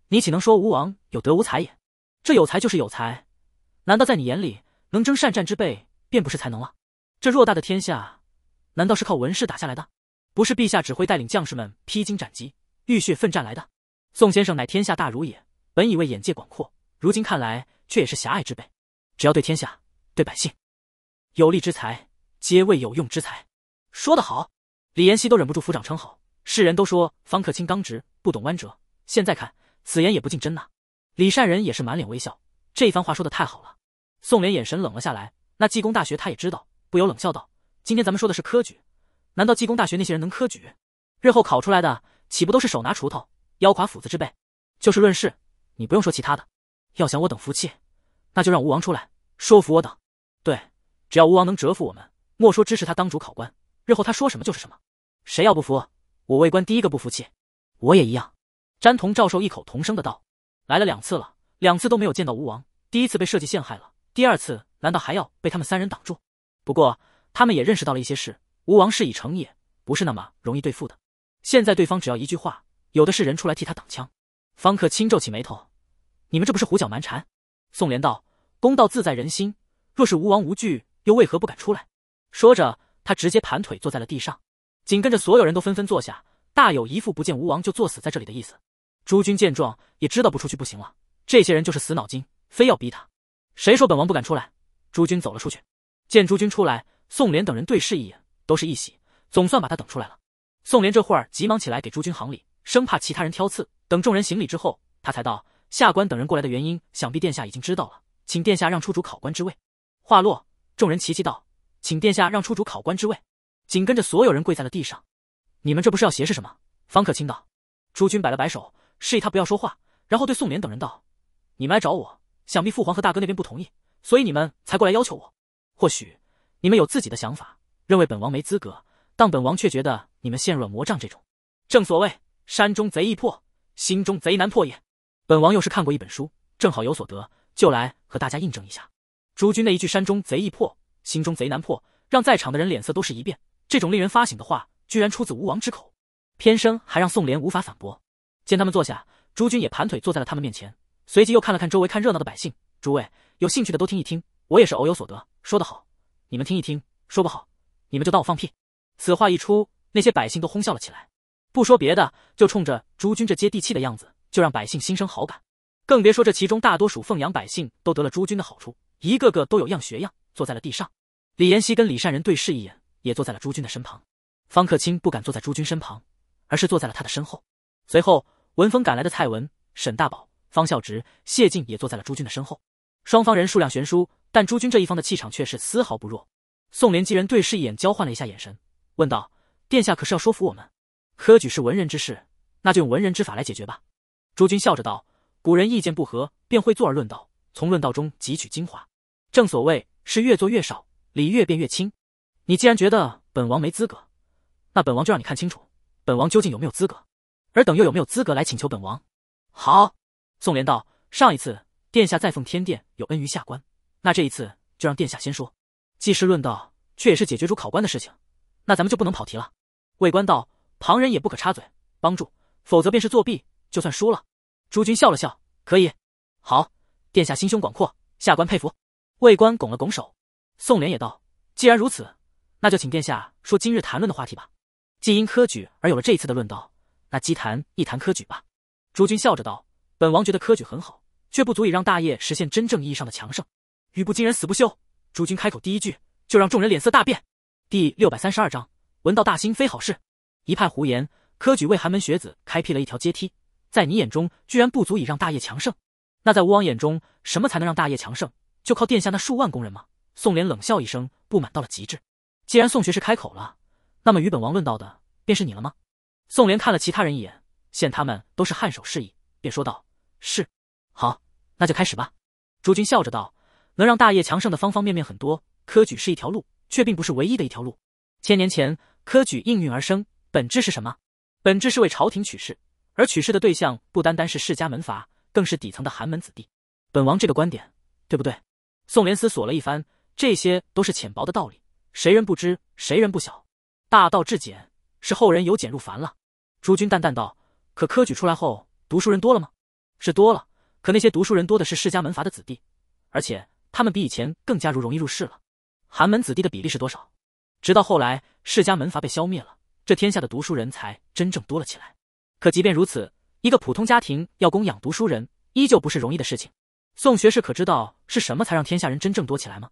你岂能说吴王有德无才也？这有才就是有才，难道在你眼里能征善战之辈便不是才能了？这偌大的天下，难道是靠文士打下来的？不是陛下指挥带领将士们披荆斩棘、浴血奋战来的？宋先生乃天下大儒也，本以为眼界广阔，如今看来却也是狭隘之辈。只要对天下、对百姓。有利之才，皆为有用之才。说得好，李延熙都忍不住抚掌称好。世人都说方克清刚直，不懂弯折，现在看此言也不尽真呐。李善人也是满脸微笑，这一番话说的太好了。宋濂眼神冷了下来，那济公大学他也知道，不由冷笑道：“今天咱们说的是科举，难道济公大学那些人能科举？日后考出来的，岂不都是手拿锄头、腰挎斧子之辈？就事论事，你不用说其他的。要想我等服气，那就让吴王出来说服我等。对。”只要吴王能折服我们，莫说支持他当主考官，日后他说什么就是什么。谁要不服，我魏官第一个不服气，我也一样。詹同、赵寿异口同声的道：“来了两次了，两次都没有见到吴王。第一次被设计陷害了，第二次难道还要被他们三人挡住？不过他们也认识到了一些事：吴王是已成，也不是那么容易对付的。现在对方只要一句话，有的是人出来替他挡枪。”方克轻皱起眉头：“你们这不是胡搅蛮缠？”宋濂道：“公道自在人心，若是吴王无惧。”又为何不敢出来？说着，他直接盘腿坐在了地上。紧跟着，所有人都纷纷坐下，大有一副不见吴王就坐死在这里的意思。诸君见状，也知道不出去不行了。这些人就是死脑筋，非要逼他。谁说本王不敢出来？诸君走了出去。见诸君出来，宋濂等人对视一眼，都是一喜，总算把他等出来了。宋濂这会儿急忙起来给诸君行礼，生怕其他人挑刺。等众人行礼之后，他才道：“下官等人过来的原因，想必殿下已经知道了，请殿下让出主考官之位。”话落。众人齐齐道：“请殿下让出主考官之位。”紧跟着所有人跪在了地上。你们这不是要挟是什么？方可清道。朱军摆了摆手，示意他不要说话，然后对宋濂等人道：“你们来找我，想必父皇和大哥那边不同意，所以你们才过来要求我。或许你们有自己的想法，认为本王没资格，但本王却觉得你们陷入了魔障。这种正所谓山中贼易破，心中贼难破也。本王又是看过一本书，正好有所得，就来和大家印证一下。”朱军那一句“山中贼易破，心中贼难破”，让在场的人脸色都是一变。这种令人发醒的话，居然出自吴王之口，偏生还让宋濂无法反驳。见他们坐下，朱军也盘腿坐在了他们面前，随即又看了看周围看热闹的百姓。诸位有兴趣的都听一听，我也是偶有所得。说得好，你们听一听；说不好，你们就当我放屁。此话一出，那些百姓都哄笑了起来。不说别的，就冲着朱军这接地气的样子，就让百姓心生好感。更别说这其中大多数凤阳百姓都得了朱军的好处。一个个都有样学样，坐在了地上。李延熙跟李善人对视一眼，也坐在了朱军的身旁。方克清不敢坐在朱军身旁，而是坐在了他的身后。随后，闻风赶来的蔡文、沈大宝、方孝直、谢晋也坐在了朱军的身后。双方人数量悬殊，但朱军这一方的气场却是丝毫不弱。宋濂几人对视一眼，交换了一下眼神，问道：“殿下可是要说服我们？科举是文人之事，那就用文人之法来解决吧。”朱军笑着道：“古人意见不合，便会坐而论道。”从论道中汲取精华，正所谓是越做越少，理越变越清。你既然觉得本王没资格，那本王就让你看清楚，本王究竟有没有资格，尔等又有没有资格来请求本王。好，宋濂道：上一次殿下在奉天殿有恩于下官，那这一次就让殿下先说。既是论道，却也是解决主考官的事情，那咱们就不能跑题了。魏官道：旁人也不可插嘴帮助，否则便是作弊。就算输了，诸君笑了笑，可以。好。殿下心胸广阔，下官佩服。魏官拱了拱手，宋濂也道：“既然如此，那就请殿下说今日谈论的话题吧。既因科举而有了这一次的论道，那即谈一谈科举吧。”诸君笑着道：“本王觉得科举很好，却不足以让大业实现真正意义上的强盛。”语不惊人死不休。诸君开口第一句就让众人脸色大变。第六百三十二章：闻道大兴非好事，一派胡言。科举为寒门学子开辟了一条阶梯，在你眼中居然不足以让大业强盛？那在吴王眼中，什么才能让大业强盛？就靠殿下那数万工人吗？宋濂冷笑一声，不满到了极致。既然宋学士开口了，那么与本王论道的便是你了吗？宋濂看了其他人一眼，见他们都是颔首示意，便说道：“是，好，那就开始吧。”朱军笑着道：“能让大业强盛的方方面面很多，科举是一条路，却并不是唯一的一条路。千年前，科举应运而生，本质是什么？本质是为朝廷取士，而取士的对象不单单是世家门阀。”更是底层的寒门子弟，本王这个观点对不对？宋濂思索了一番，这些都是浅薄的道理，谁人不知，谁人不晓？大道至简，是后人由简入繁了。诸君淡淡道：“可科举出来后，读书人多了吗？是多了，可那些读书人多的是世家门阀的子弟，而且他们比以前更加如容易入世了。寒门子弟的比例是多少？直到后来世家门阀被消灭了，这天下的读书人才真正多了起来。可即便如此。”一个普通家庭要供养读书人，依旧不是容易的事情。宋学士可知道是什么才让天下人真正多起来吗？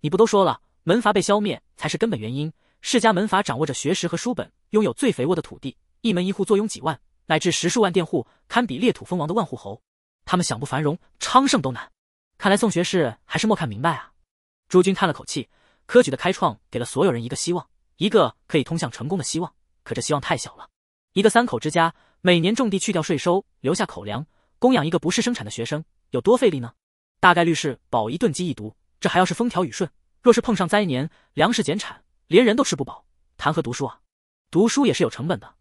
你不都说了，门阀被消灭才是根本原因。世家门阀掌握着学识和书本，拥有最肥沃的土地，一门一户坐拥几万乃至十数万佃户，堪比裂土封王的万户侯。他们想不繁荣昌盛都难。看来宋学士还是莫看明白啊！朱军叹了口气，科举的开创给了所有人一个希望，一个可以通向成功的希望。可这希望太小了，一个三口之家。每年种地去掉税收，留下口粮，供养一个不是生产的学生，有多费力呢？大概率是饱一顿饥一读。这还要是风调雨顺，若是碰上灾年，粮食减产，连人都吃不饱，谈何读书啊？读书也是有成本的，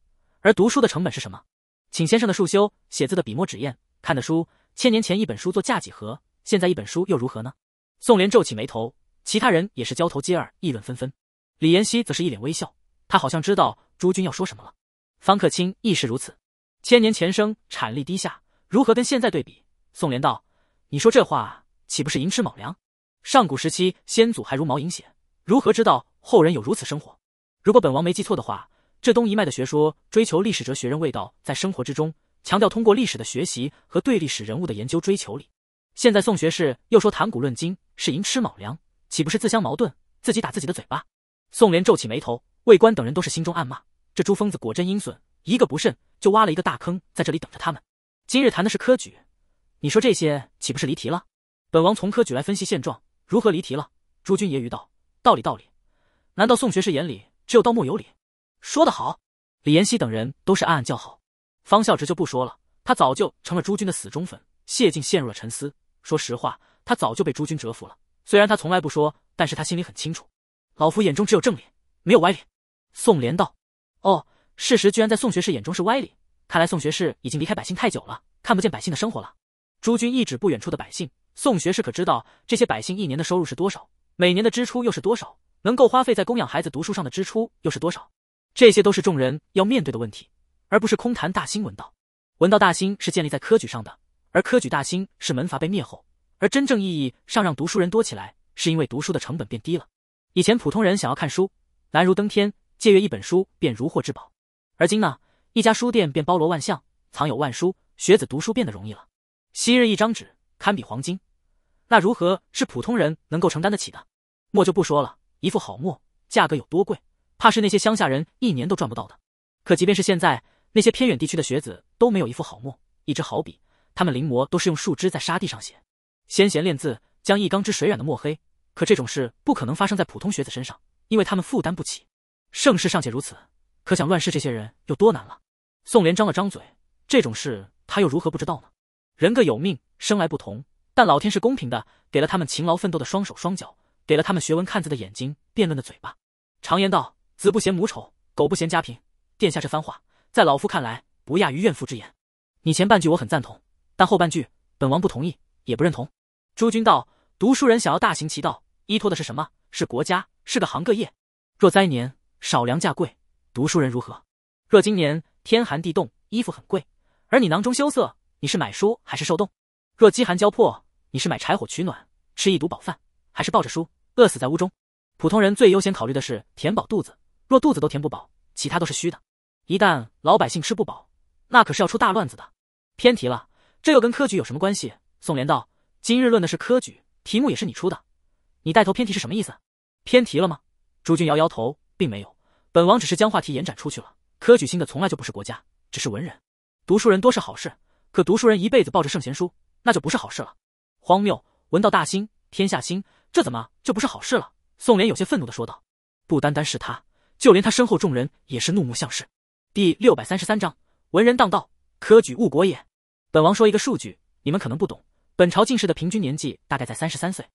而读书的成本是什么？请先生的束修，写字的笔墨纸砚，看的书，千年前一本书做价几何？现在一本书又如何呢？宋濂皱起眉头，其他人也是交头接耳，议论纷纷。李延熙则是一脸微笑，他好像知道朱君要说什么了。方克清亦是如此。千年前生产力低下，如何跟现在对比？宋濂道：“你说这话，岂不是寅吃卯粮？上古时期先祖还茹毛饮血，如何知道后人有如此生活？如果本王没记错的话，这东一脉的学说追求历史哲学人味道，在生活之中强调通过历史的学习和对历史人物的研究追求里。现在宋学士又说谈古论今是寅吃卯粮，岂不是自相矛盾，自己打自己的嘴巴？”宋濂皱起眉头，魏官等人都是心中暗骂：“这朱疯子果真阴损。”一个不慎，就挖了一个大坑，在这里等着他们。今日谈的是科举，你说这些岂不是离题了？本王从科举来分析现状，如何离题了？诸君揶揄道：“道理，道理。难道宋学士眼里只有道，莫有理？”说得好，李延熙等人都是暗暗叫好。方孝直就不说了，他早就成了诸君的死忠粉。谢晋陷入了沉思，说实话，他早就被诸君折服了。虽然他从来不说，但是他心里很清楚，老夫眼中只有正脸，没有歪脸。宋濂道：“哦。”事实居然在宋学士眼中是歪理。看来宋学士已经离开百姓太久了，看不见百姓的生活了。诸君一指不远处的百姓，宋学士可知道这些百姓一年的收入是多少？每年的支出又是多少？能够花费在供养孩子读书上的支出又是多少？这些都是众人要面对的问题，而不是空谈大兴文道。文道大兴是建立在科举上的，而科举大兴是门阀被灭后，而真正意义上让读书人多起来，是因为读书的成本变低了。以前普通人想要看书难如登天，借阅一本书便如获至宝。而今呢，一家书店便包罗万象，藏有万书，学子读书变得容易了。昔日一张纸堪比黄金，那如何是普通人能够承担得起的？墨就不说了，一副好墨价格有多贵，怕是那些乡下人一年都赚不到的。可即便是现在，那些偏远地区的学子都没有一副好墨、一支好笔，他们临摹都是用树枝在沙地上写。先贤练字，将一缸之水染的墨黑，可这种事不可能发生在普通学子身上，因为他们负担不起。盛世尚且如此。可想乱世这些人有多难了。宋濂张了张嘴，这种事他又如何不知道呢？人各有命，生来不同，但老天是公平的，给了他们勤劳奋斗的双手双脚，给了他们学文看字的眼睛，辩论的嘴巴。常言道，子不嫌母丑，狗不嫌家贫。殿下这番话，在老夫看来，不亚于怨妇之言。你前半句我很赞同，但后半句本王不同意，也不认同。诸君道，读书人想要大行其道，依托的是什么？是国家，是个行各业。若灾年，少粮价贵。读书人如何？若今年天寒地冻，衣服很贵，而你囊中羞涩，你是买书还是受冻？若饥寒交迫，你是买柴火取暖，吃一肚饱饭，还是抱着书饿死在屋中？普通人最优先考虑的是填饱肚子，若肚子都填不饱，其他都是虚的。一旦老百姓吃不饱，那可是要出大乱子的。偏题了，这又跟科举有什么关系？宋濂道：“今日论的是科举，题目也是你出的，你带头偏题是什么意思？偏题了吗？”朱军摇摇头，并没有。本王只是将话题延展出去了。科举兴的从来就不是国家，只是文人。读书人多是好事，可读书人一辈子抱着圣贤书，那就不是好事了。荒谬！文道大兴天下兴，这怎么就不是好事了？宋濂有些愤怒的说道。不单单是他，就连他身后众人也是怒目相视。第六百三十三章：文人当道，科举误国也。本王说一个数据，你们可能不懂。本朝进士的平均年纪大概在三十三岁。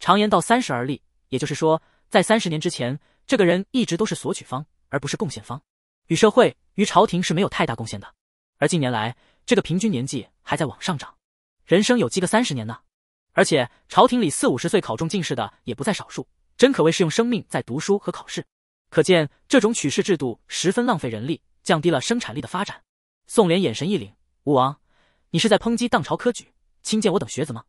常言道三十而立，也就是说，在三十年之前。这个人一直都是索取方，而不是贡献方，与社会、与朝廷是没有太大贡献的。而近年来，这个平均年纪还在往上涨，人生有几个三十年呢？而且朝廷里四五十岁考中进士的也不在少数，真可谓是用生命在读书和考试。可见这种取士制度十分浪费人力，降低了生产力的发展。宋濂眼神一凛：“吴王，你是在抨击当朝科举，轻贱我等学子吗？”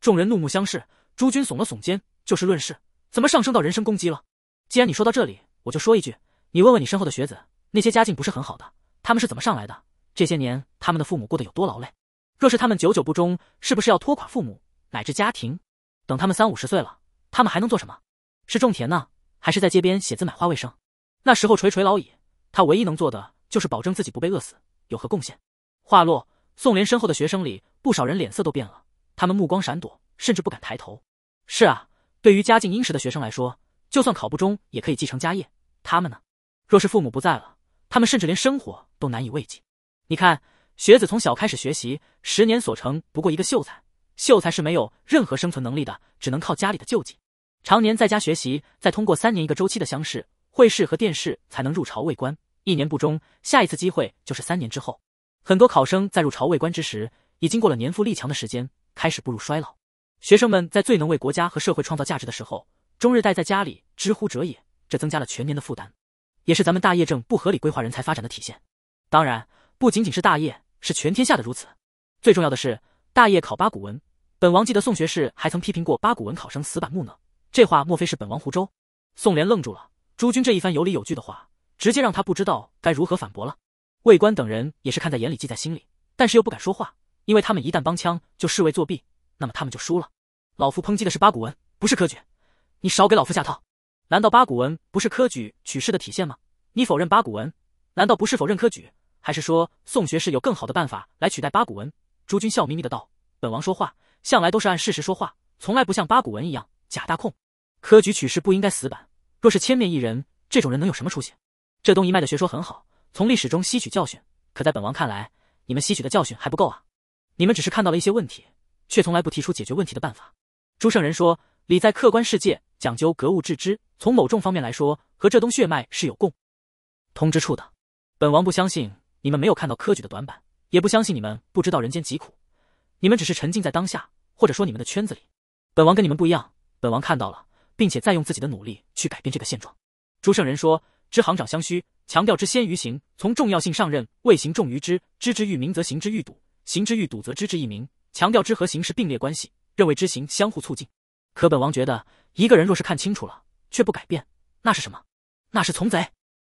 众人怒目相视，朱军耸了耸肩：“就事论事，怎么上升到人身攻击了？”既然你说到这里，我就说一句，你问问你身后的学子，那些家境不是很好的，他们是怎么上来的？这些年他们的父母过得有多劳累？若是他们久久不终，是不是要拖垮父母乃至家庭？等他们三五十岁了，他们还能做什么？是种田呢，还是在街边写字买花卫生？那时候垂垂老矣，他唯一能做的就是保证自己不被饿死，有何贡献？话落，宋濂身后的学生里，不少人脸色都变了，他们目光闪躲，甚至不敢抬头。是啊，对于家境殷实的学生来说。就算考不中，也可以继承家业。他们呢？若是父母不在了，他们甚至连生活都难以慰藉。你看，学子从小开始学习，十年所成不过一个秀才。秀才是没有任何生存能力的，只能靠家里的救济。常年在家学习，再通过三年一个周期的乡试、会试和殿试，才能入朝为官。一年不中，下一次机会就是三年之后。很多考生在入朝为官之时，已经过了年富力强的时间，开始步入衰老。学生们在最能为国家和社会创造价值的时候。终日待在家里，知乎者也，这增加了全年的负担，也是咱们大业正不合理规划人才发展的体现。当然，不仅仅是大业，是全天下的如此。最重要的是，大业考八股文，本王记得宋学士还曾批评过八股文考生死板木讷，这话莫非是本王胡诌？宋濂愣住了，朱军这一番有理有据的话，直接让他不知道该如何反驳了。魏官等人也是看在眼里，记在心里，但是又不敢说话，因为他们一旦帮腔，就视为作弊，那么他们就输了。老夫抨击的是八股文，不是科举。你少给老夫下套！难道八股文不是科举取士的体现吗？你否认八股文，难道不是否认科举？还是说宋学士有更好的办法来取代八股文？朱军笑眯眯的道：“本王说话向来都是按事实说话，从来不像八股文一样假大空。科举取士不应该死板。若是千面一人，这种人能有什么出息？浙东一脉的学说很好，从历史中吸取教训。可在本王看来，你们吸取的教训还不够啊！你们只是看到了一些问题，却从来不提出解决问题的办法。”朱圣人说：“理在客观世界。”讲究格物致知，从某种方面来说，和这东血脉是有共通之处的。本王不相信你们没有看到科举的短板，也不相信你们不知道人间疾苦，你们只是沉浸在当下，或者说你们的圈子里。本王跟你们不一样，本王看到了，并且再用自己的努力去改变这个现状。朱圣人说：“知行长相须，强调知先于行；从重要性上任，谓行重于知。知之欲明，则行之欲笃；行之欲笃，则知之愈明。”强调知和行是并列关系，认为知行相互促进。可本王觉得，一个人若是看清楚了却不改变，那是什么？那是从贼。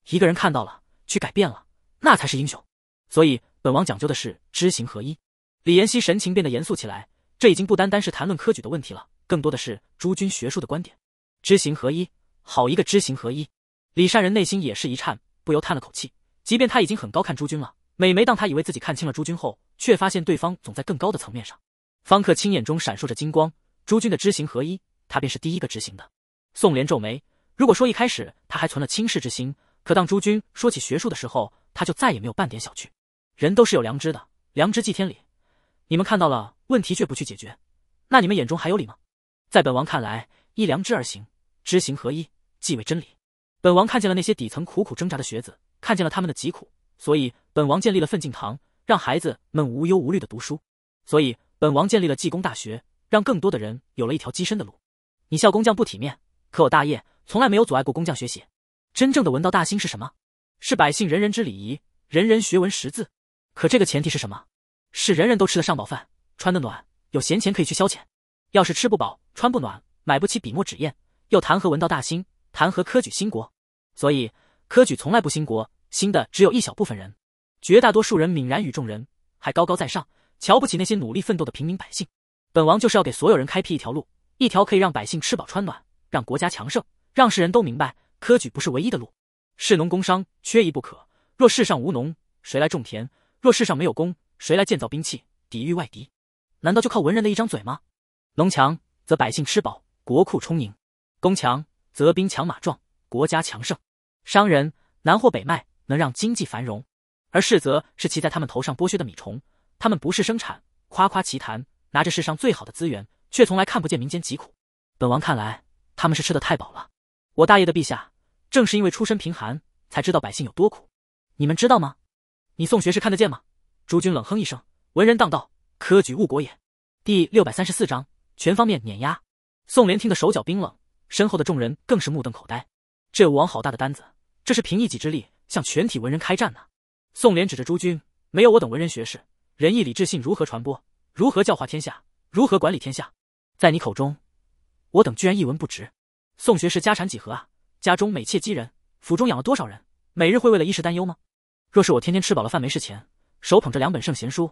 一个人看到了去改变了，那才是英雄。所以本王讲究的是知行合一。李延熙神情变得严肃起来，这已经不单单是谈论科举的问题了，更多的是诸君学术的观点。知行合一，好一个知行合一！李善人内心也是一颤，不由叹了口气。即便他已经很高看诸君了，每每当他以为自己看清了诸君后，却发现对方总在更高的层面上。方克清眼中闪烁着金光。诸君的知行合一，他便是第一个执行的。宋濂皱眉，如果说一开始他还存了轻视之心，可当诸君说起学术的时候，他就再也没有半点小觑。人都是有良知的，良知即天理。你们看到了问题却不去解决，那你们眼中还有理吗？在本王看来，依良知而行，知行合一，即为真理。本王看见了那些底层苦苦挣扎的学子，看见了他们的疾苦，所以本王建立了奋进堂，让孩子们无忧无虑的读书。所以本王建立了济公大学。让更多的人有了一条跻身的路。你笑工匠不体面，可我大业从来没有阻碍过工匠学习。真正的文道大兴是什么？是百姓人人知礼仪，人人学文识字。可这个前提是什么？是人人都吃得上饱饭，穿得暖，有闲钱可以去消遣。要是吃不饱，穿不暖，买不起笔墨纸砚，又谈何文道大兴？谈何科举兴国？所以科举从来不兴国，兴的只有一小部分人。绝大多数人泯然与众人，还高高在上，瞧不起那些努力奋斗的平民百姓。本王就是要给所有人开辟一条路，一条可以让百姓吃饱穿暖，让国家强盛，让世人都明白，科举不是唯一的路。士农工商缺一不可。若世上无农，谁来种田？若世上没有工，谁来建造兵器抵御外敌？难道就靠文人的一张嘴吗？农强则百姓吃饱，国库充盈；工强则兵强马壮，国家强盛；商人南货北卖，能让经济繁荣。而士则是骑在他们头上剥削的米虫，他们不是生产，夸夸其谈。拿着世上最好的资源，却从来看不见民间疾苦。本王看来，他们是吃的太饱了。我大爷的陛下，正是因为出身贫寒，才知道百姓有多苦。你们知道吗？你宋学士看得见吗？诸君冷哼一声，文人当道，科举误国也。第六百三十四章全方面碾压。宋濂听得手脚冰冷，身后的众人更是目瞪口呆。这武王好大的单子，这是凭一己之力向全体文人开战呢？宋濂指着诸君，没有我等文人学士，仁义礼智信如何传播？如何教化天下？如何管理天下？在你口中，我等居然一文不值。宋学士家产几何啊？家中美妾几人？府中养了多少人？每日会为了衣食担忧吗？若是我天天吃饱了饭没事钱，手捧着两本圣贤书，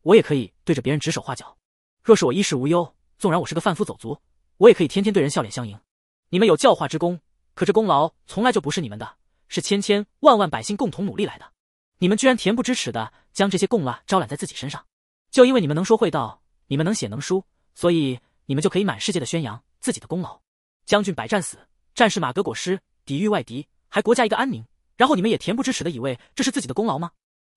我也可以对着别人指手画脚。若是我衣食无忧，纵然我是个贩夫走卒，我也可以天天对人笑脸相迎。你们有教化之功，可这功劳从来就不是你们的，是千千万万百姓共同努力来的。你们居然恬不知耻的将这些贡劳招揽在自己身上。就因为你们能说会道，你们能写能书，所以你们就可以满世界的宣扬自己的功劳。将军百战死，战士马革裹尸，抵御外敌，还国家一个安宁。然后你们也恬不知耻的以为这是自己的功劳吗？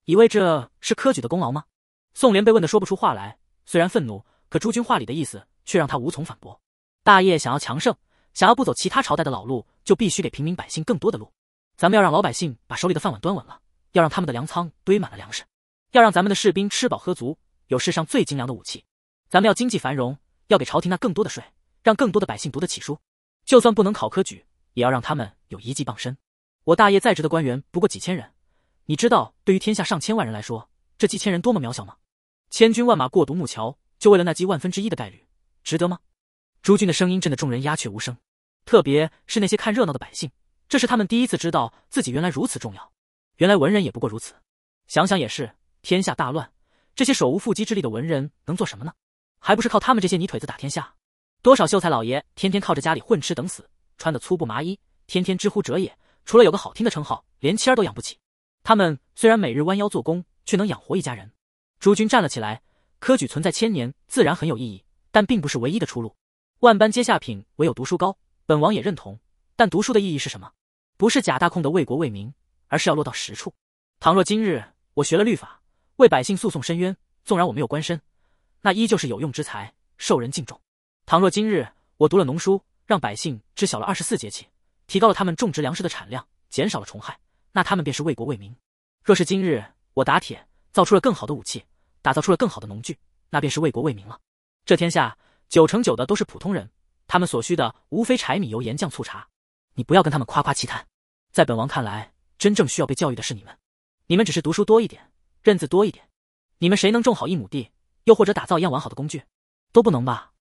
以为这是科举的功劳吗？宋濂被问的说不出话来，虽然愤怒，可诸君话里的意思却让他无从反驳。大业想要强盛，想要不走其他朝代的老路，就必须给平民百姓更多的路。咱们要让老百姓把手里的饭碗端稳了，要让他们的粮仓堆满了粮食，要让咱们的士兵吃饱喝足。有世上最精良的武器，咱们要经济繁荣，要给朝廷纳更多的税，让更多的百姓读得起书。就算不能考科举，也要让他们有一技傍身。我大业在职的官员不过几千人，你知道对于天下上千万人来说，这几千人多么渺小吗？千军万马过独木桥，就为了那几万分之一的概率，值得吗？诸军的声音震得众人鸦雀无声，特别是那些看热闹的百姓，这是他们第一次知道自己原来如此重要，原来文人也不过如此。想想也是，天下大乱。这些手无缚鸡之力的文人能做什么呢？还不是靠他们这些泥腿子打天下。多少秀才老爷天天靠着家里混吃等死，穿的粗布麻衣，天天知乎者也，除了有个好听的称号，连妻儿都养不起。他们虽然每日弯腰做工，却能养活一家人。诸君站了起来，科举存在千年，自然很有意义，但并不是唯一的出路。万般皆下品，唯有读书高，本王也认同。但读书的意义是什么？不是假大空的为国为民，而是要落到实处。倘若今日我学了律法，为百姓诉讼申冤，纵然我没有官身，那依旧是有用之才，受人敬重。倘若今日我读了农书，让百姓知晓了二十四节气，提高了他们种植粮食的产量，减少了虫害，那他们便是为国为民。若是今日我打铁，造出了更好的武器，打造出了更好的农具，那便是为国为民了。这天下九成九的都是普通人，他们所需的无非柴米油盐酱醋茶。你不要跟他们夸夸其谈，在本王看来，真正需要被教育的是你们，你们只是读书多一点。认字多一点，你们谁能种好一亩地，又或者打造一样完好的工具，都不能吧？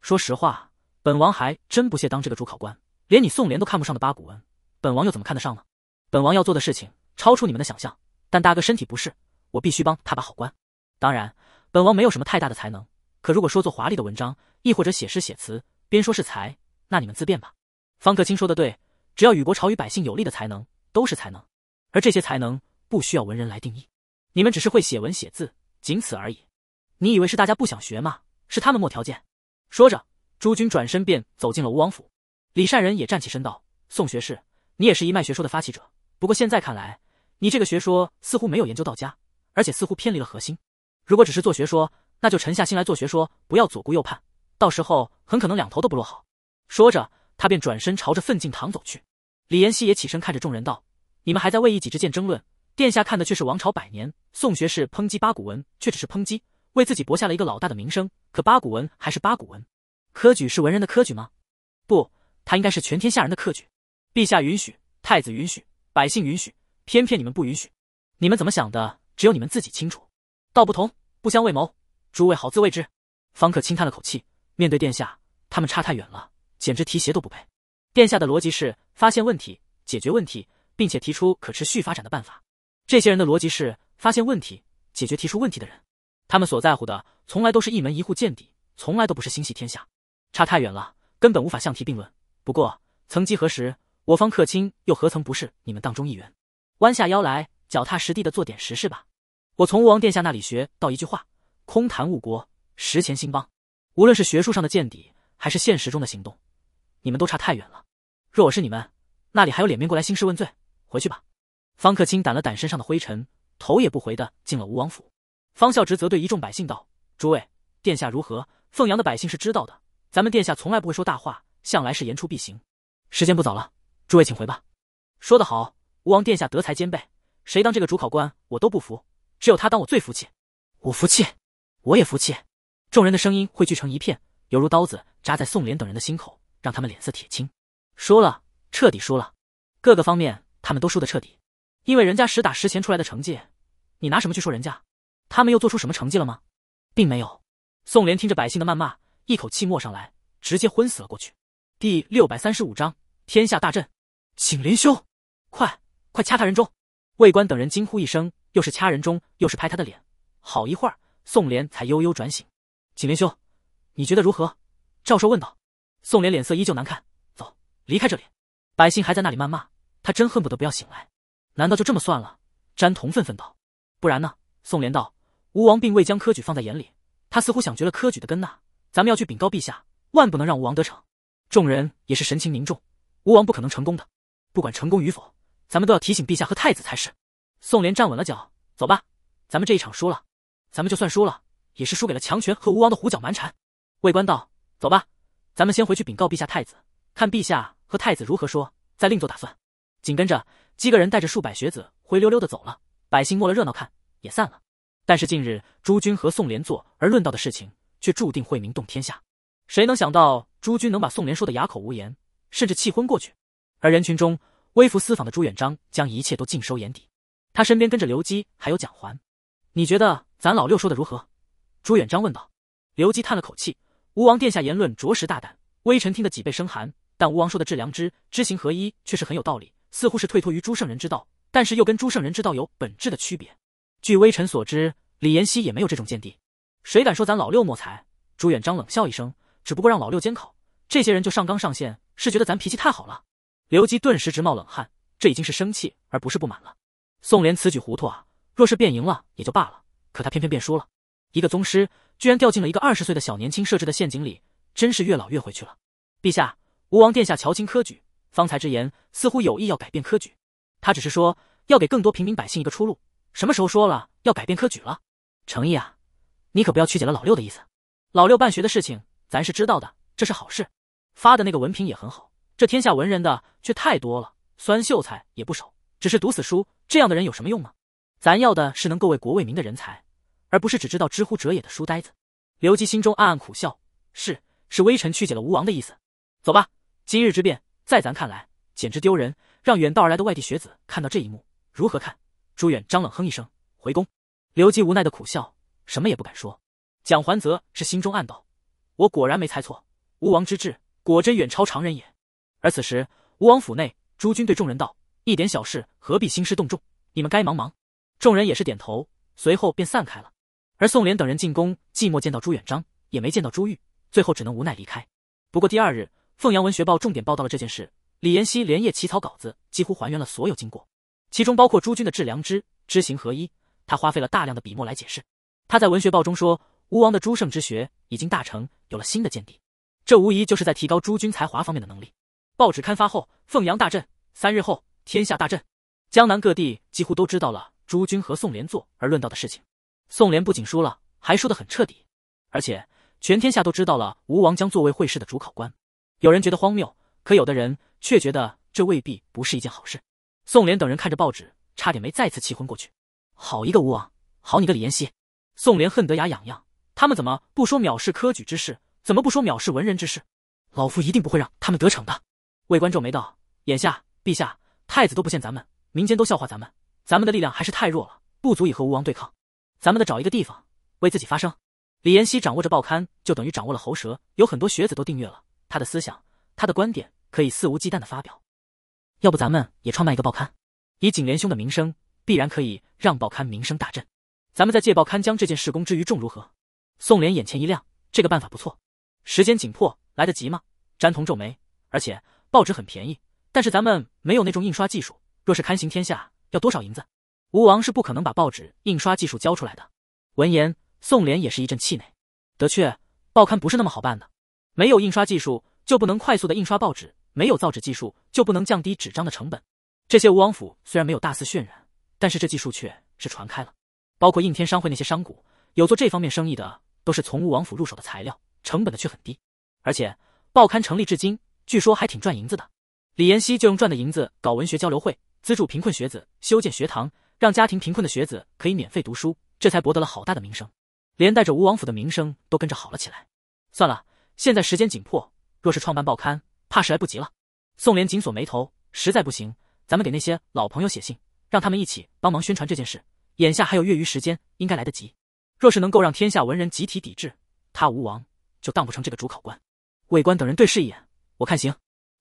说实话，本王还真不屑当这个主考官。连你宋濂都看不上的八股文，本王又怎么看得上呢？本王要做的事情超出你们的想象。但大哥身体不适，我必须帮他把好关。当然，本王没有什么太大的才能，可如果说做华丽的文章，亦或者写诗写词，边说是才，那你们自便吧。方克清说的对，只要与国朝与百姓有利的才能，都是才能。而这些才能不需要文人来定义。你们只是会写文写字，仅此而已。你以为是大家不想学吗？是他们没条件。说着，朱军转身便走进了吴王府。李善人也站起身道：“宋学士，你也是一脉学说的发起者，不过现在看来，你这个学说似乎没有研究到家，而且似乎偏离了核心。如果只是做学说，那就沉下心来做学说，不要左顾右盼，到时候很可能两头都不落好。”说着，他便转身朝着奋进堂走去。李延熙也起身看着众人道：“你们还在为一己之见争论？”殿下看的却是王朝百年。宋学士抨击八股文，却只是抨击，为自己博下了一个老大的名声。可八股文还是八股文，科举是文人的科举吗？不，它应该是全天下人的科举。陛下允许，太子允许，百姓允许，偏偏你们不允许。你们怎么想的？只有你们自己清楚。道不同，不相为谋。诸位好自为之。方可轻叹了口气，面对殿下，他们差太远了，简直提鞋都不配。殿下的逻辑是：发现问题，解决问题，并且提出可持续发展的办法。这些人的逻辑是发现问题，解决提出问题的人。他们所在乎的从来都是一门一户见底，从来都不是心系天下，差太远了，根本无法相提并论。不过，曾几何时，我方客卿又何曾不是你们当中一员？弯下腰来，脚踏实地的做点实事吧。我从吴王殿下那里学到一句话：“空谈误国，实钱兴邦。”无论是学术上的见底，还是现实中的行动，你们都差太远了。若我是你们，那里还有脸面过来兴师问罪？回去吧。方克清掸了掸身上的灰尘，头也不回的进了吴王府。方孝直则对一众百姓道：“诸位，殿下如何？凤阳的百姓是知道的，咱们殿下从来不会说大话，向来是言出必行。时间不早了，诸位请回吧。”说得好，吴王殿下德才兼备，谁当这个主考官我都不服，只有他当我最服气，我服气，我也服气。众人的声音汇聚成一片，犹如刀子扎在宋濂等人的心口，让他们脸色铁青。输了，彻底输了，各个方面他们都输得彻底。因为人家实打实钱出来的成绩，你拿什么去说人家？他们又做出什么成绩了吗？并没有。宋濂听着百姓的谩骂，一口气没上来，直接昏死了过去。第六百三十五章天下大震。景莲兄，快快掐他人中！卫官等人惊呼一声，又是掐人中，又是拍他的脸。好一会儿，宋濂才悠悠转醒。景莲兄，你觉得如何？赵寿问道。宋濂脸色依旧难看，走，离开这里。百姓还在那里谩骂，他真恨不得不要醒来。难道就这么算了？詹同愤愤道：“不然呢？”宋濂道：“吴王并未将科举放在眼里，他似乎想绝了科举的根呐。咱们要去禀告陛下，万不能让吴王得逞。”众人也是神情凝重。吴王不可能成功的，不管成功与否，咱们都要提醒陛下和太子才是。宋濂站稳了脚，走吧，咱们这一场输了，咱们就算输了，也是输给了强权和吴王的胡搅蛮缠。魏官道：“走吧，咱们先回去禀告陛下、太子，看陛下和太子如何说，再另做打算。”紧跟着。几个人带着数百学子灰溜溜的走了，百姓摸了热闹看也散了。但是近日朱军和宋濂坐而论道的事情却注定会名动天下。谁能想到朱军能把宋濂说的哑口无言，甚至气昏过去？而人群中微服私访的朱元璋将一切都尽收眼底。他身边跟着刘基还有蒋环。你觉得咱老六说的如何？朱元璋问道。刘基叹了口气，吴王殿下言论着实大胆，微臣听得脊背生寒。但吴王说的致良知、知行合一却是很有道理。似乎是退脱于朱圣人之道，但是又跟朱圣人之道有本质的区别。据微臣所知，李延熙也没有这种见地。谁敢说咱老六莫才？朱元璋冷笑一声，只不过让老六监考，这些人就上纲上线，是觉得咱脾气太好了。刘基顿时直冒冷汗，这已经是生气而不是不满了。宋濂此举糊涂啊！若是变赢了也就罢了，可他偏偏变输了。一个宗师居然掉进了一个二十岁的小年轻设置的陷阱里，真是越老越回去了。陛下，吴王殿下乔清科举。方才之言似乎有意要改变科举，他只是说要给更多平民百姓一个出路。什么时候说了要改变科举了？程毅啊，你可不要曲解了老六的意思。老六办学的事情咱是知道的，这是好事。发的那个文凭也很好，这天下文人的却太多了，酸秀才也不少。只是读死书这样的人有什么用吗？咱要的是能够为国为民的人才，而不是只知道知乎者也的书呆子。刘基心中暗暗苦笑：是是，微臣曲解了吴王的意思。走吧，今日之变。在咱看来，简直丢人。让远道而来的外地学子看到这一幕，如何看？朱元璋冷哼一声，回宫。刘基无奈的苦笑，什么也不敢说。蒋桓则是心中暗道：我果然没猜错，吴王之志，果真远超常人也。而此时，吴王府内，朱军对众人道：一点小事，何必兴师动众？你们该忙忙。众人也是点头，随后便散开了。而宋濂等人进宫，寂寞见到朱元璋，也没见到朱玉，最后只能无奈离开。不过第二日，凤阳文学报重点报道了这件事。李延熙连夜起草稿子，几乎还原了所有经过，其中包括朱军的致良知、知行合一。他花费了大量的笔墨来解释。他在文学报中说：“吴王的朱圣之学已经大成，有了新的见地。”这无疑就是在提高朱军才华方面的能力。报纸刊发后，凤阳大震；三日后，天下大震。江南各地几乎都知道了朱军和宋濂作而论道的事情。宋濂不仅输了，还输得很彻底，而且全天下都知道了吴王将作为会试的主考官。有人觉得荒谬，可有的人却觉得这未必不是一件好事。宋濂等人看着报纸，差点没再次气昏过去。好一个吴王，好你个李延熙！宋濂恨得牙痒痒。他们怎么不说藐视科举之事？怎么不说藐视文人之事？老夫一定不会让他们得逞的。魏观皱眉道：“眼下，陛下、太子都不见咱们，民间都笑话咱们，咱们的力量还是太弱了，不足以和吴王对抗。咱们得找一个地方为自己发声。”李延熙掌握着报刊，就等于掌握了喉舌。有很多学子都订阅了。他的思想，他的观点可以肆无忌惮的发表。要不咱们也创办一个报刊，以景莲兄的名声，必然可以让报刊名声大振。咱们再借报刊将这件事公之于众，如何？宋濂眼前一亮，这个办法不错。时间紧迫，来得及吗？詹同皱眉，而且报纸很便宜，但是咱们没有那种印刷技术。若是刊行天下，要多少银子？吴王是不可能把报纸印刷技术交出来的。闻言，宋濂也是一阵气馁。的确，报刊不是那么好办的。没有印刷技术，就不能快速的印刷报纸；没有造纸技术，就不能降低纸张的成本。这些吴王府虽然没有大肆渲染，但是这技术却是传开了。包括应天商会那些商贾有做这方面生意的，都是从吴王府入手的材料，成本的却很低。而且报刊成立至今，据说还挺赚银子的。李延熙就用赚的银子搞文学交流会，资助贫困学子，修建学堂，让家庭贫困的学子可以免费读书，这才博得了好大的名声，连带着吴王府的名声都跟着好了起来。算了。现在时间紧迫，若是创办报刊，怕是来不及了。宋濂紧锁眉头，实在不行，咱们给那些老朋友写信，让他们一起帮忙宣传这件事。眼下还有月余时间，应该来得及。若是能够让天下文人集体抵制，他吴王就当不成这个主考官。魏官等人对视一眼，我看行，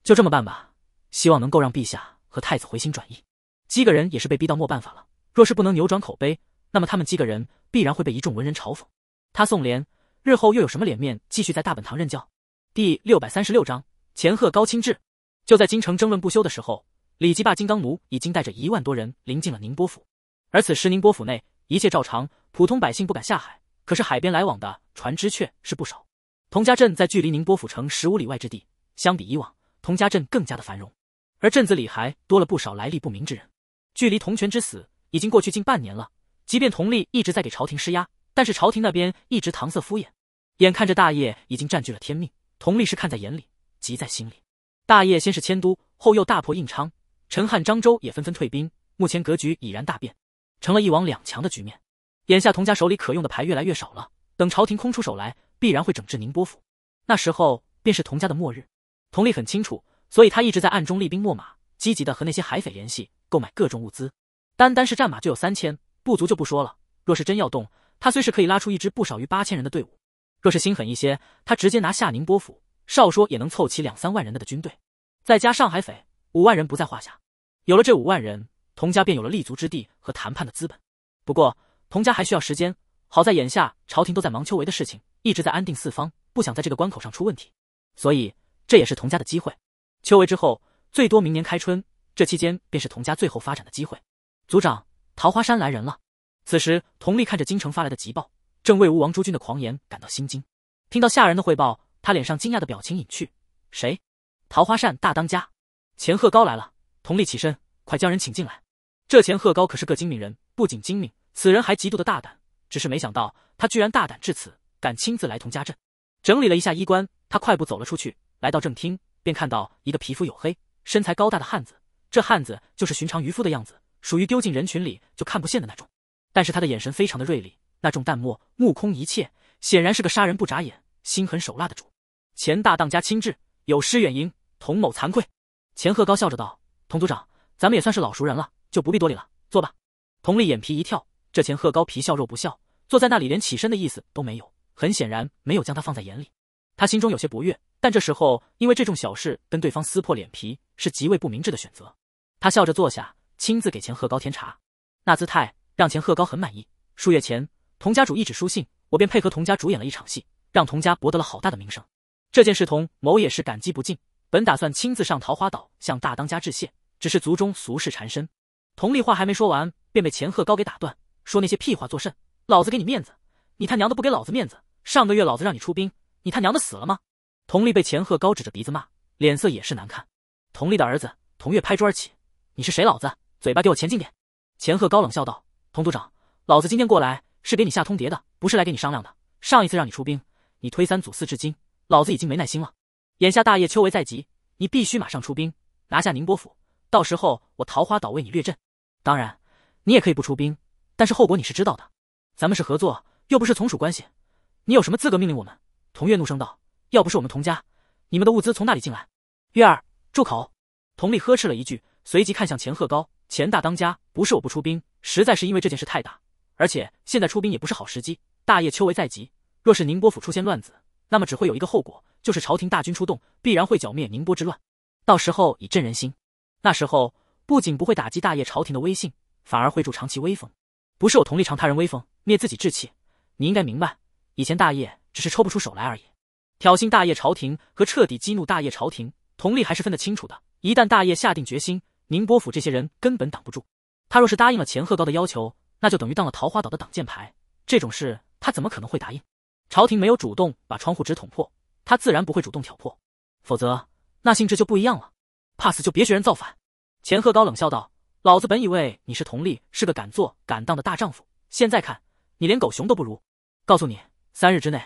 就这么办吧。希望能够让陛下和太子回心转意。几个人也是被逼到没办法了，若是不能扭转口碑，那么他们几个人必然会被一众文人嘲讽。他宋濂。日后又有什么脸面继续在大本堂任教？第六百三十六章钱鹤高清志。就在京城争论不休的时候，李吉霸金刚奴已经带着一万多人临近了宁波府。而此时宁波府内一切照常，普通百姓不敢下海，可是海边来往的船只却是不少。童家镇在距离宁波府城十五里外之地，相比以往，童家镇更加的繁荣，而镇子里还多了不少来历不明之人。距离童权之死已经过去近半年了，即便童立一直在给朝廷施压，但是朝廷那边一直搪塞敷衍。眼看着大业已经占据了天命，童立是看在眼里，急在心里。大业先是迁都，后又大破印昌，陈汉、漳州也纷纷退兵，目前格局已然大变，成了一王两强的局面。眼下童家手里可用的牌越来越少了，等朝廷空出手来，必然会整治宁波府，那时候便是童家的末日。童立很清楚，所以他一直在暗中厉兵秣马，积极的和那些海匪联系，购买各种物资。单单是战马就有三千，不足就不说了。若是真要动，他虽是可以拉出一支不少于八千人的队伍。若是心狠一些，他直接拿下宁波府，少说也能凑齐两三万人的军队，再加上海匪，五万人不在话下。有了这五万人，童家便有了立足之地和谈判的资本。不过，童家还需要时间。好在眼下朝廷都在忙秋围的事情，一直在安定四方，不想在这个关口上出问题，所以这也是童家的机会。秋围之后，最多明年开春，这期间便是童家最后发展的机会。族长，桃花山来人了。此时，童丽看着京城发来的急报。正为吴王诸君的狂言感到心惊，听到下人的汇报，他脸上惊讶的表情隐去。谁？桃花扇大当家钱鹤高来了。同丽起身，快将人请进来。这钱鹤高可是个精明人，不仅精明，此人还极度的大胆。只是没想到他居然大胆至此，敢亲自来同家镇。整理了一下衣冠，他快步走了出去，来到正厅，便看到一个皮肤黝黑、身材高大的汉子。这汉子就是寻常渔夫的样子，属于丢进人群里就看不见的那种。但是他的眼神非常的锐利。那众淡漠、目空一切，显然是个杀人不眨眼、心狠手辣的主。钱大当家亲至，有失远迎，童某惭愧。钱鹤高笑着道：“童组长，咱们也算是老熟人了，就不必多礼了，坐吧。”童丽眼皮一跳，这钱鹤高皮笑肉不笑，坐在那里连起身的意思都没有，很显然没有将他放在眼里。他心中有些不悦，但这时候因为这种小事跟对方撕破脸皮是极为不明智的选择。他笑着坐下，亲自给钱鹤高添茶，那姿态让钱鹤高很满意。数月前。童家主一纸书信，我便配合童家主演了一场戏，让童家博得了好大的名声。这件事，童某也是感激不尽，本打算亲自上桃花岛向大当家致谢，只是族中俗事缠身。童丽话还没说完，便被钱鹤高给打断，说那些屁话做甚？老子给你面子，你他娘的不给老子面子！上个月老子让你出兵，你他娘的死了吗？童丽被钱鹤高指着鼻子骂，脸色也是难看。童丽的儿子童月拍桌而起：“你是谁？老子嘴巴给我前进点！”钱鹤高冷笑道：“童族长，老子今天过来。”是给你下通牒的，不是来给你商量的。上一次让你出兵，你推三阻四，至今，老子已经没耐心了。眼下大业秋围在即，你必须马上出兵，拿下宁波府。到时候我桃花岛为你略阵。当然，你也可以不出兵，但是后果你是知道的。咱们是合作，又不是从属关系，你有什么资格命令我们？童月怒声道：“要不是我们童家，你们的物资从哪里进来？”月儿，住口！”童立呵斥了一句，随即看向钱鹤高：“钱大当家，不是我不出兵，实在是因为这件事太大。”而且现在出兵也不是好时机，大业秋围在即，若是宁波府出现乱子，那么只会有一个后果，就是朝廷大军出动，必然会剿灭宁波之乱。到时候以振人心，那时候不仅不会打击大业朝廷的威信，反而会助长期威风。不是我佟立长他人威风，灭自己志气，你应该明白。以前大业只是抽不出手来而已，挑衅大业朝廷和彻底激怒大业朝廷，佟立还是分得清楚的。一旦大业下定决心，宁波府这些人根本挡不住。他若是答应了钱鹤高的要求。那就等于当了桃花岛的挡箭牌，这种事他怎么可能会答应？朝廷没有主动把窗户纸捅破，他自然不会主动挑破，否则那性质就不一样了。怕死就别学人造反。钱鹤高冷笑道：“老子本以为你是佟丽，是个敢做敢当的大丈夫，现在看你连狗熊都不如。告诉你，三日之内，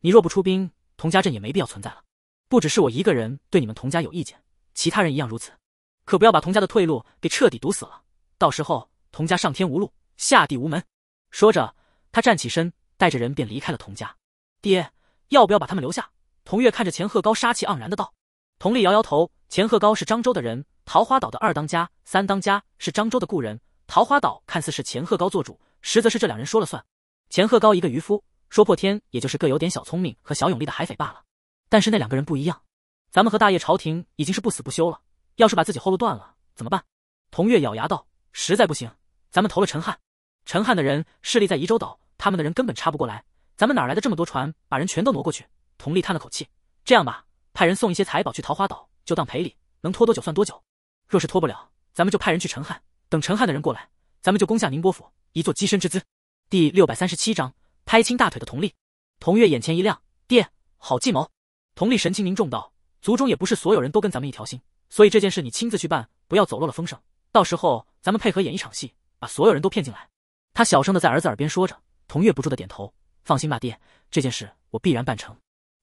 你若不出兵，佟家镇也没必要存在了。不只是我一个人对你们佟家有意见，其他人一样如此。可不要把佟家的退路给彻底堵死了，到时候佟家上天无路。”下地无门，说着，他站起身，带着人便离开了童家。爹，要不要把他们留下？童月看着钱鹤高，杀气盎然的道。童立摇摇头。钱鹤高是漳州的人，桃花岛的二当家、三当家是漳州的故人。桃花岛看似是钱鹤高做主，实则是这两人说了算。钱鹤高一个渔夫，说破天也就是个有点小聪明和小勇力的海匪罢了。但是那两个人不一样，咱们和大业朝廷已经是不死不休了，要是把自己后路断了，怎么办？童月咬牙道：“实在不行，咱们投了陈汉。”陈汉的人势力在宜州岛，他们的人根本插不过来。咱们哪来的这么多船，把人全都挪过去？童丽叹了口气：“这样吧，派人送一些财宝去桃花岛，就当赔礼。能拖多久算多久。若是拖不了，咱们就派人去陈汉，等陈汉的人过来，咱们就攻下宁波府，以作跻身之资。”第六百三十七章拍清大腿的童丽，童月眼前一亮：“爹，好计谋！”童丽神情凝重道：“族中也不是所有人都跟咱们一条心，所以这件事你亲自去办，不要走漏了风声。到时候咱们配合演一场戏，把所有人都骗进来。”他小声的在儿子耳边说着，童月不住的点头。放心吧，爹，这件事我必然办成。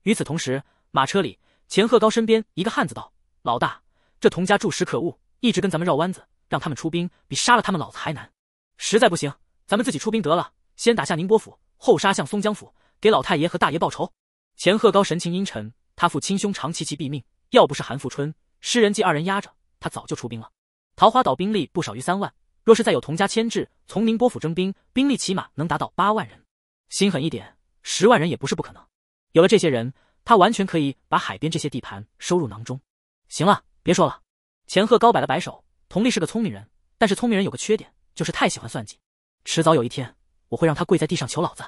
与此同时，马车里，钱鹤高身边一个汉子道：“老大，这童家住实可恶，一直跟咱们绕弯子，让他们出兵比杀了他们老子还难。实在不行，咱们自己出兵得了。先打下宁波府，后杀向松江府，给老太爷和大爷报仇。”钱鹤高神情阴沉，他父亲兄长齐齐毙命，要不是韩富春、施仁济二人压着他，早就出兵了。桃花岛兵力不少于三万。若是再有童家牵制，从宁波府征兵，兵力起码能达到八万人。心狠一点，十万人也不是不可能。有了这些人，他完全可以把海边这些地盘收入囊中。行了，别说了。钱鹤高摆了摆手，童丽是个聪明人，但是聪明人有个缺点，就是太喜欢算计。迟早有一天，我会让他跪在地上求老子。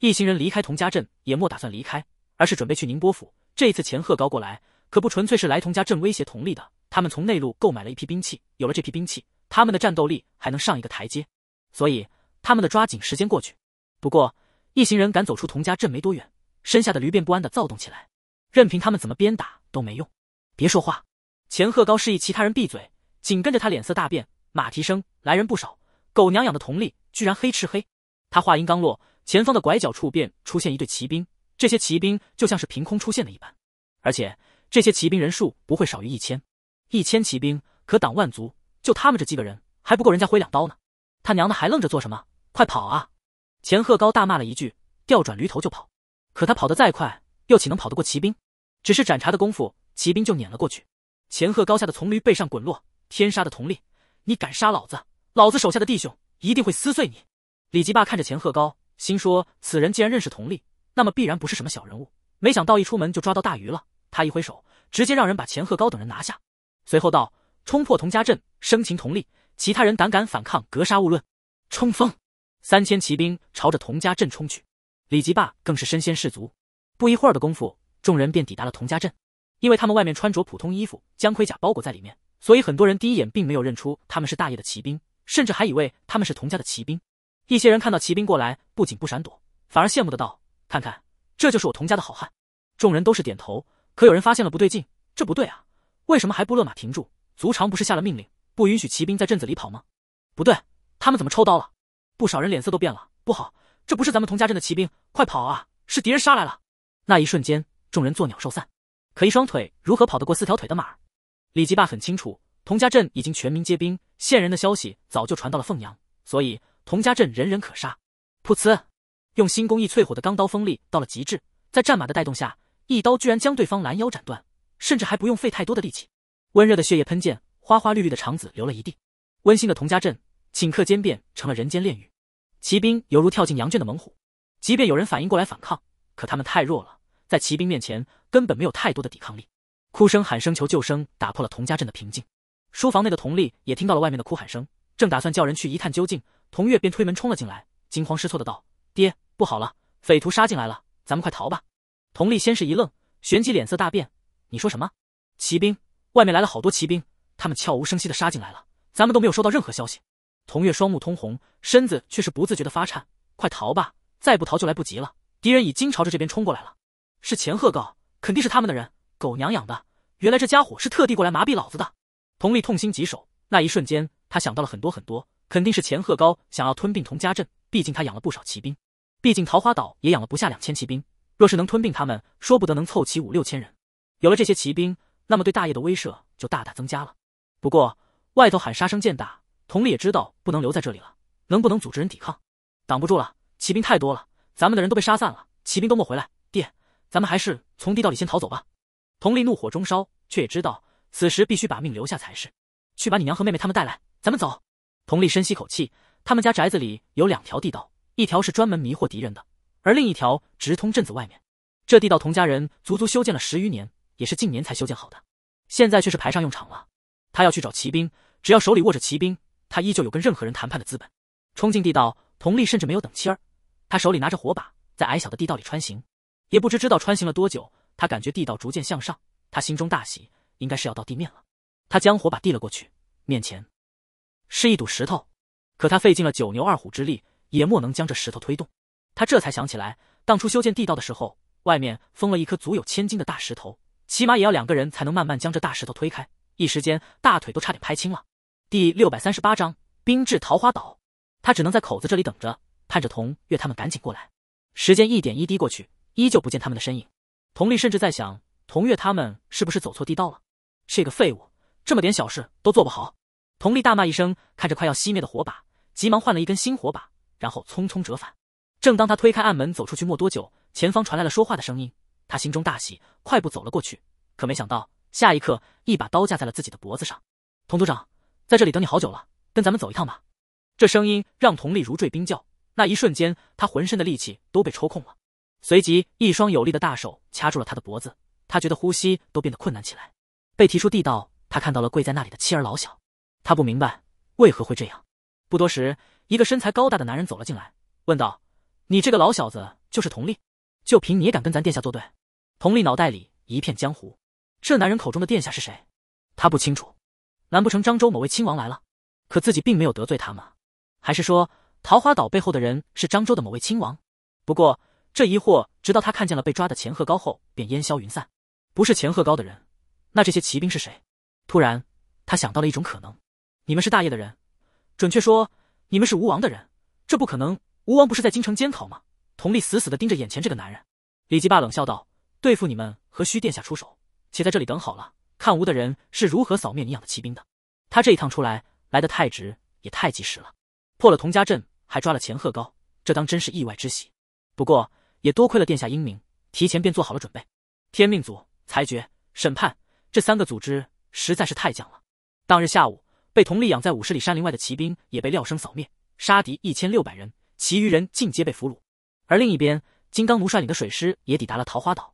一行人离开童家镇，也莫打算离开，而是准备去宁波府。这一次钱鹤高过来，可不纯粹是来童家镇威胁童丽的。他们从内陆购买了一批兵器，有了这批兵器。他们的战斗力还能上一个台阶，所以他们的抓紧时间过去。不过，一行人赶走出童家镇没多远，身下的驴便不安的躁动起来，任凭他们怎么鞭打都没用。别说话！钱鹤高示意其他人闭嘴。紧跟着他脸色大变，马蹄声，来人不少。狗娘养的童力居然黑吃黑！他话音刚落，前方的拐角处便出现一队骑兵，这些骑兵就像是凭空出现的一般，而且这些骑兵人数不会少于一千。一千骑兵可挡万族就他们这几个人，还不够人家挥两刀呢！他娘的，还愣着做什么？快跑啊！钱鹤高大骂了一句，调转驴头就跑。可他跑得再快，又岂能跑得过骑兵？只是斩茶的功夫，骑兵就撵了过去。钱鹤高吓得从驴背上滚落。天杀的童丽，你敢杀老子？老子手下的弟兄一定会撕碎你！李吉霸看着钱鹤高，心说此人既然认识童丽，那么必然不是什么小人物。没想到一出门就抓到大鱼了。他一挥手，直接让人把钱鹤高等人拿下，随后道。冲破童家镇，生擒童立，其他人胆敢反抗，格杀勿论。冲锋！三千骑兵朝着童家镇冲去。李吉霸更是身先士卒。不一会儿的功夫，众人便抵达了童家镇。因为他们外面穿着普通衣服，将盔甲包裹在里面，所以很多人第一眼并没有认出他们是大爷的骑兵，甚至还以为他们是童家的骑兵。一些人看到骑兵过来，不仅不闪躲，反而羡慕的道：“看看，这就是我童家的好汉。”众人都是点头。可有人发现了不对劲，这不对啊，为什么还不勒马停住？族长不是下了命令，不允许骑兵在镇子里跑吗？不对，他们怎么抽刀了？不少人脸色都变了。不好，这不是咱们童家镇的骑兵，快跑啊！是敌人杀来了！那一瞬间，众人作鸟兽散。可一双腿如何跑得过四条腿的马？李吉霸很清楚，童家镇已经全民皆兵，线人的消息早就传到了凤阳，所以童家镇人人可杀。噗呲！用新工艺淬火的钢刀锋利到了极致，在战马的带动下，一刀居然将对方拦腰斩断，甚至还不用费太多的力气。温热的血液喷溅，花花绿绿的肠子流了一地。温馨的童家镇，顷刻间变成了人间炼狱。骑兵犹如跳进羊圈的猛虎，即便有人反应过来反抗，可他们太弱了，在骑兵面前根本没有太多的抵抗力。哭声、喊声、求救声打破了童家镇的平静。书房内的童丽也听到了外面的哭喊声，正打算叫人去一探究竟，童月便推门冲了进来，惊慌失措的道：“爹，不好了，匪徒杀进来了，咱们快逃吧！”童丽先是一愣，旋即脸色大变：“你说什么？骑兵？”外面来了好多骑兵，他们悄无声息的杀进来了，咱们都没有收到任何消息。童月双目通红，身子却是不自觉的发颤，快逃吧，再不逃就来不及了，敌人已经朝着这边冲过来了。是钱鹤高，肯定是他们的人，狗娘养的，原来这家伙是特地过来麻痹老子的。童丽痛心疾首，那一瞬间，他想到了很多很多，肯定是钱鹤高想要吞并童家镇，毕竟他养了不少骑兵，毕竟桃花岛也养了不下两千骑兵，若是能吞并他们，说不得能凑齐五六千人，有了这些骑兵。那么对大业的威慑就大大增加了。不过外头喊杀声渐大，佟丽也知道不能留在这里了。能不能组织人抵抗？挡不住了，骑兵太多了，咱们的人都被杀散了，骑兵都没回来。爹，咱们还是从地道里先逃走吧。佟丽怒火中烧，却也知道此时必须把命留下才是。去把你娘和妹妹他们带来，咱们走。佟丽深吸口气，他们家宅子里有两条地道，一条是专门迷惑敌人的，而另一条直通镇子外面。这地道佟家人足足修建了十余年。也是近年才修建好的，现在却是派上用场了。他要去找骑兵，只要手里握着骑兵，他依旧有跟任何人谈判的资本。冲进地道，佟丽甚至没有等妻儿，他手里拿着火把，在矮小的地道里穿行，也不知知道穿行了多久，他感觉地道逐渐向上，他心中大喜，应该是要到地面了。他将火把递了过去，面前是一堵石头，可他费尽了九牛二虎之力，也莫能将这石头推动。他这才想起来，当初修建地道的时候，外面封了一颗足有千斤的大石头。起码也要两个人才能慢慢将这大石头推开，一时间大腿都差点拍青了。第六百三十八章冰质桃花岛，他只能在口子这里等着，盼着童月他们赶紧过来。时间一点一滴过去，依旧不见他们的身影。童丽甚至在想，童月他们是不是走错地道了？这个废物，这么点小事都做不好！童丽大骂一声，看着快要熄灭的火把，急忙换了一根新火把，然后匆匆折返。正当他推开暗门走出去没多久，前方传来了说话的声音。他心中大喜，快步走了过去，可没想到下一刻，一把刀架在了自己的脖子上。童组长在这里等你好久了，跟咱们走一趟吧。这声音让童丽如坠冰窖，那一瞬间，他浑身的力气都被抽空了。随即，一双有力的大手掐住了他的脖子，他觉得呼吸都变得困难起来。被提出地道，他看到了跪在那里的妻儿老小，他不明白为何会这样。不多时，一个身材高大的男人走了进来，问道：“你这个老小子就是童丽？就凭你也敢跟咱殿下作对？”佟丽脑袋里一片江湖，这男人口中的殿下是谁？他不清楚。难不成漳州某位亲王来了？可自己并没有得罪他吗？还是说桃花岛背后的人是漳州的某位亲王？不过这疑惑直到他看见了被抓的钱鹤高后便烟消云散。不是钱鹤高的人，那这些骑兵是谁？突然，他想到了一种可能：你们是大业的人，准确说，你们是吴王的人。这不可能，吴王不是在京城监考吗？佟丽死死的盯着眼前这个男人，李吉霸冷笑道。对付你们何须殿下出手？且在这里等好了，看吾的人是如何扫灭你养的骑兵的。他这一趟出来，来得太值，也太及时了。破了童家阵，还抓了钱鹤高，这当真是意外之喜。不过也多亏了殿下英明，提前便做好了准备。天命组、裁决、审判这三个组织实在是太犟了。当日下午，被童立养在五十里山林外的骑兵也被廖生扫灭，杀敌一千六百人，其余人尽皆被俘虏。而另一边，金刚奴率领的水师也抵达了桃花岛。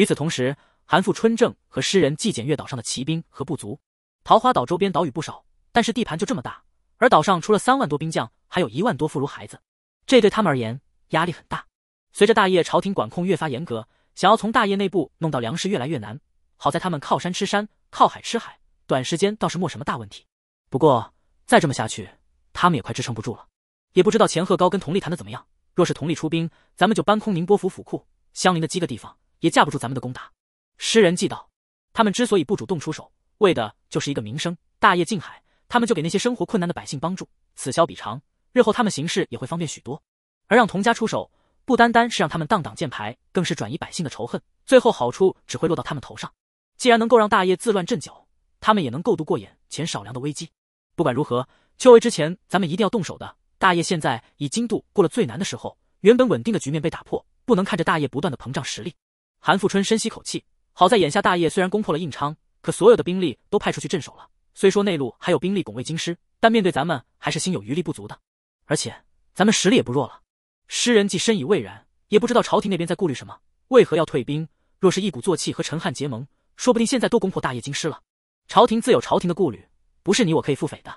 与此同时，韩复春正和诗人季检阅岛上的骑兵和部族。桃花岛周边岛屿不少，但是地盘就这么大。而岛上除了三万多兵将，还有一万多妇孺孩子，这对他们而言压力很大。随着大业朝廷管控越发严格，想要从大业内部弄到粮食越来越难。好在他们靠山吃山，靠海吃海，短时间倒是没什么大问题。不过再这么下去，他们也快支撑不住了。也不知道钱鹤高跟佟丽谈的怎么样。若是佟丽出兵，咱们就搬空宁波府府库，相邻的几个地方。也架不住咱们的攻打。诗人记道，他们之所以不主动出手，为的就是一个名声。大业近海，他们就给那些生活困难的百姓帮助，此消彼长，日后他们行事也会方便许多。而让童家出手，不单单是让他们当挡箭牌，更是转移百姓的仇恨，最后好处只会落到他们头上。既然能够让大业自乱阵脚，他们也能够度过眼前少量的危机。不管如何，秋围之前，咱们一定要动手的。大业现在已经度过了最难的时候，原本稳定的局面被打破，不能看着大业不断的膨胀实力。韩富春深吸口气，好在眼下大业虽然攻破了应昌，可所有的兵力都派出去镇守了。虽说内陆还有兵力拱卫京师，但面对咱们还是心有余力不足的。而且咱们实力也不弱了。诗人既深以未然，也不知道朝廷那边在顾虑什么，为何要退兵？若是一鼓作气和陈汉结盟，说不定现在都攻破大业京师了。朝廷自有朝廷的顾虑，不是你我可以腹诽的。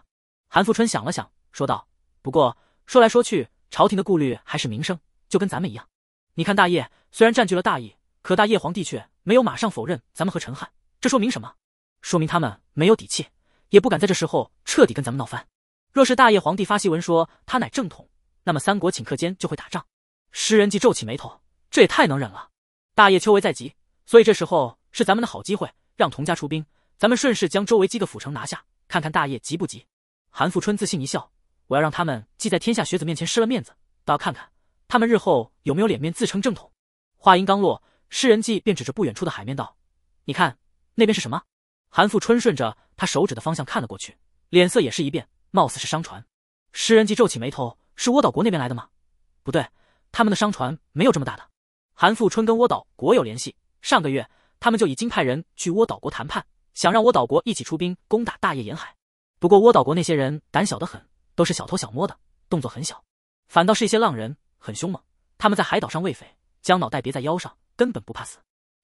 韩富春想了想，说道：“不过说来说去，朝廷的顾虑还是名声，就跟咱们一样。你看大业虽然占据了大业。”可大业皇帝却没有马上否认咱们和陈汉，这说明什么？说明他们没有底气，也不敢在这时候彻底跟咱们闹翻。若是大业皇帝发檄文说他乃正统，那么三国顷刻间就会打仗。诗人既皱起眉头，这也太能忍了。大业秋围在即，所以这时候是咱们的好机会，让童家出兵，咱们顺势将周围几个府城拿下，看看大业急不急。韩富春自信一笑：“我要让他们既在天下学子面前失了面子，倒要看看他们日后有没有脸面自称正统。”话音刚落。诗人季便指着不远处的海面道：“你看，那边是什么？”韩富春顺着他手指的方向看了过去，脸色也是一变，貌似是商船。诗人季皱起眉头：“是倭岛国那边来的吗？不对，他们的商船没有这么大的。”韩富春跟倭岛国有联系，上个月他们就已经派人去倭岛国谈判，想让倭岛国一起出兵攻打大叶沿海。不过倭岛国那些人胆小得很，都是小偷小摸的，动作很小。反倒是一些浪人，很凶猛。他们在海岛上喂匪，将脑袋别在腰上。根本不怕死，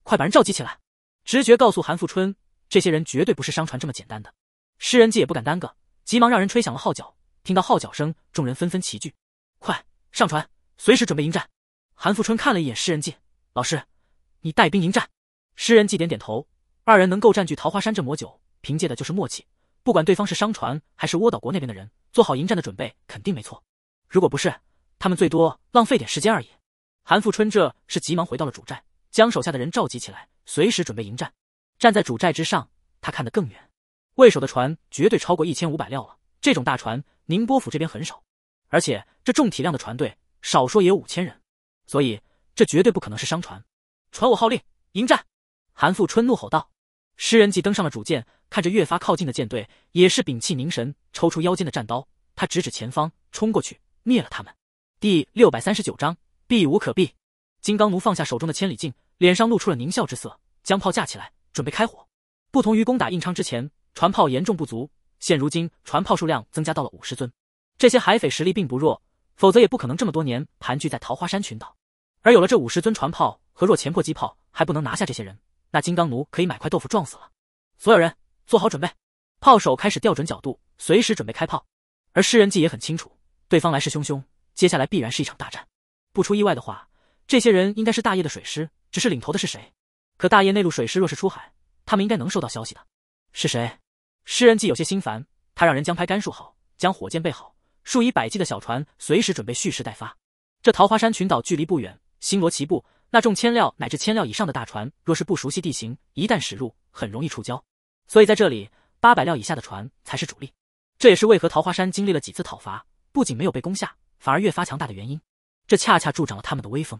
快把人召集起来！直觉告诉韩富春，这些人绝对不是商船这么简单的。诗人济也不敢耽搁，急忙让人吹响了号角。听到号角声，众人纷纷齐聚，快上船，随时准备迎战。韩富春看了一眼诗人济，老师，你带兵迎战。诗人济点点头。二人能够占据桃花山这魔酒，凭借的就是默契。不管对方是商船还是倭岛国那边的人，做好迎战的准备肯定没错。如果不是，他们最多浪费点时间而已。韩富春这是急忙回到了主寨，将手下的人召集起来，随时准备迎战。站在主寨之上，他看得更远。为首的船绝对超过一千五百辆了，这种大船，宁波府这边很少。而且这重体量的船队，少说也有五千人，所以这绝对不可能是商船。传我号令，迎战！韩富春怒吼道。诗人即登上了主舰，看着越发靠近的舰队，也是屏气凝神，抽出腰间的战刀。他直指前方，冲过去灭了他们。第六百三十九章。避无可避，金刚奴放下手中的千里镜，脸上露出了狞笑之色，将炮架起来，准备开火。不同于攻打印昌之前，船炮严重不足，现如今船炮数量增加到了五十尊。这些海匪实力并不弱，否则也不可能这么多年盘踞在桃花山群岛。而有了这五十尊船炮和若前破击炮，还不能拿下这些人，那金刚奴可以买块豆腐撞死了。所有人做好准备，炮手开始调准角度，随时准备开炮。而诗人济也很清楚，对方来势汹汹，接下来必然是一场大战。不出意外的话，这些人应该是大业的水师，只是领头的是谁？可大业内陆水师若是出海，他们应该能收到消息的。是谁？诗人既有些心烦，他让人将拍杆数好，将火箭备好，数以百计的小船随时准备蓄势待发。这桃花山群岛距离不远，星罗棋布，那重千料乃至千料以上的大船，若是不熟悉地形，一旦驶入，很容易触礁。所以在这里，八百料以下的船才是主力。这也是为何桃花山经历了几次讨伐，不仅没有被攻下，反而越发强大的原因。这恰恰助长了他们的威风。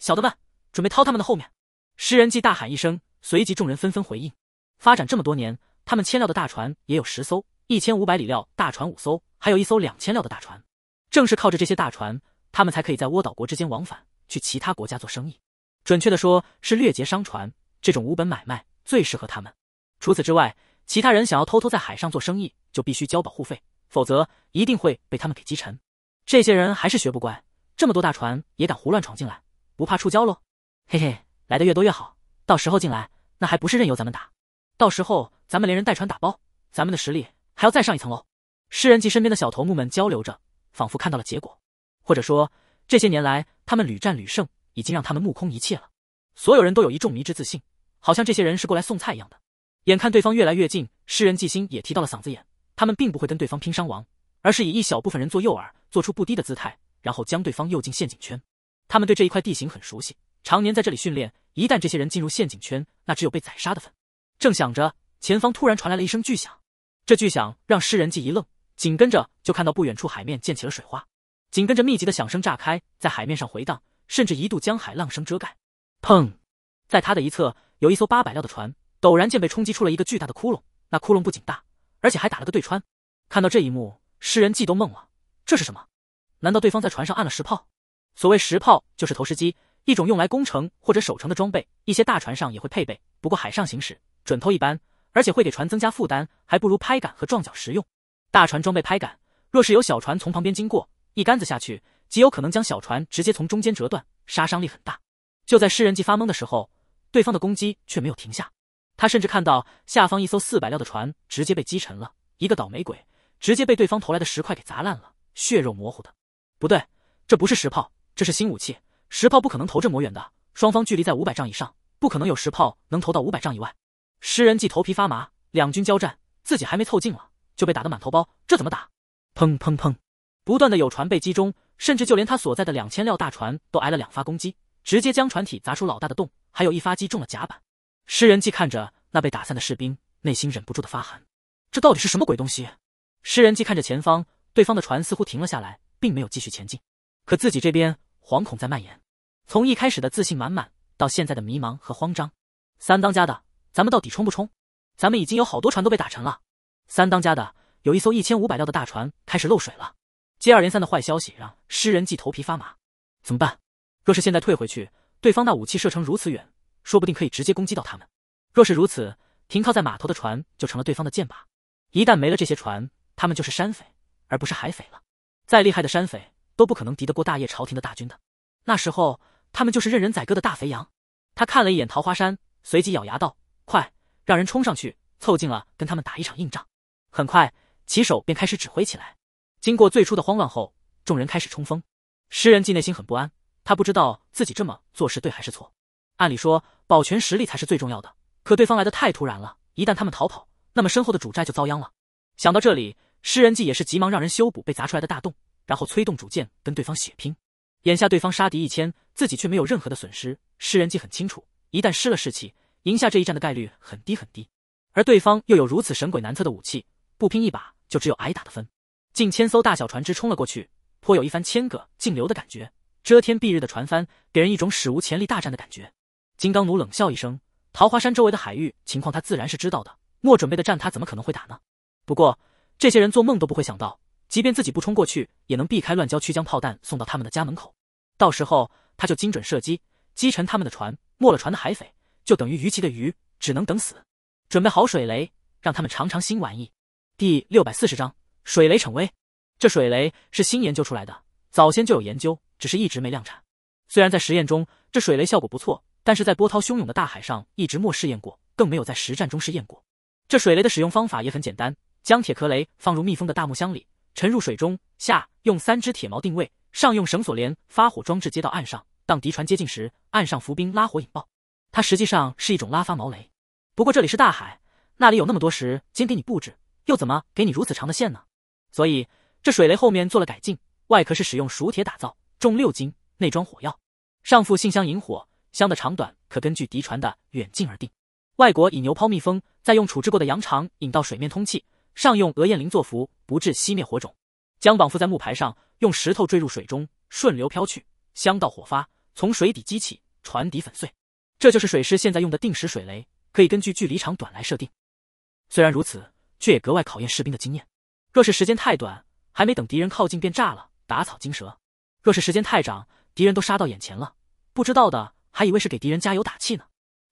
小的们，准备掏他们的后面！石仁济大喊一声，随即众人纷纷回应。发展这么多年，他们千料的大船也有十艘，一千五百里料大船五艘，还有一艘两千料的大船。正是靠着这些大船，他们才可以在倭岛国之间往返，去其他国家做生意。准确的说，是掠劫商船。这种无本买卖最适合他们。除此之外，其他人想要偷偷在海上做生意，就必须交保护费，否则一定会被他们给击沉。这些人还是学不乖。这么多大船也敢胡乱闯进来，不怕触礁喽？嘿嘿，来的越多越好，到时候进来那还不是任由咱们打？到时候咱们连人带船打包，咱们的实力还要再上一层楼。诗人及身边的小头目们交流着，仿佛看到了结果，或者说，这些年来他们屡战屡胜，已经让他们目空一切了。所有人都有一众迷之自信，好像这些人是过来送菜一样的。眼看对方越来越近，诗人纪心也提到了嗓子眼。他们并不会跟对方拼伤亡，而是以一小部分人做诱饵，做出不低的姿态。然后将对方诱进陷阱圈。他们对这一块地形很熟悉，常年在这里训练。一旦这些人进入陷阱圈，那只有被宰杀的份。正想着，前方突然传来了一声巨响，这巨响让诗人记一愣，紧跟着就看到不远处海面溅起了水花，紧跟着密集的响声炸开，在海面上回荡，甚至一度将海浪声遮盖。砰！在他的一侧，有一艘八百料的船，陡然间被冲击出了一个巨大的窟窿，那窟窿不仅大，而且还打了个对穿。看到这一幕，诗人记都懵了，这是什么？难道对方在船上按了石炮？所谓石炮就是投石机，一种用来攻城或者守城的装备，一些大船上也会配备。不过海上行驶准头一般，而且会给船增加负担，还不如拍杆和撞角实用。大船装备拍杆，若是有小船从旁边经过，一杆子下去，极有可能将小船直接从中间折断，杀伤力很大。就在诗人济发懵的时候，对方的攻击却没有停下。他甚至看到下方一艘四百料的船直接被击沉了，一个倒霉鬼直接被对方投来的石块给砸烂了，血肉模糊的。不对，这不是石炮，这是新武器。石炮不可能投这么远的，双方距离在五百丈以上，不可能有石炮能投到五百丈以外。诗人既头皮发麻，两军交战，自己还没凑近了就被打得满头包，这怎么打？砰砰砰，不断的有船被击中，甚至就连他所在的两千辆大船都挨了两发攻击，直接将船体砸出老大的洞，还有一发击中了甲板。诗人既看着那被打散的士兵，内心忍不住的发寒，这到底是什么鬼东西？诗人既看着前方，对方的船似乎停了下来。并没有继续前进，可自己这边惶恐在蔓延，从一开始的自信满满到现在的迷茫和慌张。三当家的，咱们到底冲不冲？咱们已经有好多船都被打沉了。三当家的，有一艘一千五百料的大船开始漏水了。接二连三的坏消息让诗人季头皮发麻。怎么办？若是现在退回去，对方那武器射程如此远，说不定可以直接攻击到他们。若是如此，停靠在码头的船就成了对方的箭靶。一旦没了这些船，他们就是山匪，而不是海匪了。再厉害的山匪都不可能敌得过大业朝廷的大军的，那时候他们就是任人宰割的大肥羊。他看了一眼桃花山，随即咬牙道：“快，让人冲上去，凑近了跟他们打一场硬仗。”很快，旗手便开始指挥起来。经过最初的慌乱后，众人开始冲锋。施仁济内心很不安，他不知道自己这么做是对还是错。按理说保全实力才是最重要的，可对方来的太突然了，一旦他们逃跑，那么身后的主寨就遭殃了。想到这里，诗人济也是急忙让人修补被砸出来的大洞，然后催动主剑跟对方血拼。眼下对方杀敌一千，自己却没有任何的损失。诗人济很清楚，一旦失了士气，赢下这一战的概率很低很低。而对方又有如此神鬼难测的武器，不拼一把就只有挨打的分。近千艘大小船只冲了过去，颇有一番千个竞流的感觉。遮天蔽日的船帆，给人一种史无前例大战的感觉。金刚奴冷笑一声，桃花山周围的海域情况他自然是知道的。莫准备的战他怎么可能会打呢？不过。这些人做梦都不会想到，即便自己不冲过去，也能避开乱交区，将炮弹送到他们的家门口。到时候他就精准射击，击沉他们的船，没了船的海匪就等于鱼鳍的鱼，只能等死。准备好水雷，让他们尝尝新玩意。第六百四十章水雷逞威。这水雷是新研究出来的，早先就有研究，只是一直没量产。虽然在实验中这水雷效果不错，但是在波涛汹涌的大海上一直没试验过，更没有在实战中试验过。这水雷的使用方法也很简单。将铁壳雷放入密封的大木箱里，沉入水中下用三支铁锚定位，上用绳索连发火装置接到岸上。当敌船接近时，岸上浮冰拉火引爆。它实际上是一种拉发毛雷，不过这里是大海，那里有那么多时间给你布置，又怎么给你如此长的线呢？所以这水雷后面做了改进，外壳是使用熟铁打造，重六斤，内装火药，上附信箱引火，箱的长短可根据敌船的远近而定。外国以牛抛密封，再用处置过的羊肠引到水面通气。上用鹅焰翎作符，不致熄灭火种，将绑缚在木牌上，用石头坠入水中，顺流飘去。香到火发，从水底激起，船底粉碎。这就是水师现在用的定时水雷，可以根据距离长短来设定。虽然如此，却也格外考验士兵的经验。若是时间太短，还没等敌人靠近便炸了，打草惊蛇；若是时间太长，敌人都杀到眼前了，不知道的还以为是给敌人加油打气呢。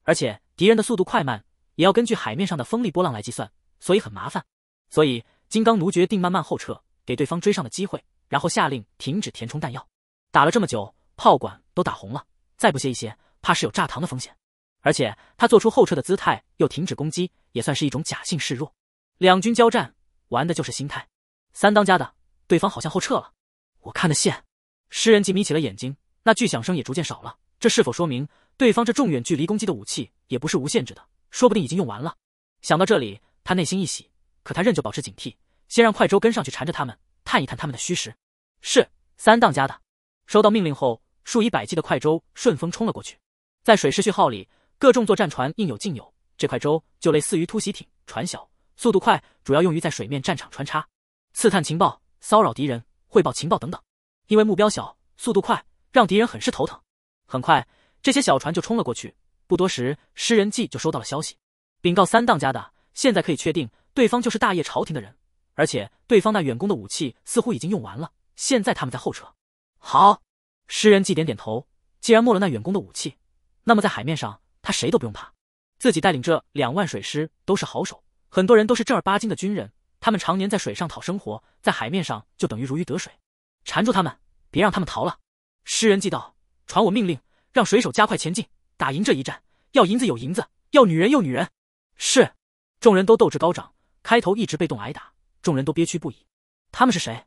而且敌人的速度快慢也要根据海面上的风力波浪来计算，所以很麻烦。所以，金刚奴决定慢慢后撤，给对方追上的机会，然后下令停止填充弹药。打了这么久，炮管都打红了，再不歇一歇，怕是有炸膛的风险。而且，他做出后撤的姿态，又停止攻击，也算是一种假性示弱。两军交战，玩的就是心态。三当家的，对方好像后撤了，我看的线。诗人即眯起了眼睛，那巨响声也逐渐少了。这是否说明，对方这重远距离攻击的武器也不是无限制的？说不定已经用完了。想到这里，他内心一喜。可他仍旧保持警惕，先让快舟跟上去缠着他们，探一探他们的虚实。是三当家的。收到命令后，数以百计的快舟顺风冲了过去。在水师序号里，各种作战船应有尽有。这块舟就类似于突袭艇，船小，速度快，主要用于在水面战场穿插、刺探情报、骚扰敌人、汇报情报等等。因为目标小、速度快，让敌人很是头疼。很快，这些小船就冲了过去。不多时，诗人季就收到了消息，禀告三当家的：现在可以确定。对方就是大业朝廷的人，而且对方那远攻的武器似乎已经用完了。现在他们在后撤。好，诗人季点点头。既然没了那远攻的武器，那么在海面上他谁都不用怕。自己带领这两万水师都是好手，很多人都是正儿八经的军人，他们常年在水上讨生活，在海面上就等于如鱼得水。缠住他们，别让他们逃了。诗人季道：“传我命令，让水手加快前进，打赢这一战。要银子有银子，要女人有女人。”是。众人都斗志高涨。开头一直被动挨打，众人都憋屈不已。他们是谁？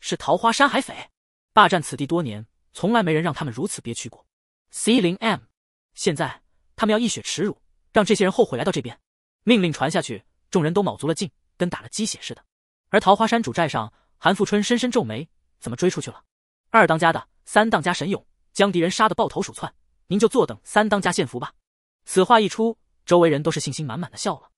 是桃花山海匪，霸占此地多年，从来没人让他们如此憋屈过。C 零 M，现在他们要一雪耻辱，让这些人后悔来到这边。命令传下去，众人都卯足了劲，跟打了鸡血似的。而桃花山主寨上，韩富春深深皱眉：怎么追出去了？二当家的、三当家神勇，将敌人杀得抱头鼠窜，您就坐等三当家献俘吧。此话一出，周围人都是信心满满的笑了。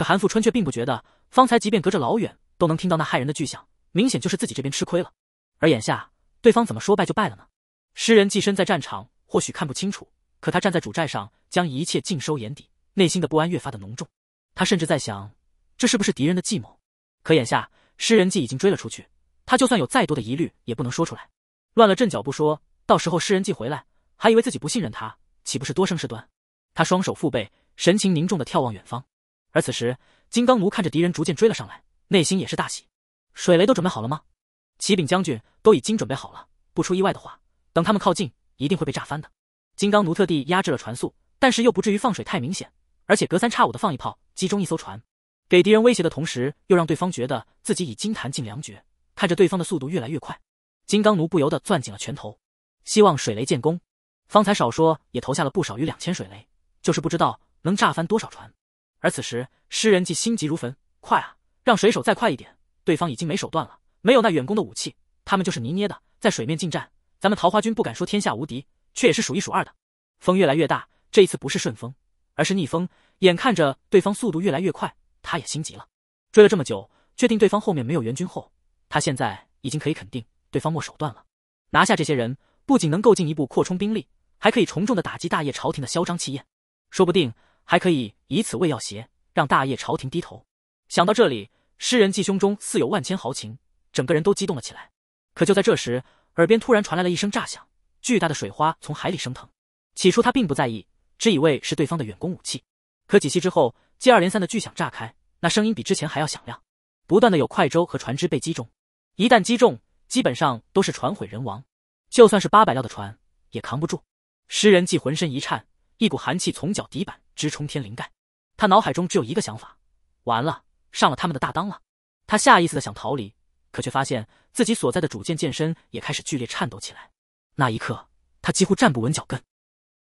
可韩富春却并不觉得，方才即便隔着老远，都能听到那骇人的巨响，明显就是自己这边吃亏了。而眼下，对方怎么说败就败了呢？诗人寄身在战场，或许看不清楚，可他站在主寨上，将一切尽收眼底，内心的不安越发的浓重。他甚至在想，这是不是敌人的计谋？可眼下，诗人济已经追了出去，他就算有再多的疑虑，也不能说出来，乱了阵脚不说，到时候诗人济回来，还以为自己不信任他，岂不是多生事端？他双手负背，神情凝重的眺望远方。而此时，金刚奴看着敌人逐渐追了上来，内心也是大喜。水雷都准备好了吗？启禀将军，都已经准备好了。不出意外的话，等他们靠近，一定会被炸翻的。金刚奴特地压制了船速，但是又不至于放水太明显，而且隔三差五的放一炮，击中一艘船，给敌人威胁的同时，又让对方觉得自己已经弹尽粮绝。看着对方的速度越来越快，金刚奴不由得攥紧了拳头，希望水雷建功。方才少说也投下了不少于两千水雷，就是不知道能炸翻多少船。而此时，诗人既心急如焚，快啊，让水手再快一点！对方已经没手段了，没有那远攻的武器，他们就是泥捏的，在水面近战，咱们桃花军不敢说天下无敌，却也是数一数二的。风越来越大，这一次不是顺风，而是逆风。眼看着对方速度越来越快，他也心急了。追了这么久，确定对方后面没有援军后，他现在已经可以肯定，对方没手段了。拿下这些人，不仅能够进一步扩充兵力，还可以重重的打击大业朝廷的嚣张气焰，说不定……还可以以此为药邪，让大业朝廷低头。想到这里，诗人季胸中似有万千豪情，整个人都激动了起来。可就在这时，耳边突然传来了一声炸响，巨大的水花从海里升腾。起初他并不在意，只以为是对方的远攻武器。可几息之后，接二连三的巨响炸开，那声音比之前还要响亮。不断的有快舟和船只被击中，一旦击中，基本上都是船毁人亡。就算是八百料的船，也扛不住。诗人季浑身一颤，一股寒气从脚底板。直冲天灵盖，他脑海中只有一个想法：完了，上了他们的大当了。他下意识的想逃离，可却发现自己所在的主剑剑身也开始剧烈颤抖起来。那一刻，他几乎站不稳脚跟。